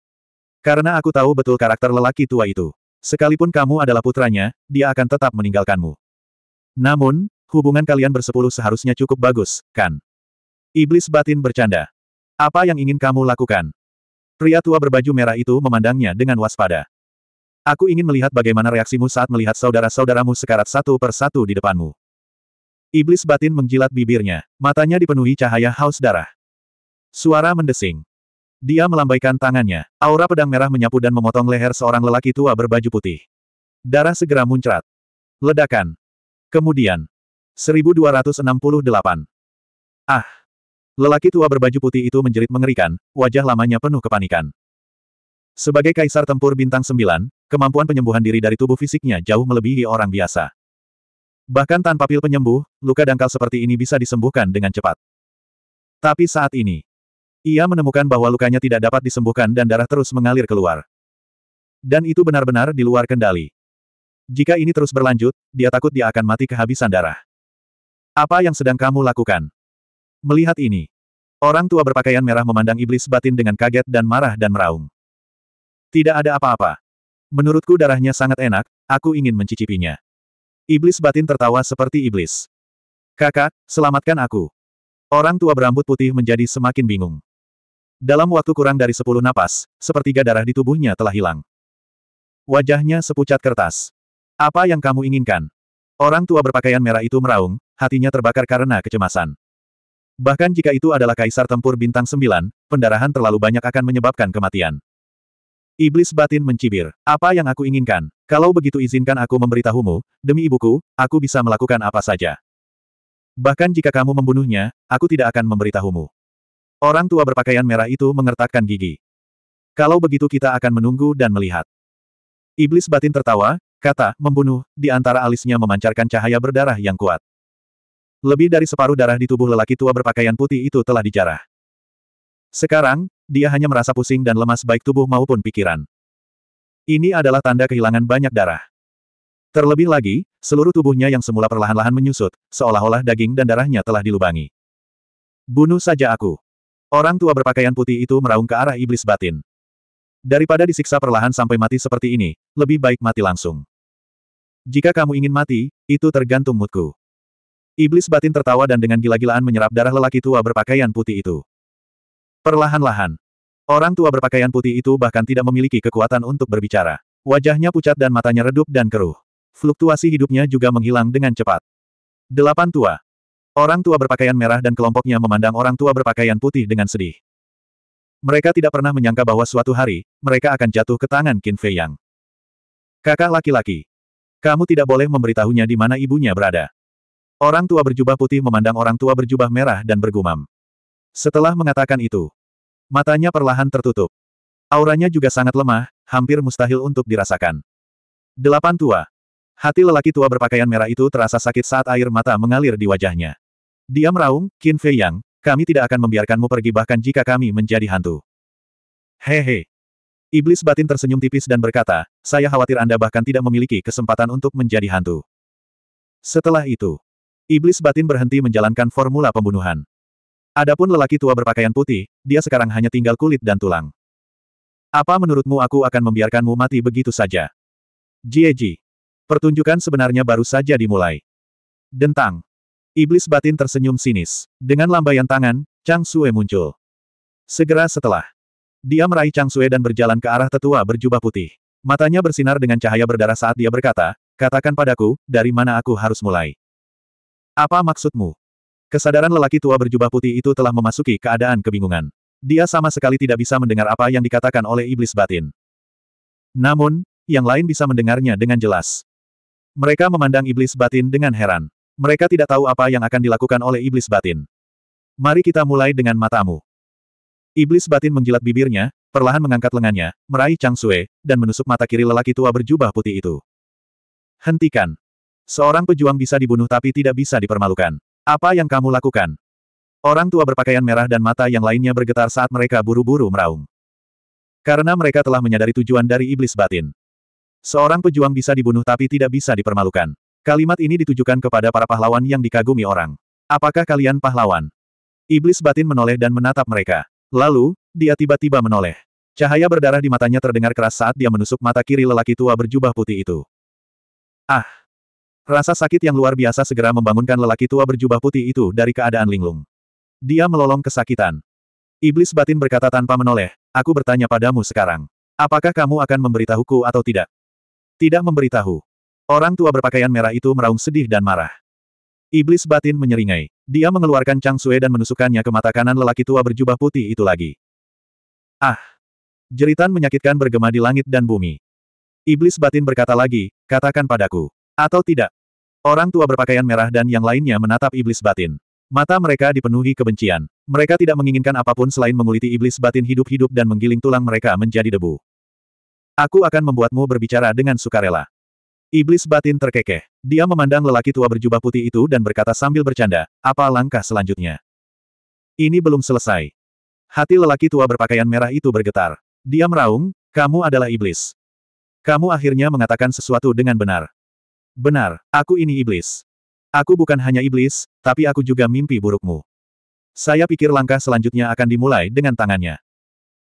Speaker 1: Karena aku tahu betul karakter lelaki tua itu. Sekalipun kamu adalah putranya, dia akan tetap meninggalkanmu. Namun, hubungan kalian bersepuluh seharusnya cukup bagus, kan? Iblis batin bercanda. Apa yang ingin kamu lakukan? Pria tua berbaju merah itu memandangnya dengan waspada. Aku ingin melihat bagaimana reaksimu saat melihat saudara-saudaramu sekarat satu persatu di depanmu. Iblis batin mengjilat bibirnya, matanya dipenuhi cahaya haus darah. Suara mendesing. Dia melambaikan tangannya, aura pedang merah menyapu dan memotong leher seorang lelaki tua berbaju putih. Darah segera muncrat. Ledakan. Kemudian. 1268. Ah! Lelaki tua berbaju putih itu menjerit mengerikan, wajah lamanya penuh kepanikan. Sebagai kaisar tempur bintang Sembilan, kemampuan penyembuhan diri dari tubuh fisiknya jauh melebihi orang biasa. Bahkan tanpa pil penyembuh, luka dangkal seperti ini bisa disembuhkan dengan cepat. Tapi saat ini, ia menemukan bahwa lukanya tidak dapat disembuhkan dan darah terus mengalir keluar. Dan itu benar-benar di luar kendali. Jika ini terus berlanjut, dia takut dia akan mati kehabisan darah. Apa yang sedang kamu lakukan? Melihat ini, orang tua berpakaian merah memandang iblis batin dengan kaget dan marah dan meraung. Tidak ada apa-apa. Menurutku darahnya sangat enak, aku ingin mencicipinya. Iblis batin tertawa seperti iblis. Kakak, selamatkan aku. Orang tua berambut putih menjadi semakin bingung. Dalam waktu kurang dari sepuluh napas, sepertiga darah di tubuhnya telah hilang. Wajahnya sepucat kertas. Apa yang kamu inginkan? Orang tua berpakaian merah itu meraung, hatinya terbakar karena kecemasan. Bahkan jika itu adalah kaisar tempur bintang sembilan, pendarahan terlalu banyak akan menyebabkan kematian. Iblis batin mencibir. Apa yang aku inginkan? Kalau begitu izinkan aku memberitahumu, demi ibuku, aku bisa melakukan apa saja. Bahkan jika kamu membunuhnya, aku tidak akan memberitahumu. Orang tua berpakaian merah itu mengertakkan gigi. Kalau begitu kita akan menunggu dan melihat. Iblis batin tertawa, kata, membunuh, di antara alisnya memancarkan cahaya berdarah yang kuat. Lebih dari separuh darah di tubuh lelaki tua berpakaian putih itu telah dijarah. Sekarang, dia hanya merasa pusing dan lemas baik tubuh maupun pikiran. Ini adalah tanda kehilangan banyak darah. Terlebih lagi, seluruh tubuhnya yang semula perlahan-lahan menyusut, seolah-olah daging dan darahnya telah dilubangi. Bunuh saja aku. Orang tua berpakaian putih itu meraung ke arah iblis batin. Daripada disiksa perlahan sampai mati seperti ini, lebih baik mati langsung. Jika kamu ingin mati, itu tergantung moodku. Iblis batin tertawa dan dengan gila-gilaan menyerap darah lelaki tua berpakaian putih itu. Perlahan-lahan. Orang tua berpakaian putih itu bahkan tidak memiliki kekuatan untuk berbicara. Wajahnya pucat dan matanya redup dan keruh. Fluktuasi hidupnya juga menghilang dengan cepat. Delapan tua. Orang tua berpakaian merah dan kelompoknya memandang orang tua berpakaian putih dengan sedih. Mereka tidak pernah menyangka bahwa suatu hari, mereka akan jatuh ke tangan Qin Fei Yang. Kakak laki-laki. Kamu tidak boleh memberitahunya di mana ibunya berada. Orang tua berjubah putih memandang orang tua berjubah merah dan bergumam. Setelah mengatakan itu, Matanya perlahan tertutup. Auranya juga sangat lemah, hampir mustahil untuk dirasakan. Delapan tua. Hati lelaki tua berpakaian merah itu terasa sakit saat air mata mengalir di wajahnya. Dia meraung, Qin Fei Yang, kami tidak akan membiarkanmu pergi bahkan jika kami menjadi hantu. Hehe. Iblis batin tersenyum tipis dan berkata, saya khawatir Anda bahkan tidak memiliki kesempatan untuk menjadi hantu. Setelah itu, iblis batin berhenti menjalankan formula pembunuhan. Adapun lelaki tua berpakaian putih, dia sekarang hanya tinggal kulit dan tulang. Apa menurutmu aku akan membiarkanmu mati begitu saja? Jieji. Pertunjukan sebenarnya baru saja dimulai. Dentang. Iblis batin tersenyum sinis. Dengan lambaian tangan, Chang Sue muncul. Segera setelah. Dia meraih Chang Sue dan berjalan ke arah tetua berjubah putih. Matanya bersinar dengan cahaya berdarah saat dia berkata, Katakan padaku, dari mana aku harus mulai? Apa maksudmu? Kesadaran lelaki tua berjubah putih itu telah memasuki keadaan kebingungan. Dia sama sekali tidak bisa mendengar apa yang dikatakan oleh iblis batin. Namun, yang lain bisa mendengarnya dengan jelas. Mereka memandang iblis batin dengan heran. Mereka tidak tahu apa yang akan dilakukan oleh iblis batin. Mari kita mulai dengan matamu. Iblis batin menjilat bibirnya, perlahan mengangkat lengannya, meraih Chang Sue, dan menusuk mata kiri lelaki tua berjubah putih itu. Hentikan. Seorang pejuang bisa dibunuh tapi tidak bisa dipermalukan. Apa yang kamu lakukan? Orang tua berpakaian merah dan mata yang lainnya bergetar saat mereka buru-buru meraung. Karena mereka telah menyadari tujuan dari iblis batin. Seorang pejuang bisa dibunuh tapi tidak bisa dipermalukan. Kalimat ini ditujukan kepada para pahlawan yang dikagumi orang. Apakah kalian pahlawan? Iblis batin menoleh dan menatap mereka. Lalu, dia tiba-tiba menoleh. Cahaya berdarah di matanya terdengar keras saat dia menusuk mata kiri lelaki tua berjubah putih itu. Ah! Rasa sakit yang luar biasa segera membangunkan lelaki tua berjubah putih itu dari keadaan linglung. Dia melolong kesakitan. Iblis batin berkata tanpa menoleh, aku bertanya padamu sekarang. Apakah kamu akan memberitahuku atau tidak? Tidak memberitahu. Orang tua berpakaian merah itu meraung sedih dan marah. Iblis batin menyeringai. Dia mengeluarkan Chang Sue dan menusukkannya ke mata kanan lelaki tua berjubah putih itu lagi. Ah! Jeritan menyakitkan bergema di langit dan bumi. Iblis batin berkata lagi, katakan padaku. Atau tidak, Orang tua berpakaian merah dan yang lainnya menatap iblis batin. Mata mereka dipenuhi kebencian. Mereka tidak menginginkan apapun selain menguliti iblis batin hidup-hidup dan menggiling tulang mereka menjadi debu. Aku akan membuatmu berbicara dengan sukarela. Iblis batin terkekeh. Dia memandang lelaki tua berjubah putih itu dan berkata sambil bercanda, apa langkah selanjutnya? Ini belum selesai. Hati lelaki tua berpakaian merah itu bergetar. Dia meraung, kamu adalah iblis. Kamu akhirnya mengatakan sesuatu dengan benar. Benar, aku ini iblis. Aku bukan hanya iblis, tapi aku juga mimpi burukmu. Saya pikir langkah selanjutnya akan dimulai dengan tangannya.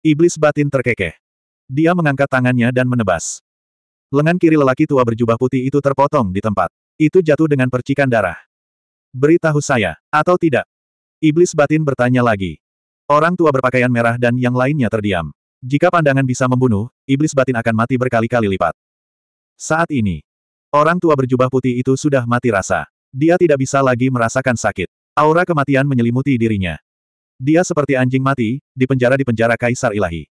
Speaker 1: Iblis batin terkekeh. Dia mengangkat tangannya dan menebas. Lengan kiri lelaki tua berjubah putih itu terpotong di tempat. Itu jatuh dengan percikan darah. Beritahu saya, atau tidak? Iblis batin bertanya lagi. Orang tua berpakaian merah dan yang lainnya terdiam. Jika pandangan bisa membunuh, iblis batin akan mati berkali-kali lipat. Saat ini, Orang tua berjubah putih itu sudah mati rasa. Dia tidak bisa lagi merasakan sakit. Aura kematian menyelimuti dirinya. Dia seperti anjing mati, di penjara di penjara Kaisar Ilahi.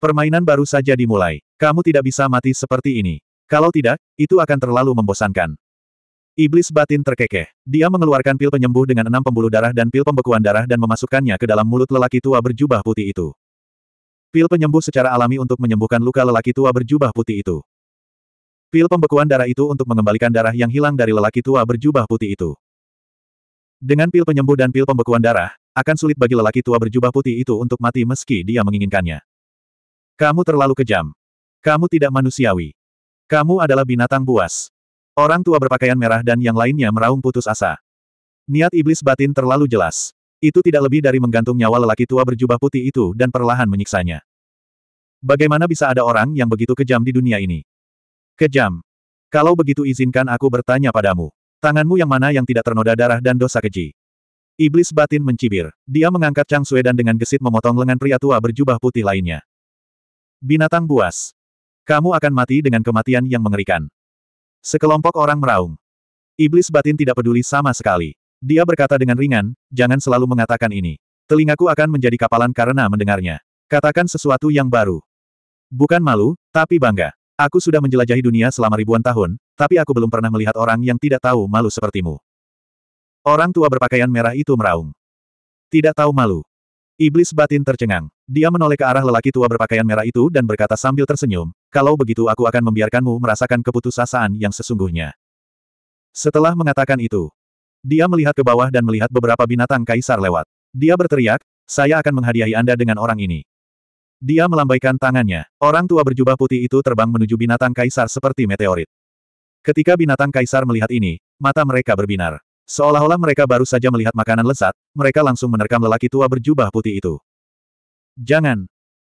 Speaker 1: Permainan baru saja dimulai. Kamu tidak bisa mati seperti ini. Kalau tidak, itu akan terlalu membosankan. Iblis batin terkekeh. Dia mengeluarkan pil penyembuh dengan enam pembuluh darah dan pil pembekuan darah dan memasukkannya ke dalam mulut lelaki tua berjubah putih itu. Pil penyembuh secara alami untuk menyembuhkan luka lelaki tua berjubah putih itu. Pil pembekuan darah itu untuk mengembalikan darah yang hilang dari lelaki tua berjubah putih itu. Dengan pil penyembuh dan pil pembekuan darah, akan sulit bagi lelaki tua berjubah putih itu untuk mati meski dia menginginkannya. Kamu terlalu kejam. Kamu tidak manusiawi. Kamu adalah binatang buas. Orang tua berpakaian merah dan yang lainnya meraung putus asa. Niat iblis batin terlalu jelas. Itu tidak lebih dari menggantung nyawa lelaki tua berjubah putih itu dan perlahan menyiksanya. Bagaimana bisa ada orang yang begitu kejam di dunia ini? Kejam. Kalau begitu izinkan aku bertanya padamu. Tanganmu yang mana yang tidak ternoda darah dan dosa keji? Iblis batin mencibir. Dia mengangkat Chang Sue dan dengan gesit memotong lengan pria tua berjubah putih lainnya. Binatang buas. Kamu akan mati dengan kematian yang mengerikan. Sekelompok orang meraung. Iblis batin tidak peduli sama sekali. Dia berkata dengan ringan, jangan selalu mengatakan ini. Telingaku akan menjadi kapalan karena mendengarnya. Katakan sesuatu yang baru. Bukan malu, tapi bangga. Aku sudah menjelajahi dunia selama ribuan tahun, tapi aku belum pernah melihat orang yang tidak tahu malu sepertimu. Orang tua berpakaian merah itu meraung. Tidak tahu malu. Iblis batin tercengang. Dia menoleh ke arah lelaki tua berpakaian merah itu dan berkata sambil tersenyum, kalau begitu aku akan membiarkanmu merasakan keputusasaan yang sesungguhnya. Setelah mengatakan itu, dia melihat ke bawah dan melihat beberapa binatang kaisar lewat. Dia berteriak, saya akan menghadiahi Anda dengan orang ini. Dia melambaikan tangannya. Orang tua berjubah putih itu terbang menuju binatang kaisar seperti meteorit. Ketika binatang kaisar melihat ini, mata mereka berbinar. Seolah-olah mereka baru saja melihat makanan lezat, mereka langsung menerkam lelaki tua berjubah putih itu. Jangan.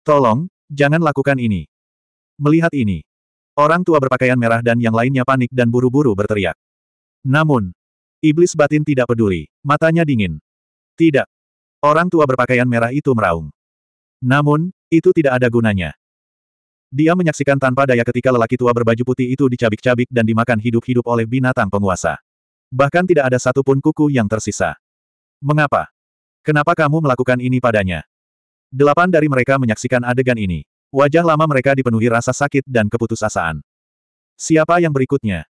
Speaker 1: Tolong, jangan lakukan ini. Melihat ini. Orang tua berpakaian merah dan yang lainnya panik dan buru-buru berteriak. Namun, iblis batin tidak peduli. Matanya dingin. Tidak. Orang tua berpakaian merah itu meraung. Namun, itu tidak ada gunanya. Dia menyaksikan tanpa daya ketika lelaki tua berbaju putih itu dicabik-cabik dan dimakan hidup-hidup oleh binatang penguasa. Bahkan tidak ada satupun kuku yang tersisa. Mengapa? Kenapa kamu melakukan ini padanya? Delapan dari mereka menyaksikan adegan ini. Wajah lama mereka dipenuhi rasa sakit dan keputusasaan. Siapa yang berikutnya?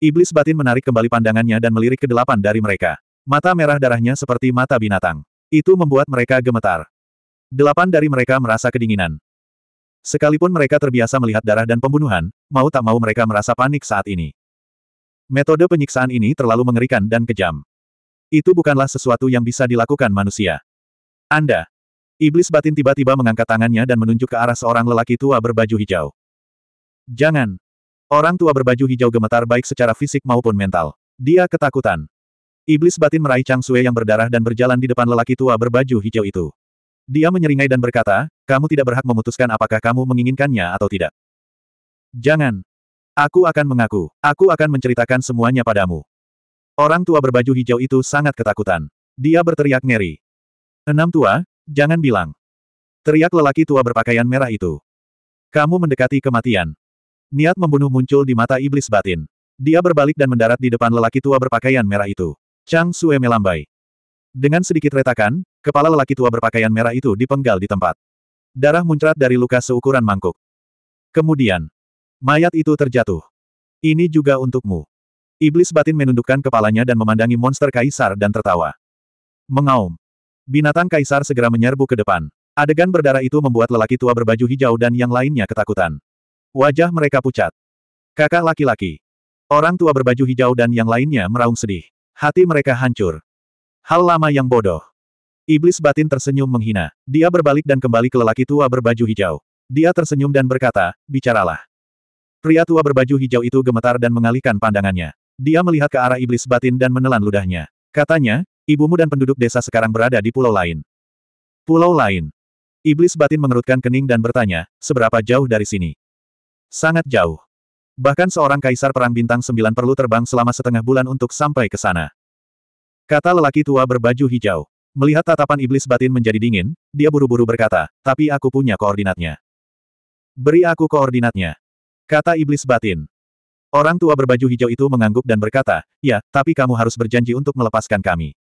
Speaker 1: Iblis batin menarik kembali pandangannya dan melirik ke delapan dari mereka. Mata merah darahnya seperti mata binatang. Itu membuat mereka gemetar. Delapan dari mereka merasa kedinginan. Sekalipun mereka terbiasa melihat darah dan pembunuhan, mau tak mau mereka merasa panik saat ini. Metode penyiksaan ini terlalu mengerikan dan kejam. Itu bukanlah sesuatu yang bisa dilakukan manusia. Anda. Iblis batin tiba-tiba mengangkat tangannya dan menunjuk ke arah seorang lelaki tua berbaju hijau. Jangan. Orang tua berbaju hijau gemetar baik secara fisik maupun mental. Dia ketakutan. Iblis batin meraih Chang Sue yang berdarah dan berjalan di depan lelaki tua berbaju hijau itu. Dia menyeringai dan berkata, kamu tidak berhak memutuskan apakah kamu menginginkannya atau tidak. Jangan. Aku akan mengaku. Aku akan menceritakan semuanya padamu. Orang tua berbaju hijau itu sangat ketakutan. Dia berteriak ngeri. Enam tua, jangan bilang. Teriak lelaki tua berpakaian merah itu. Kamu mendekati kematian. Niat membunuh muncul di mata iblis batin. Dia berbalik dan mendarat di depan lelaki tua berpakaian merah itu. Chang Sue melambai. Dengan sedikit retakan, kepala lelaki tua berpakaian merah itu dipenggal di tempat. Darah muncrat dari luka seukuran mangkuk. Kemudian, mayat itu terjatuh. Ini juga untukmu. Iblis batin menundukkan kepalanya dan memandangi monster kaisar dan tertawa. Mengaum. Binatang kaisar segera menyerbu ke depan. Adegan berdarah itu membuat lelaki tua berbaju hijau dan yang lainnya ketakutan. Wajah mereka pucat. Kakak laki-laki. Orang tua berbaju hijau dan yang lainnya meraung sedih. Hati mereka hancur. Hal lama yang bodoh. Iblis batin tersenyum menghina. Dia berbalik dan kembali ke lelaki tua berbaju hijau. Dia tersenyum dan berkata, bicaralah. Pria tua berbaju hijau itu gemetar dan mengalihkan pandangannya. Dia melihat ke arah iblis batin dan menelan ludahnya. Katanya, ibumu dan penduduk desa sekarang berada di pulau lain. Pulau lain. Iblis batin mengerutkan kening dan bertanya, seberapa jauh dari sini? Sangat jauh. Bahkan seorang kaisar perang bintang sembilan perlu terbang selama setengah bulan untuk sampai ke sana. Kata lelaki tua berbaju hijau. Melihat tatapan iblis batin menjadi dingin, dia buru-buru berkata, tapi aku punya koordinatnya. Beri aku koordinatnya. Kata iblis batin. Orang tua berbaju hijau itu mengangguk dan berkata, ya, tapi kamu harus berjanji untuk melepaskan kami.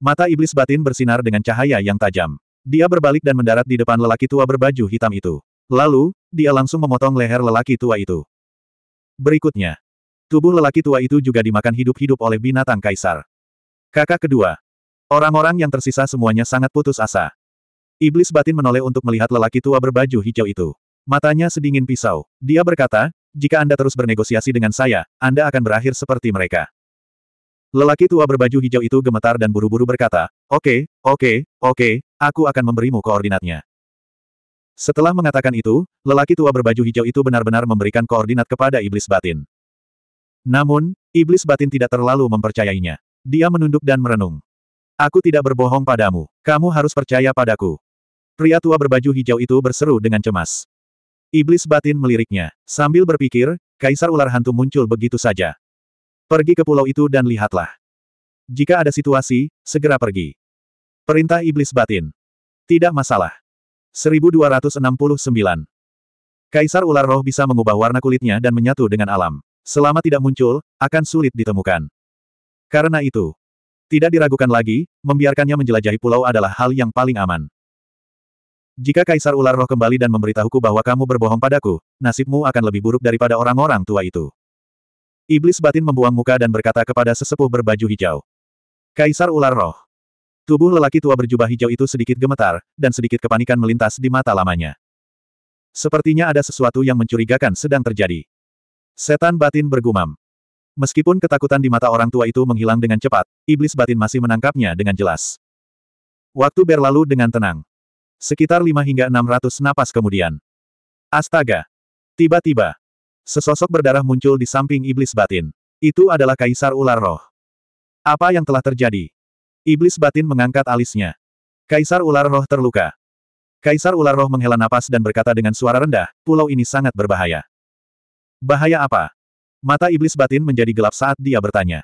Speaker 1: Mata iblis batin bersinar dengan cahaya yang tajam. Dia berbalik dan mendarat di depan lelaki tua berbaju hitam itu. Lalu, dia langsung memotong leher lelaki tua itu. Berikutnya, tubuh lelaki tua itu juga dimakan hidup-hidup oleh binatang kaisar. Kakak kedua. Orang-orang yang tersisa semuanya sangat putus asa. Iblis batin menoleh untuk melihat lelaki tua berbaju hijau itu. Matanya sedingin pisau. Dia berkata, jika Anda terus bernegosiasi dengan saya, Anda akan berakhir seperti mereka. Lelaki tua berbaju hijau itu gemetar dan buru-buru berkata, oke, okay, oke, okay, oke, okay, aku akan memberimu koordinatnya. Setelah mengatakan itu, lelaki tua berbaju hijau itu benar-benar memberikan koordinat kepada iblis batin. Namun, iblis batin tidak terlalu mempercayainya. Dia menunduk dan merenung. Aku tidak berbohong padamu. Kamu harus percaya padaku. Pria tua berbaju hijau itu berseru dengan cemas. Iblis batin meliriknya. Sambil berpikir, kaisar ular hantu muncul begitu saja. Pergi ke pulau itu dan lihatlah. Jika ada situasi, segera pergi. Perintah iblis batin. Tidak masalah. 1269. Kaisar ular roh bisa mengubah warna kulitnya dan menyatu dengan alam. Selama tidak muncul, akan sulit ditemukan. Karena itu, tidak diragukan lagi, membiarkannya menjelajahi pulau adalah hal yang paling aman. Jika Kaisar Ular Roh kembali dan memberitahuku bahwa kamu berbohong padaku, nasibmu akan lebih buruk daripada orang-orang tua itu. Iblis batin membuang muka dan berkata kepada sesepuh berbaju hijau. Kaisar Ular Roh. Tubuh lelaki tua berjubah hijau itu sedikit gemetar, dan sedikit kepanikan melintas di mata lamanya. Sepertinya ada sesuatu yang mencurigakan sedang terjadi. Setan batin bergumam. Meskipun ketakutan di mata orang tua itu menghilang dengan cepat, iblis batin masih menangkapnya dengan jelas. Waktu berlalu dengan tenang. Sekitar 5 hingga 600 napas kemudian. Astaga! Tiba-tiba, sesosok berdarah muncul di samping iblis batin. Itu adalah Kaisar Ular Roh. Apa yang telah terjadi? Iblis batin mengangkat alisnya. Kaisar Ular Roh terluka. Kaisar Ular Roh menghela napas dan berkata dengan suara rendah, pulau ini sangat berbahaya. Bahaya apa? Mata iblis batin menjadi gelap saat dia bertanya.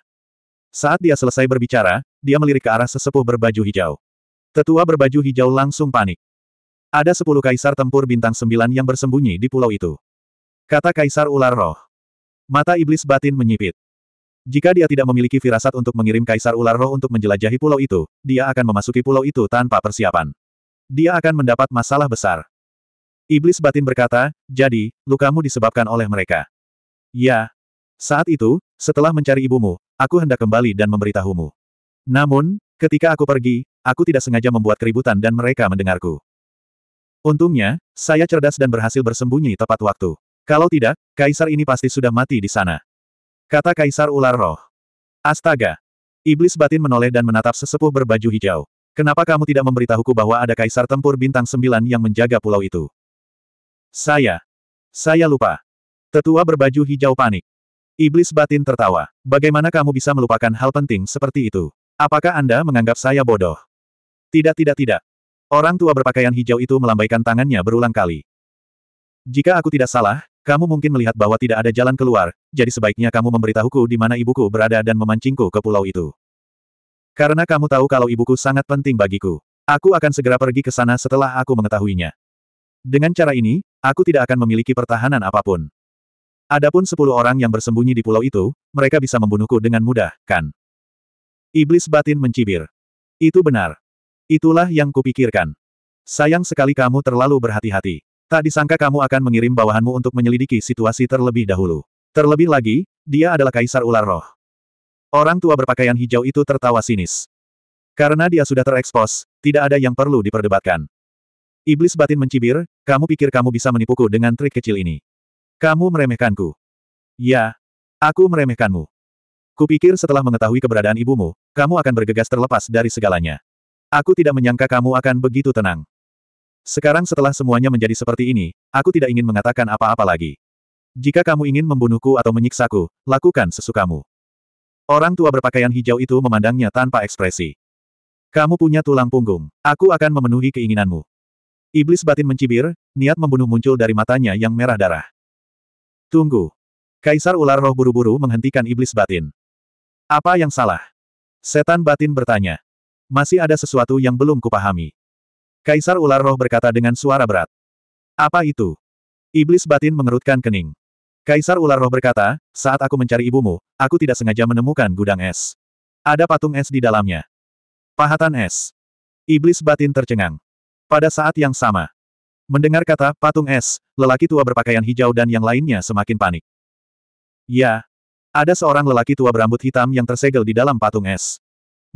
Speaker 1: Saat dia selesai berbicara, dia melirik ke arah sesepuh berbaju hijau. Tetua berbaju hijau langsung panik. Ada sepuluh kaisar tempur bintang sembilan yang bersembunyi di pulau itu. Kata kaisar ular roh. Mata iblis batin menyipit. Jika dia tidak memiliki firasat untuk mengirim Kaisar Ular Roh untuk menjelajahi pulau itu, dia akan memasuki pulau itu tanpa persiapan. Dia akan mendapat masalah besar. Iblis batin berkata, jadi, lukamu disebabkan oleh mereka. Ya, saat itu, setelah mencari ibumu, aku hendak kembali dan memberitahumu. Namun, ketika aku pergi, aku tidak sengaja membuat keributan dan mereka mendengarku. Untungnya, saya cerdas dan berhasil bersembunyi tepat waktu. Kalau tidak, kaisar ini pasti sudah mati di sana. Kata kaisar ular roh. Astaga! Iblis batin menoleh dan menatap sesepuh berbaju hijau. Kenapa kamu tidak memberitahuku bahwa ada kaisar tempur bintang sembilan yang menjaga pulau itu? Saya. Saya lupa. Tetua berbaju hijau panik. Iblis batin tertawa. Bagaimana kamu bisa melupakan hal penting seperti itu? Apakah Anda menganggap saya bodoh? Tidak tidak tidak. Orang tua berpakaian hijau itu melambaikan tangannya berulang kali. Jika aku tidak salah, kamu mungkin melihat bahwa tidak ada jalan keluar, jadi sebaiknya kamu memberitahuku di mana ibuku berada dan memancingku ke pulau itu. Karena kamu tahu kalau ibuku sangat penting bagiku. Aku akan segera pergi ke sana setelah aku mengetahuinya. Dengan cara ini, aku tidak akan memiliki pertahanan apapun. Adapun sepuluh orang yang bersembunyi di pulau itu, mereka bisa membunuhku dengan mudah, kan? Iblis batin mencibir. Itu benar. Itulah yang kupikirkan. Sayang sekali kamu terlalu berhati-hati. Tak disangka kamu akan mengirim bawahanmu untuk menyelidiki situasi terlebih dahulu. Terlebih lagi, dia adalah kaisar ular roh. Orang tua berpakaian hijau itu tertawa sinis. Karena dia sudah terekspos, tidak ada yang perlu diperdebatkan. Iblis batin mencibir, kamu pikir kamu bisa menipuku dengan trik kecil ini. Kamu meremehkanku. Ya, aku meremehkanmu. Kupikir setelah mengetahui keberadaan ibumu, kamu akan bergegas terlepas dari segalanya. Aku tidak menyangka kamu akan begitu tenang. Sekarang setelah semuanya menjadi seperti ini, aku tidak ingin mengatakan apa-apa lagi. Jika kamu ingin membunuhku atau menyiksaku, lakukan sesukamu. Orang tua berpakaian hijau itu memandangnya tanpa ekspresi. Kamu punya tulang punggung. Aku akan memenuhi keinginanmu. Iblis batin mencibir, niat membunuh muncul dari matanya yang merah darah. Tunggu. Kaisar ular roh buru-buru menghentikan iblis batin. Apa yang salah? Setan batin bertanya. Masih ada sesuatu yang belum kupahami. Kaisar ular roh berkata dengan suara berat. Apa itu? Iblis batin mengerutkan kening. Kaisar ular roh berkata, saat aku mencari ibumu, aku tidak sengaja menemukan gudang es. Ada patung es di dalamnya. Pahatan es. Iblis batin tercengang. Pada saat yang sama, Mendengar kata patung es, lelaki tua berpakaian hijau dan yang lainnya semakin panik. Ya. Ada seorang lelaki tua berambut hitam yang tersegel di dalam patung es.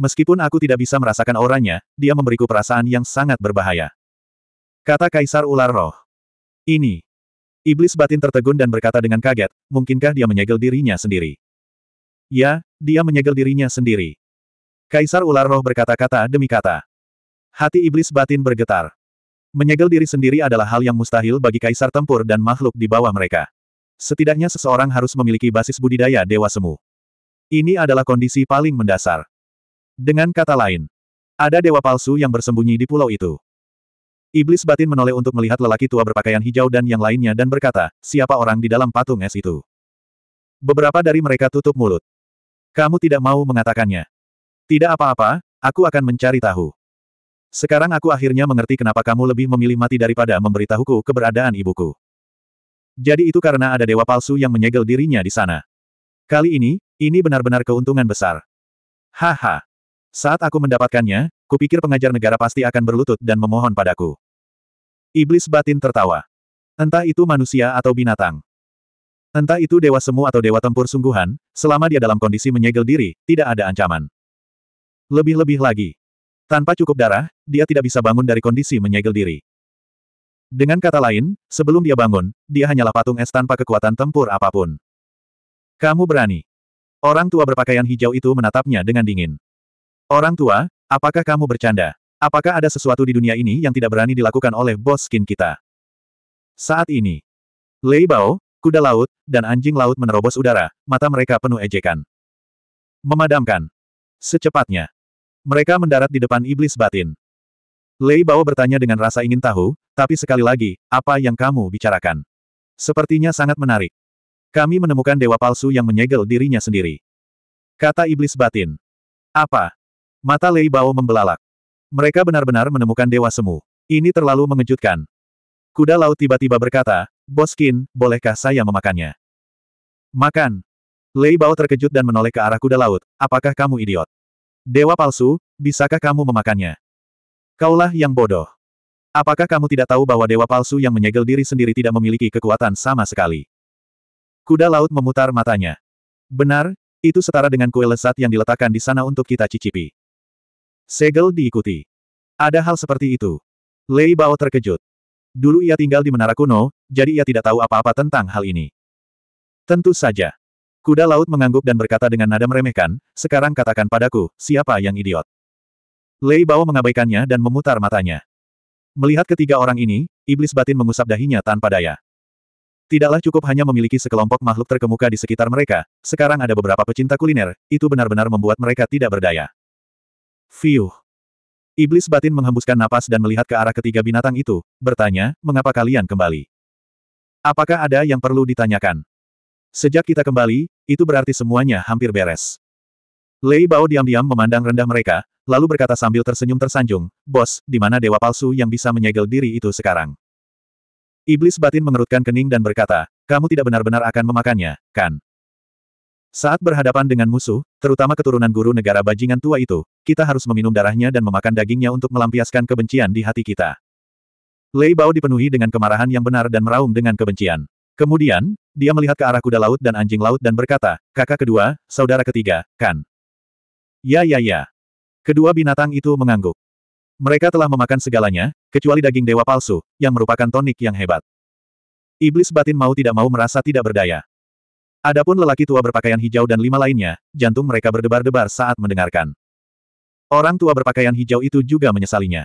Speaker 1: Meskipun aku tidak bisa merasakan auranya, dia memberiku perasaan yang sangat berbahaya. Kata Kaisar Ular Roh. Ini. Iblis batin tertegun dan berkata dengan kaget, mungkinkah dia menyegel dirinya sendiri? Ya, dia menyegel dirinya sendiri. Kaisar Ular Roh berkata-kata demi kata. Hati iblis batin bergetar. Menyegel diri sendiri adalah hal yang mustahil bagi kaisar tempur dan makhluk di bawah mereka. Setidaknya seseorang harus memiliki basis budidaya dewa semu. Ini adalah kondisi paling mendasar. Dengan kata lain, ada dewa palsu yang bersembunyi di pulau itu. Iblis batin menoleh untuk melihat lelaki tua berpakaian hijau dan yang lainnya dan berkata, siapa orang di dalam patung es itu? Beberapa dari mereka tutup mulut. Kamu tidak mau mengatakannya. Tidak apa-apa, aku akan mencari tahu. Sekarang aku akhirnya mengerti kenapa kamu lebih memilih mati daripada memberitahuku keberadaan ibuku. Jadi itu karena ada dewa palsu yang menyegel dirinya di sana. Kali ini, ini benar-benar keuntungan besar. Haha. Saat aku mendapatkannya, kupikir pengajar negara pasti akan berlutut dan memohon padaku. Iblis batin tertawa. Entah itu manusia atau binatang. Entah itu dewa semu atau dewa tempur sungguhan, selama dia dalam kondisi menyegel diri, tidak ada ancaman. Lebih-lebih lagi, tanpa cukup darah, dia tidak bisa bangun dari kondisi menyegel diri. Dengan kata lain, sebelum dia bangun, dia hanyalah patung es tanpa kekuatan tempur apapun. Kamu berani. Orang tua berpakaian hijau itu menatapnya dengan dingin. Orang tua, apakah kamu bercanda? Apakah ada sesuatu di dunia ini yang tidak berani dilakukan oleh bos skin kita? Saat ini, Lei Bao, kuda laut, dan anjing laut menerobos udara, mata mereka penuh ejekan. Memadamkan. Secepatnya. Mereka mendarat di depan iblis batin. Lei Bao bertanya dengan rasa ingin tahu, tapi sekali lagi, apa yang kamu bicarakan? Sepertinya sangat menarik. Kami menemukan dewa palsu yang menyegel dirinya sendiri. Kata iblis batin. Apa? Mata Lei Bao membelalak. Mereka benar-benar menemukan dewa semu. Ini terlalu mengejutkan. Kuda laut tiba-tiba berkata, Boskin, bolehkah saya memakannya? Makan. Lei Bao terkejut dan menoleh ke arah kuda laut, apakah kamu idiot? Dewa palsu, bisakah kamu memakannya? Kaulah yang bodoh. Apakah kamu tidak tahu bahwa dewa palsu yang menyegel diri sendiri tidak memiliki kekuatan sama sekali? Kuda laut memutar matanya. Benar, itu setara dengan kue lesat yang diletakkan di sana untuk kita cicipi. Segel diikuti. Ada hal seperti itu. Lei Bao terkejut. Dulu ia tinggal di menara kuno, jadi ia tidak tahu apa-apa tentang hal ini. Tentu saja. Kuda laut mengangguk dan berkata dengan nada meremehkan, sekarang katakan padaku, siapa yang idiot? Lei Bao mengabaikannya dan memutar matanya. Melihat ketiga orang ini, iblis batin mengusap dahinya tanpa daya. Tidaklah cukup hanya memiliki sekelompok makhluk terkemuka di sekitar mereka, sekarang ada beberapa pecinta kuliner, itu benar-benar membuat mereka tidak berdaya. Fiuh. Iblis batin menghembuskan napas dan melihat ke arah ketiga binatang itu, bertanya, mengapa kalian kembali? Apakah ada yang perlu ditanyakan? Sejak kita kembali, itu berarti semuanya hampir beres. Lei Bao diam-diam memandang rendah mereka, lalu berkata sambil tersenyum tersanjung, Bos, di mana dewa palsu yang bisa menyegel diri itu sekarang? Iblis batin mengerutkan kening dan berkata, kamu tidak benar-benar akan memakannya, kan? Saat berhadapan dengan musuh, terutama keturunan guru negara bajingan tua itu, kita harus meminum darahnya dan memakan dagingnya untuk melampiaskan kebencian di hati kita. Lei Bao dipenuhi dengan kemarahan yang benar dan meraung dengan kebencian. Kemudian, dia melihat ke arah kuda laut dan anjing laut dan berkata, kakak kedua, saudara ketiga, kan? Ya ya ya. Kedua binatang itu mengangguk. Mereka telah memakan segalanya, kecuali daging dewa palsu, yang merupakan tonik yang hebat. Iblis batin mau tidak mau merasa tidak berdaya. Adapun lelaki tua berpakaian hijau dan lima lainnya, jantung mereka berdebar-debar saat mendengarkan. Orang tua berpakaian hijau itu juga menyesalinya.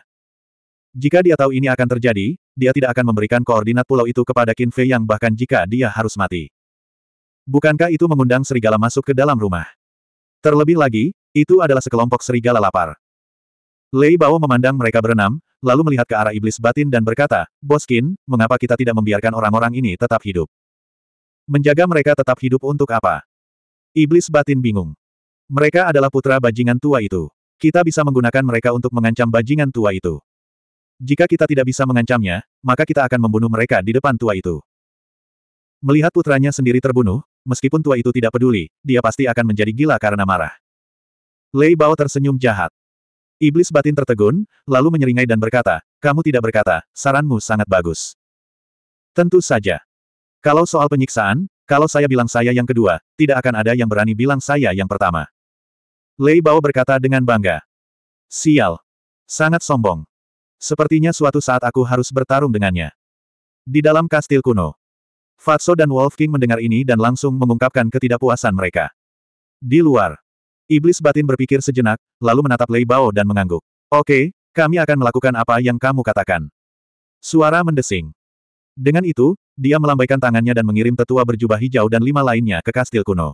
Speaker 1: Jika dia tahu ini akan terjadi, dia tidak akan memberikan koordinat pulau itu kepada Qin Fei yang bahkan jika dia harus mati. Bukankah itu mengundang serigala masuk ke dalam rumah? Terlebih lagi, itu adalah sekelompok serigala lapar. Lei Bao memandang mereka berenam, lalu melihat ke arah iblis batin dan berkata, Bos Qin, mengapa kita tidak membiarkan orang-orang ini tetap hidup? Menjaga mereka tetap hidup untuk apa? Iblis batin bingung. Mereka adalah putra bajingan tua itu. Kita bisa menggunakan mereka untuk mengancam bajingan tua itu. Jika kita tidak bisa mengancamnya, maka kita akan membunuh mereka di depan tua itu. Melihat putranya sendiri terbunuh, meskipun tua itu tidak peduli, dia pasti akan menjadi gila karena marah. Lei Bao tersenyum jahat. Iblis batin tertegun, lalu menyeringai dan berkata, kamu tidak berkata, saranmu sangat bagus. Tentu saja. Kalau soal penyiksaan, kalau saya bilang saya yang kedua, tidak akan ada yang berani bilang saya yang pertama. Lei Bao berkata dengan bangga. Sial. Sangat sombong. Sepertinya suatu saat aku harus bertarung dengannya. Di dalam kastil kuno, Fatso dan Wolf King mendengar ini dan langsung mengungkapkan ketidakpuasan mereka. Di luar, Iblis batin berpikir sejenak, lalu menatap Lei Bao dan mengangguk. Oke, kami akan melakukan apa yang kamu katakan. Suara mendesing. Dengan itu, dia melambaikan tangannya dan mengirim tetua berjubah hijau dan lima lainnya ke kastil kuno.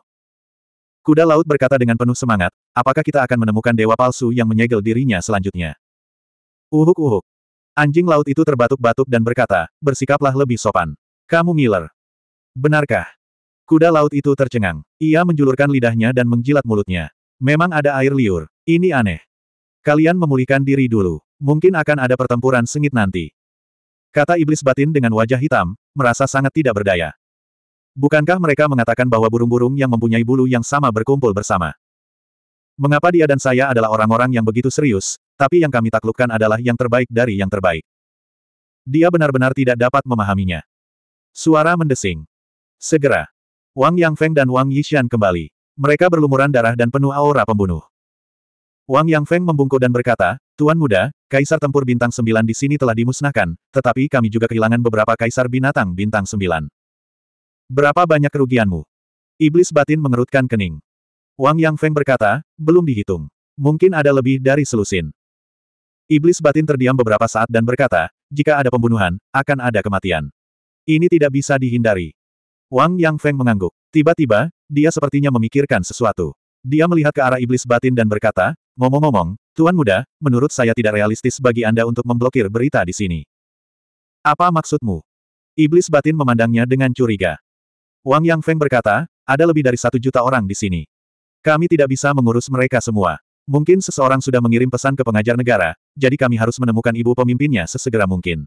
Speaker 1: Kuda laut berkata dengan penuh semangat, apakah kita akan menemukan dewa palsu yang menyegel dirinya selanjutnya? Uhuk-uhuk. Anjing laut itu terbatuk-batuk dan berkata, bersikaplah lebih sopan. Kamu ngiler. Benarkah? Kuda laut itu tercengang. Ia menjulurkan lidahnya dan menjilat mulutnya. Memang ada air liur. Ini aneh. Kalian memulihkan diri dulu. Mungkin akan ada pertempuran sengit nanti. Kata iblis batin dengan wajah hitam, merasa sangat tidak berdaya. Bukankah mereka mengatakan bahwa burung-burung yang mempunyai bulu yang sama berkumpul bersama? Mengapa dia dan saya adalah orang-orang yang begitu serius, tapi yang kami taklukkan adalah yang terbaik dari yang terbaik. Dia benar-benar tidak dapat memahaminya. Suara mendesing. Segera. Wang Yang Feng dan Wang Yishan kembali. Mereka berlumuran darah dan penuh aura pembunuh. Wang Yang Feng membungkuk dan berkata, Tuan muda, kaisar tempur bintang sembilan di sini telah dimusnahkan, tetapi kami juga kehilangan beberapa kaisar binatang bintang sembilan. Berapa banyak kerugianmu? Iblis batin mengerutkan kening. Wang Yang Feng berkata, belum dihitung. Mungkin ada lebih dari selusin. Iblis batin terdiam beberapa saat dan berkata, jika ada pembunuhan, akan ada kematian. Ini tidak bisa dihindari. Wang Yang Feng mengangguk. Tiba-tiba, dia sepertinya memikirkan sesuatu. Dia melihat ke arah iblis batin dan berkata, ngomong-ngomong, Tuan Muda, menurut saya tidak realistis bagi Anda untuk memblokir berita di sini. Apa maksudmu? Iblis batin memandangnya dengan curiga. Wang Yang Feng berkata, ada lebih dari satu juta orang di sini. Kami tidak bisa mengurus mereka semua. Mungkin seseorang sudah mengirim pesan ke pengajar negara, jadi kami harus menemukan ibu pemimpinnya sesegera mungkin.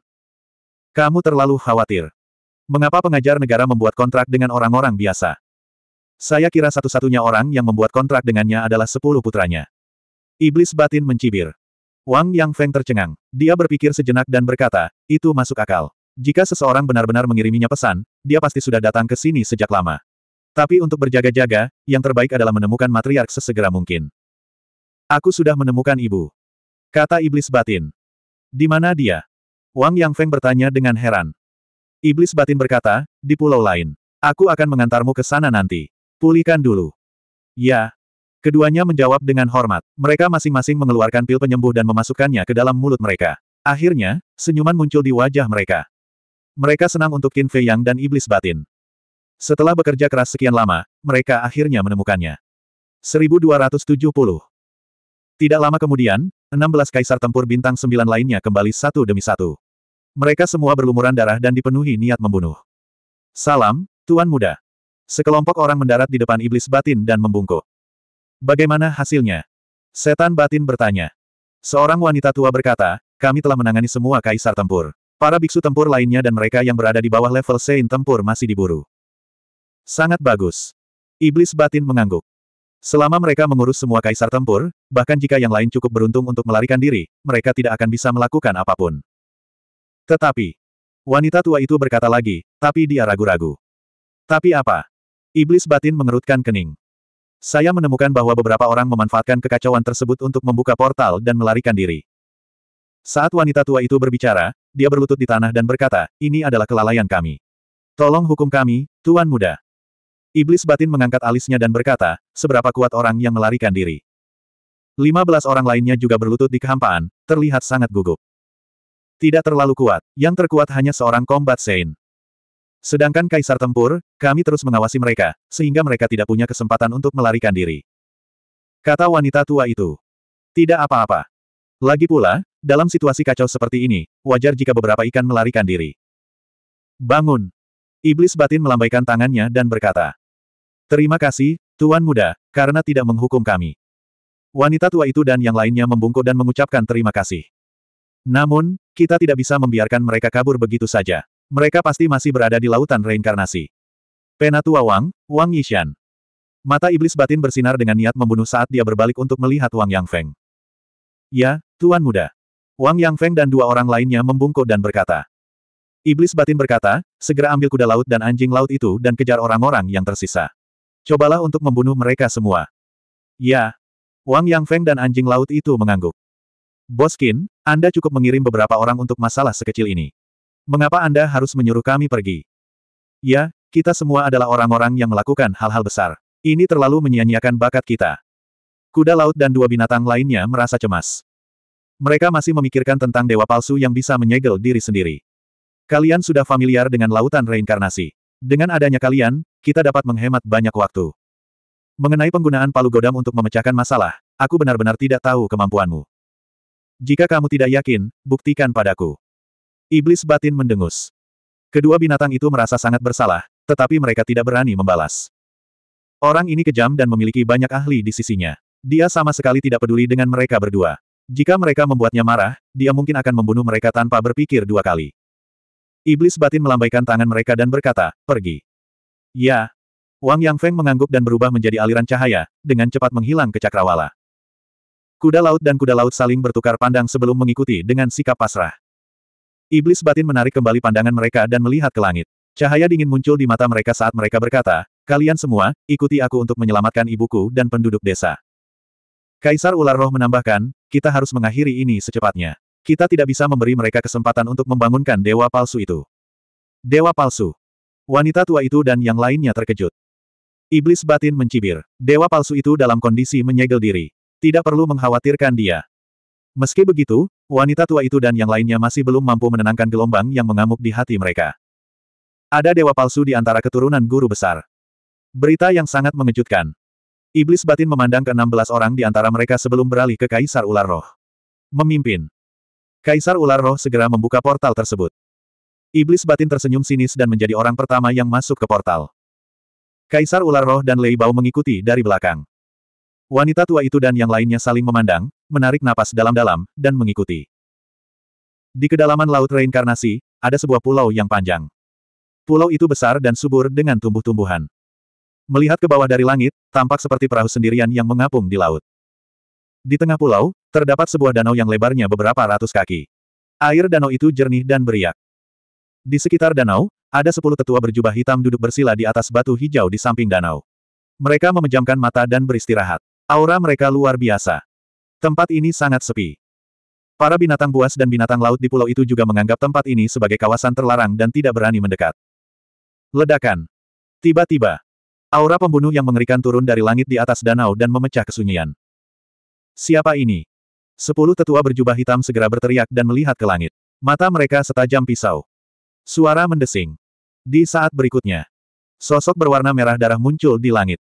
Speaker 1: Kamu terlalu khawatir. Mengapa pengajar negara membuat kontrak dengan orang-orang biasa? Saya kira satu-satunya orang yang membuat kontrak dengannya adalah sepuluh putranya. Iblis batin mencibir. Wang Yang Feng tercengang. Dia berpikir sejenak dan berkata, itu masuk akal. Jika seseorang benar-benar mengiriminya pesan, dia pasti sudah datang ke sini sejak lama. Tapi untuk berjaga-jaga, yang terbaik adalah menemukan matriark sesegera mungkin. Aku sudah menemukan ibu. Kata iblis batin. Di mana dia? Wang Yang Feng bertanya dengan heran. Iblis batin berkata, di pulau lain. Aku akan mengantarmu ke sana nanti. Pulihkan dulu. Ya. Keduanya menjawab dengan hormat. Mereka masing-masing mengeluarkan pil penyembuh dan memasukkannya ke dalam mulut mereka. Akhirnya, senyuman muncul di wajah mereka. Mereka senang untuk Qin Fei Yang dan iblis batin. Setelah bekerja keras sekian lama, mereka akhirnya menemukannya. 1270 tidak lama kemudian, 16 kaisar tempur bintang sembilan lainnya kembali satu demi satu. Mereka semua berlumuran darah dan dipenuhi niat membunuh. Salam, Tuan Muda. Sekelompok orang mendarat di depan iblis batin dan membungkuk. Bagaimana hasilnya? Setan batin bertanya. Seorang wanita tua berkata, kami telah menangani semua kaisar tempur. Para biksu tempur lainnya dan mereka yang berada di bawah level Sein tempur masih diburu. Sangat bagus. Iblis batin mengangguk. Selama mereka mengurus semua kaisar tempur, bahkan jika yang lain cukup beruntung untuk melarikan diri, mereka tidak akan bisa melakukan apapun. Tetapi, wanita tua itu berkata lagi, tapi dia ragu-ragu. Tapi apa? Iblis batin mengerutkan kening. Saya menemukan bahwa beberapa orang memanfaatkan kekacauan tersebut untuk membuka portal dan melarikan diri. Saat wanita tua itu berbicara, dia berlutut di tanah dan berkata, ini adalah kelalaian kami. Tolong hukum kami, Tuan Muda. Iblis batin mengangkat alisnya dan berkata, seberapa kuat orang yang melarikan diri. 15 orang lainnya juga berlutut di kehampaan, terlihat sangat gugup. Tidak terlalu kuat, yang terkuat hanya seorang kombat Sein. Sedangkan kaisar tempur, kami terus mengawasi mereka, sehingga mereka tidak punya kesempatan untuk melarikan diri. Kata wanita tua itu. Tidak apa-apa. Lagi pula, dalam situasi kacau seperti ini, wajar jika beberapa ikan melarikan diri. Bangun! Iblis batin melambaikan tangannya dan berkata. Terima kasih, Tuan Muda, karena tidak menghukum kami. Wanita tua itu dan yang lainnya membungkuk dan mengucapkan terima kasih. Namun, kita tidak bisa membiarkan mereka kabur begitu saja. Mereka pasti masih berada di lautan reinkarnasi. Penatua Wang, Wang Yishan. Mata iblis batin bersinar dengan niat membunuh saat dia berbalik untuk melihat Wang Yang Feng. Ya, Tuan Muda. Wang Yang Feng dan dua orang lainnya membungkuk dan berkata. Iblis batin berkata, segera ambil kuda laut dan anjing laut itu dan kejar orang-orang yang tersisa. Cobalah untuk membunuh mereka semua. Ya. Wang Yang Feng dan anjing laut itu mengangguk. Boskin, Anda cukup mengirim beberapa orang untuk masalah sekecil ini. Mengapa Anda harus menyuruh kami pergi? Ya, kita semua adalah orang-orang yang melakukan hal-hal besar. Ini terlalu menyia-nyiakan bakat kita. Kuda laut dan dua binatang lainnya merasa cemas. Mereka masih memikirkan tentang dewa palsu yang bisa menyegel diri sendiri. Kalian sudah familiar dengan lautan reinkarnasi. Dengan adanya kalian, kita dapat menghemat banyak waktu. Mengenai penggunaan palu godam untuk memecahkan masalah, aku benar-benar tidak tahu kemampuanmu. Jika kamu tidak yakin, buktikan padaku. Iblis batin mendengus. Kedua binatang itu merasa sangat bersalah, tetapi mereka tidak berani membalas. Orang ini kejam dan memiliki banyak ahli di sisinya. Dia sama sekali tidak peduli dengan mereka berdua. Jika mereka membuatnya marah, dia mungkin akan membunuh mereka tanpa berpikir dua kali. Iblis batin melambaikan tangan mereka dan berkata, pergi. Ya. Wang Yang Feng mengangguk dan berubah menjadi aliran cahaya, dengan cepat menghilang ke cakrawala. Kuda laut dan kuda laut saling bertukar pandang sebelum mengikuti dengan sikap pasrah. Iblis batin menarik kembali pandangan mereka dan melihat ke langit. Cahaya dingin muncul di mata mereka saat mereka berkata, Kalian semua, ikuti aku untuk menyelamatkan ibuku dan penduduk desa. Kaisar Ular Roh menambahkan, kita harus mengakhiri ini secepatnya. Kita tidak bisa memberi mereka kesempatan untuk membangunkan dewa palsu itu. Dewa palsu. Wanita tua itu dan yang lainnya terkejut. Iblis batin mencibir. Dewa palsu itu dalam kondisi menyegel diri. Tidak perlu mengkhawatirkan dia. Meski begitu, wanita tua itu dan yang lainnya masih belum mampu menenangkan gelombang yang mengamuk di hati mereka. Ada dewa palsu di antara keturunan guru besar. Berita yang sangat mengejutkan. Iblis batin memandang ke-16 orang di antara mereka sebelum beralih ke Kaisar Ular Roh. Memimpin. Kaisar Ular Roh segera membuka portal tersebut. Iblis batin tersenyum sinis dan menjadi orang pertama yang masuk ke portal. Kaisar ular roh dan Lei Bao mengikuti dari belakang. Wanita tua itu dan yang lainnya saling memandang, menarik napas dalam-dalam, dan mengikuti. Di kedalaman Laut Reinkarnasi, ada sebuah pulau yang panjang. Pulau itu besar dan subur dengan tumbuh-tumbuhan. Melihat ke bawah dari langit, tampak seperti perahu sendirian yang mengapung di laut. Di tengah pulau, terdapat sebuah danau yang lebarnya beberapa ratus kaki. Air danau itu jernih dan beriak. Di sekitar danau, ada sepuluh tetua berjubah hitam duduk bersila di atas batu hijau di samping danau. Mereka memejamkan mata dan beristirahat. Aura mereka luar biasa. Tempat ini sangat sepi. Para binatang buas dan binatang laut di pulau itu juga menganggap tempat ini sebagai kawasan terlarang dan tidak berani mendekat. Ledakan. Tiba-tiba, aura pembunuh yang mengerikan turun dari langit di atas danau dan memecah kesunyian. Siapa ini? Sepuluh tetua berjubah hitam segera berteriak dan melihat ke langit. Mata mereka setajam pisau. Suara mendesing. Di saat berikutnya, sosok berwarna merah darah muncul di langit.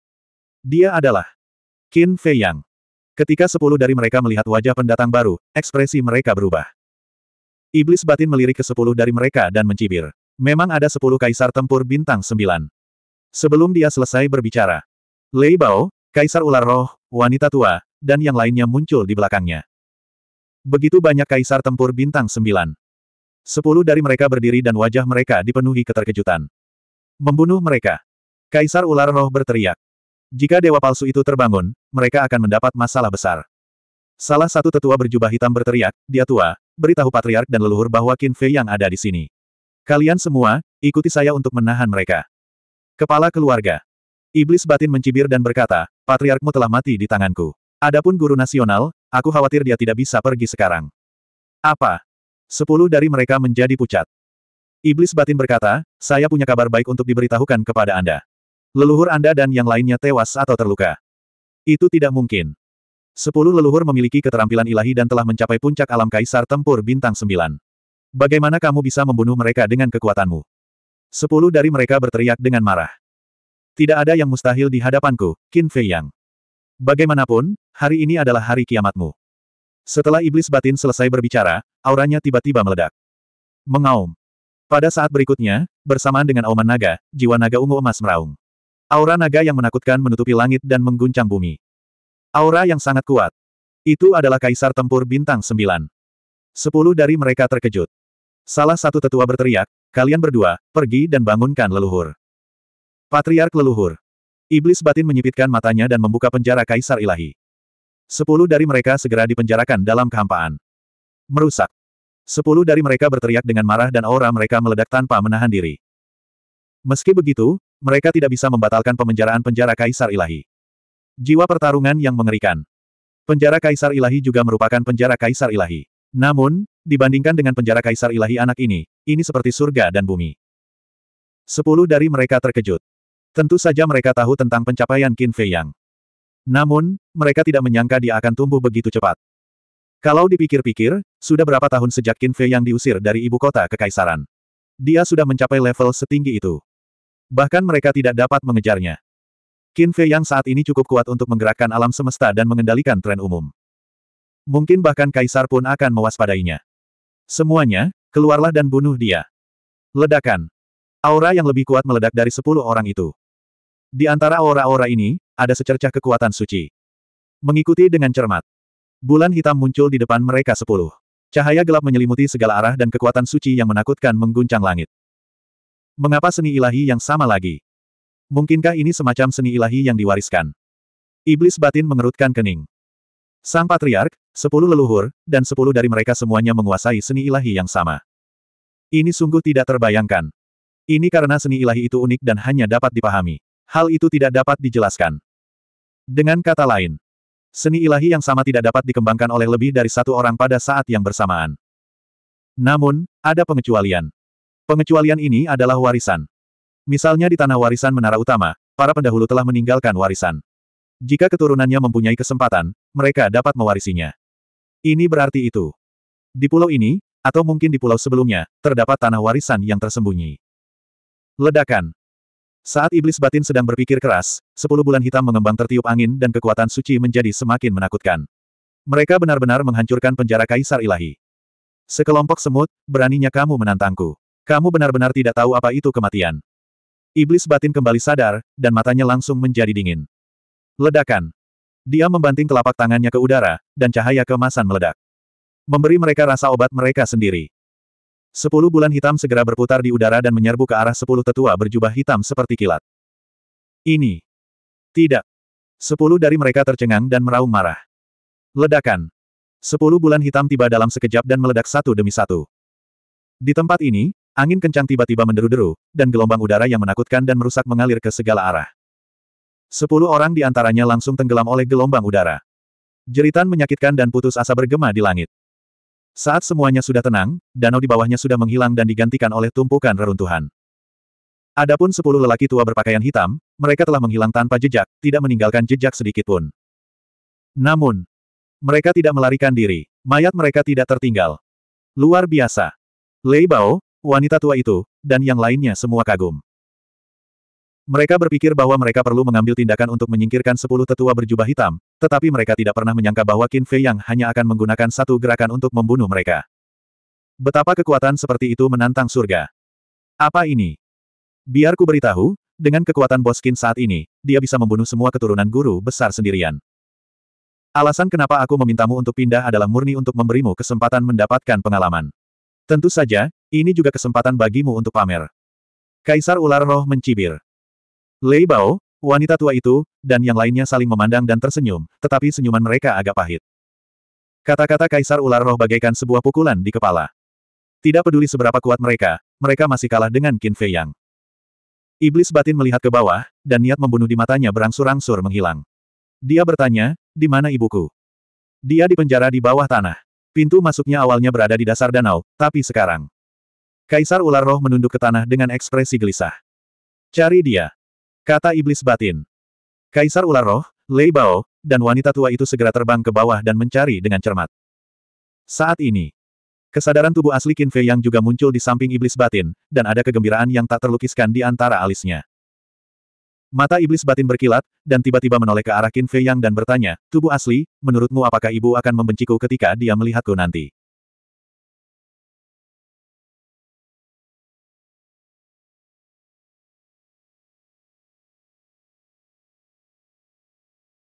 Speaker 1: Dia adalah Qin Fei Yang. Ketika sepuluh dari mereka melihat wajah pendatang baru, ekspresi mereka berubah. Iblis batin melirik ke sepuluh dari mereka dan mencibir. Memang ada sepuluh kaisar tempur bintang sembilan. Sebelum dia selesai berbicara, Lei Bao, kaisar ular roh, wanita tua, dan yang lainnya muncul di belakangnya. Begitu banyak kaisar tempur bintang sembilan. Sepuluh dari mereka berdiri dan wajah mereka dipenuhi keterkejutan. Membunuh mereka. Kaisar ular roh berteriak. Jika dewa palsu itu terbangun, mereka akan mendapat masalah besar. Salah satu tetua berjubah hitam berteriak, dia tua, beritahu patriark dan leluhur bahwa Qin Fei yang ada di sini. Kalian semua, ikuti saya untuk menahan mereka. Kepala keluarga. Iblis batin mencibir dan berkata, patriarkmu telah mati di tanganku. Adapun guru nasional, aku khawatir dia tidak bisa pergi sekarang. Apa? Sepuluh dari mereka menjadi pucat. Iblis batin berkata, saya punya kabar baik untuk diberitahukan kepada Anda. Leluhur Anda dan yang lainnya tewas atau terluka. Itu tidak mungkin. Sepuluh leluhur memiliki keterampilan ilahi dan telah mencapai puncak alam kaisar tempur bintang sembilan. Bagaimana kamu bisa membunuh mereka dengan kekuatanmu? Sepuluh dari mereka berteriak dengan marah. Tidak ada yang mustahil di hadapanku, Qin Fei Yang. Bagaimanapun, hari ini adalah hari kiamatmu. Setelah iblis batin selesai berbicara, auranya tiba-tiba meledak. Mengaum. Pada saat berikutnya, bersamaan dengan auman naga, jiwa naga ungu emas meraung. Aura naga yang menakutkan menutupi langit dan mengguncang bumi. Aura yang sangat kuat. Itu adalah kaisar tempur bintang sembilan. Sepuluh dari mereka terkejut. Salah satu tetua berteriak, kalian berdua, pergi dan bangunkan leluhur. Patriark leluhur. Iblis batin menyipitkan matanya dan membuka penjara kaisar ilahi. Sepuluh dari mereka segera dipenjarakan dalam kehampaan. Merusak. Sepuluh dari mereka berteriak dengan marah dan aura mereka meledak tanpa menahan diri. Meski begitu, mereka tidak bisa membatalkan pemenjaraan penjara Kaisar Ilahi. Jiwa pertarungan yang mengerikan. Penjara Kaisar Ilahi juga merupakan penjara Kaisar Ilahi. Namun, dibandingkan dengan penjara Kaisar Ilahi anak ini, ini seperti surga dan bumi. Sepuluh dari mereka terkejut. Tentu saja mereka tahu tentang pencapaian Qin Fei Yang. Namun, mereka tidak menyangka dia akan tumbuh begitu cepat. Kalau dipikir-pikir, sudah berapa tahun sejak Qin Fei yang diusir dari ibu kota kekaisaran. Dia sudah mencapai level setinggi itu. Bahkan mereka tidak dapat mengejarnya. Qin Fei yang saat ini cukup kuat untuk menggerakkan alam semesta dan mengendalikan tren umum. Mungkin bahkan kaisar pun akan mewaspadainya. Semuanya, keluarlah dan bunuh dia. Ledakan. Aura yang lebih kuat meledak dari sepuluh orang itu. Di antara aura-aura ini, ada secercah kekuatan suci. Mengikuti dengan cermat. Bulan hitam muncul di depan mereka sepuluh. Cahaya gelap menyelimuti segala arah dan kekuatan suci yang menakutkan mengguncang langit. Mengapa seni ilahi yang sama lagi? Mungkinkah ini semacam seni ilahi yang diwariskan? Iblis batin mengerutkan kening. Sang patriark, sepuluh leluhur, dan sepuluh dari mereka semuanya menguasai seni ilahi yang sama. Ini sungguh tidak terbayangkan. Ini karena seni ilahi itu unik dan hanya dapat dipahami hal itu tidak dapat dijelaskan. Dengan kata lain, seni ilahi yang sama tidak dapat dikembangkan oleh lebih dari satu orang pada saat yang bersamaan. Namun, ada pengecualian. Pengecualian ini adalah warisan. Misalnya di tanah warisan Menara Utama, para pendahulu telah meninggalkan warisan. Jika keturunannya mempunyai kesempatan, mereka dapat mewarisinya. Ini berarti itu. Di pulau ini, atau mungkin di pulau sebelumnya, terdapat tanah warisan yang tersembunyi. Ledakan. Saat iblis batin sedang berpikir keras, sepuluh bulan hitam mengembang tertiup angin dan kekuatan suci menjadi semakin menakutkan. Mereka benar-benar menghancurkan penjara kaisar ilahi. Sekelompok semut, beraninya kamu menantangku. Kamu benar-benar tidak tahu apa itu kematian. Iblis batin kembali sadar, dan matanya langsung menjadi dingin. Ledakan. Dia membanting telapak tangannya ke udara, dan cahaya kemasan meledak. Memberi mereka rasa obat mereka sendiri. Sepuluh bulan hitam segera berputar di udara dan menyerbu ke arah sepuluh tetua berjubah hitam seperti kilat. Ini. Tidak. Sepuluh dari mereka tercengang dan meraung marah. Ledakan. Sepuluh bulan hitam tiba dalam sekejap dan meledak satu demi satu. Di tempat ini, angin kencang tiba-tiba menderu-deru, dan gelombang udara yang menakutkan dan merusak mengalir ke segala arah. Sepuluh orang di antaranya langsung tenggelam oleh gelombang udara. Jeritan menyakitkan dan putus asa bergema di langit. Saat semuanya sudah tenang, danau di bawahnya sudah menghilang dan digantikan oleh tumpukan reruntuhan. Adapun sepuluh lelaki tua berpakaian hitam, mereka telah menghilang tanpa jejak, tidak meninggalkan jejak sedikit pun. Namun, mereka tidak melarikan diri. Mayat mereka tidak tertinggal. Luar biasa. Lei Bao, wanita tua itu, dan yang lainnya semua kagum. Mereka berpikir bahwa mereka perlu mengambil tindakan untuk menyingkirkan sepuluh tetua berjubah hitam, tetapi mereka tidak pernah menyangka bahwa Qin Fei yang hanya akan menggunakan satu gerakan untuk membunuh mereka. Betapa kekuatan seperti itu menantang surga. Apa ini? Biar ku beritahu, dengan kekuatan bos Qin saat ini, dia bisa membunuh semua keturunan guru besar sendirian. Alasan kenapa aku memintamu untuk pindah adalah murni untuk memberimu kesempatan mendapatkan pengalaman. Tentu saja, ini juga kesempatan bagimu untuk pamer. Kaisar Ular Roh mencibir. Lei Bao, wanita tua itu, dan yang lainnya saling memandang dan tersenyum, tetapi senyuman mereka agak pahit. Kata-kata Kaisar Ular Roh bagaikan sebuah pukulan di kepala. Tidak peduli seberapa kuat mereka, mereka masih kalah dengan Qin Fei Yang. Iblis batin melihat ke bawah, dan niat membunuh di matanya berangsur-angsur menghilang. Dia bertanya, di mana ibuku? Dia dipenjara di bawah tanah. Pintu masuknya awalnya berada di dasar danau, tapi sekarang. Kaisar Ular Roh menunduk ke tanah dengan ekspresi gelisah. Cari dia. Kata iblis batin. Kaisar ular roh, Lei Bao, dan wanita tua itu segera terbang ke bawah dan mencari dengan cermat. Saat ini, kesadaran tubuh asli Qin Fei yang juga muncul di samping iblis batin, dan ada kegembiraan yang tak terlukiskan di antara alisnya. Mata iblis batin berkilat, dan tiba-tiba menoleh ke arah Qin Fei yang dan bertanya, Tubuh asli, menurutmu apakah ibu akan membenciku ketika dia melihatku nanti?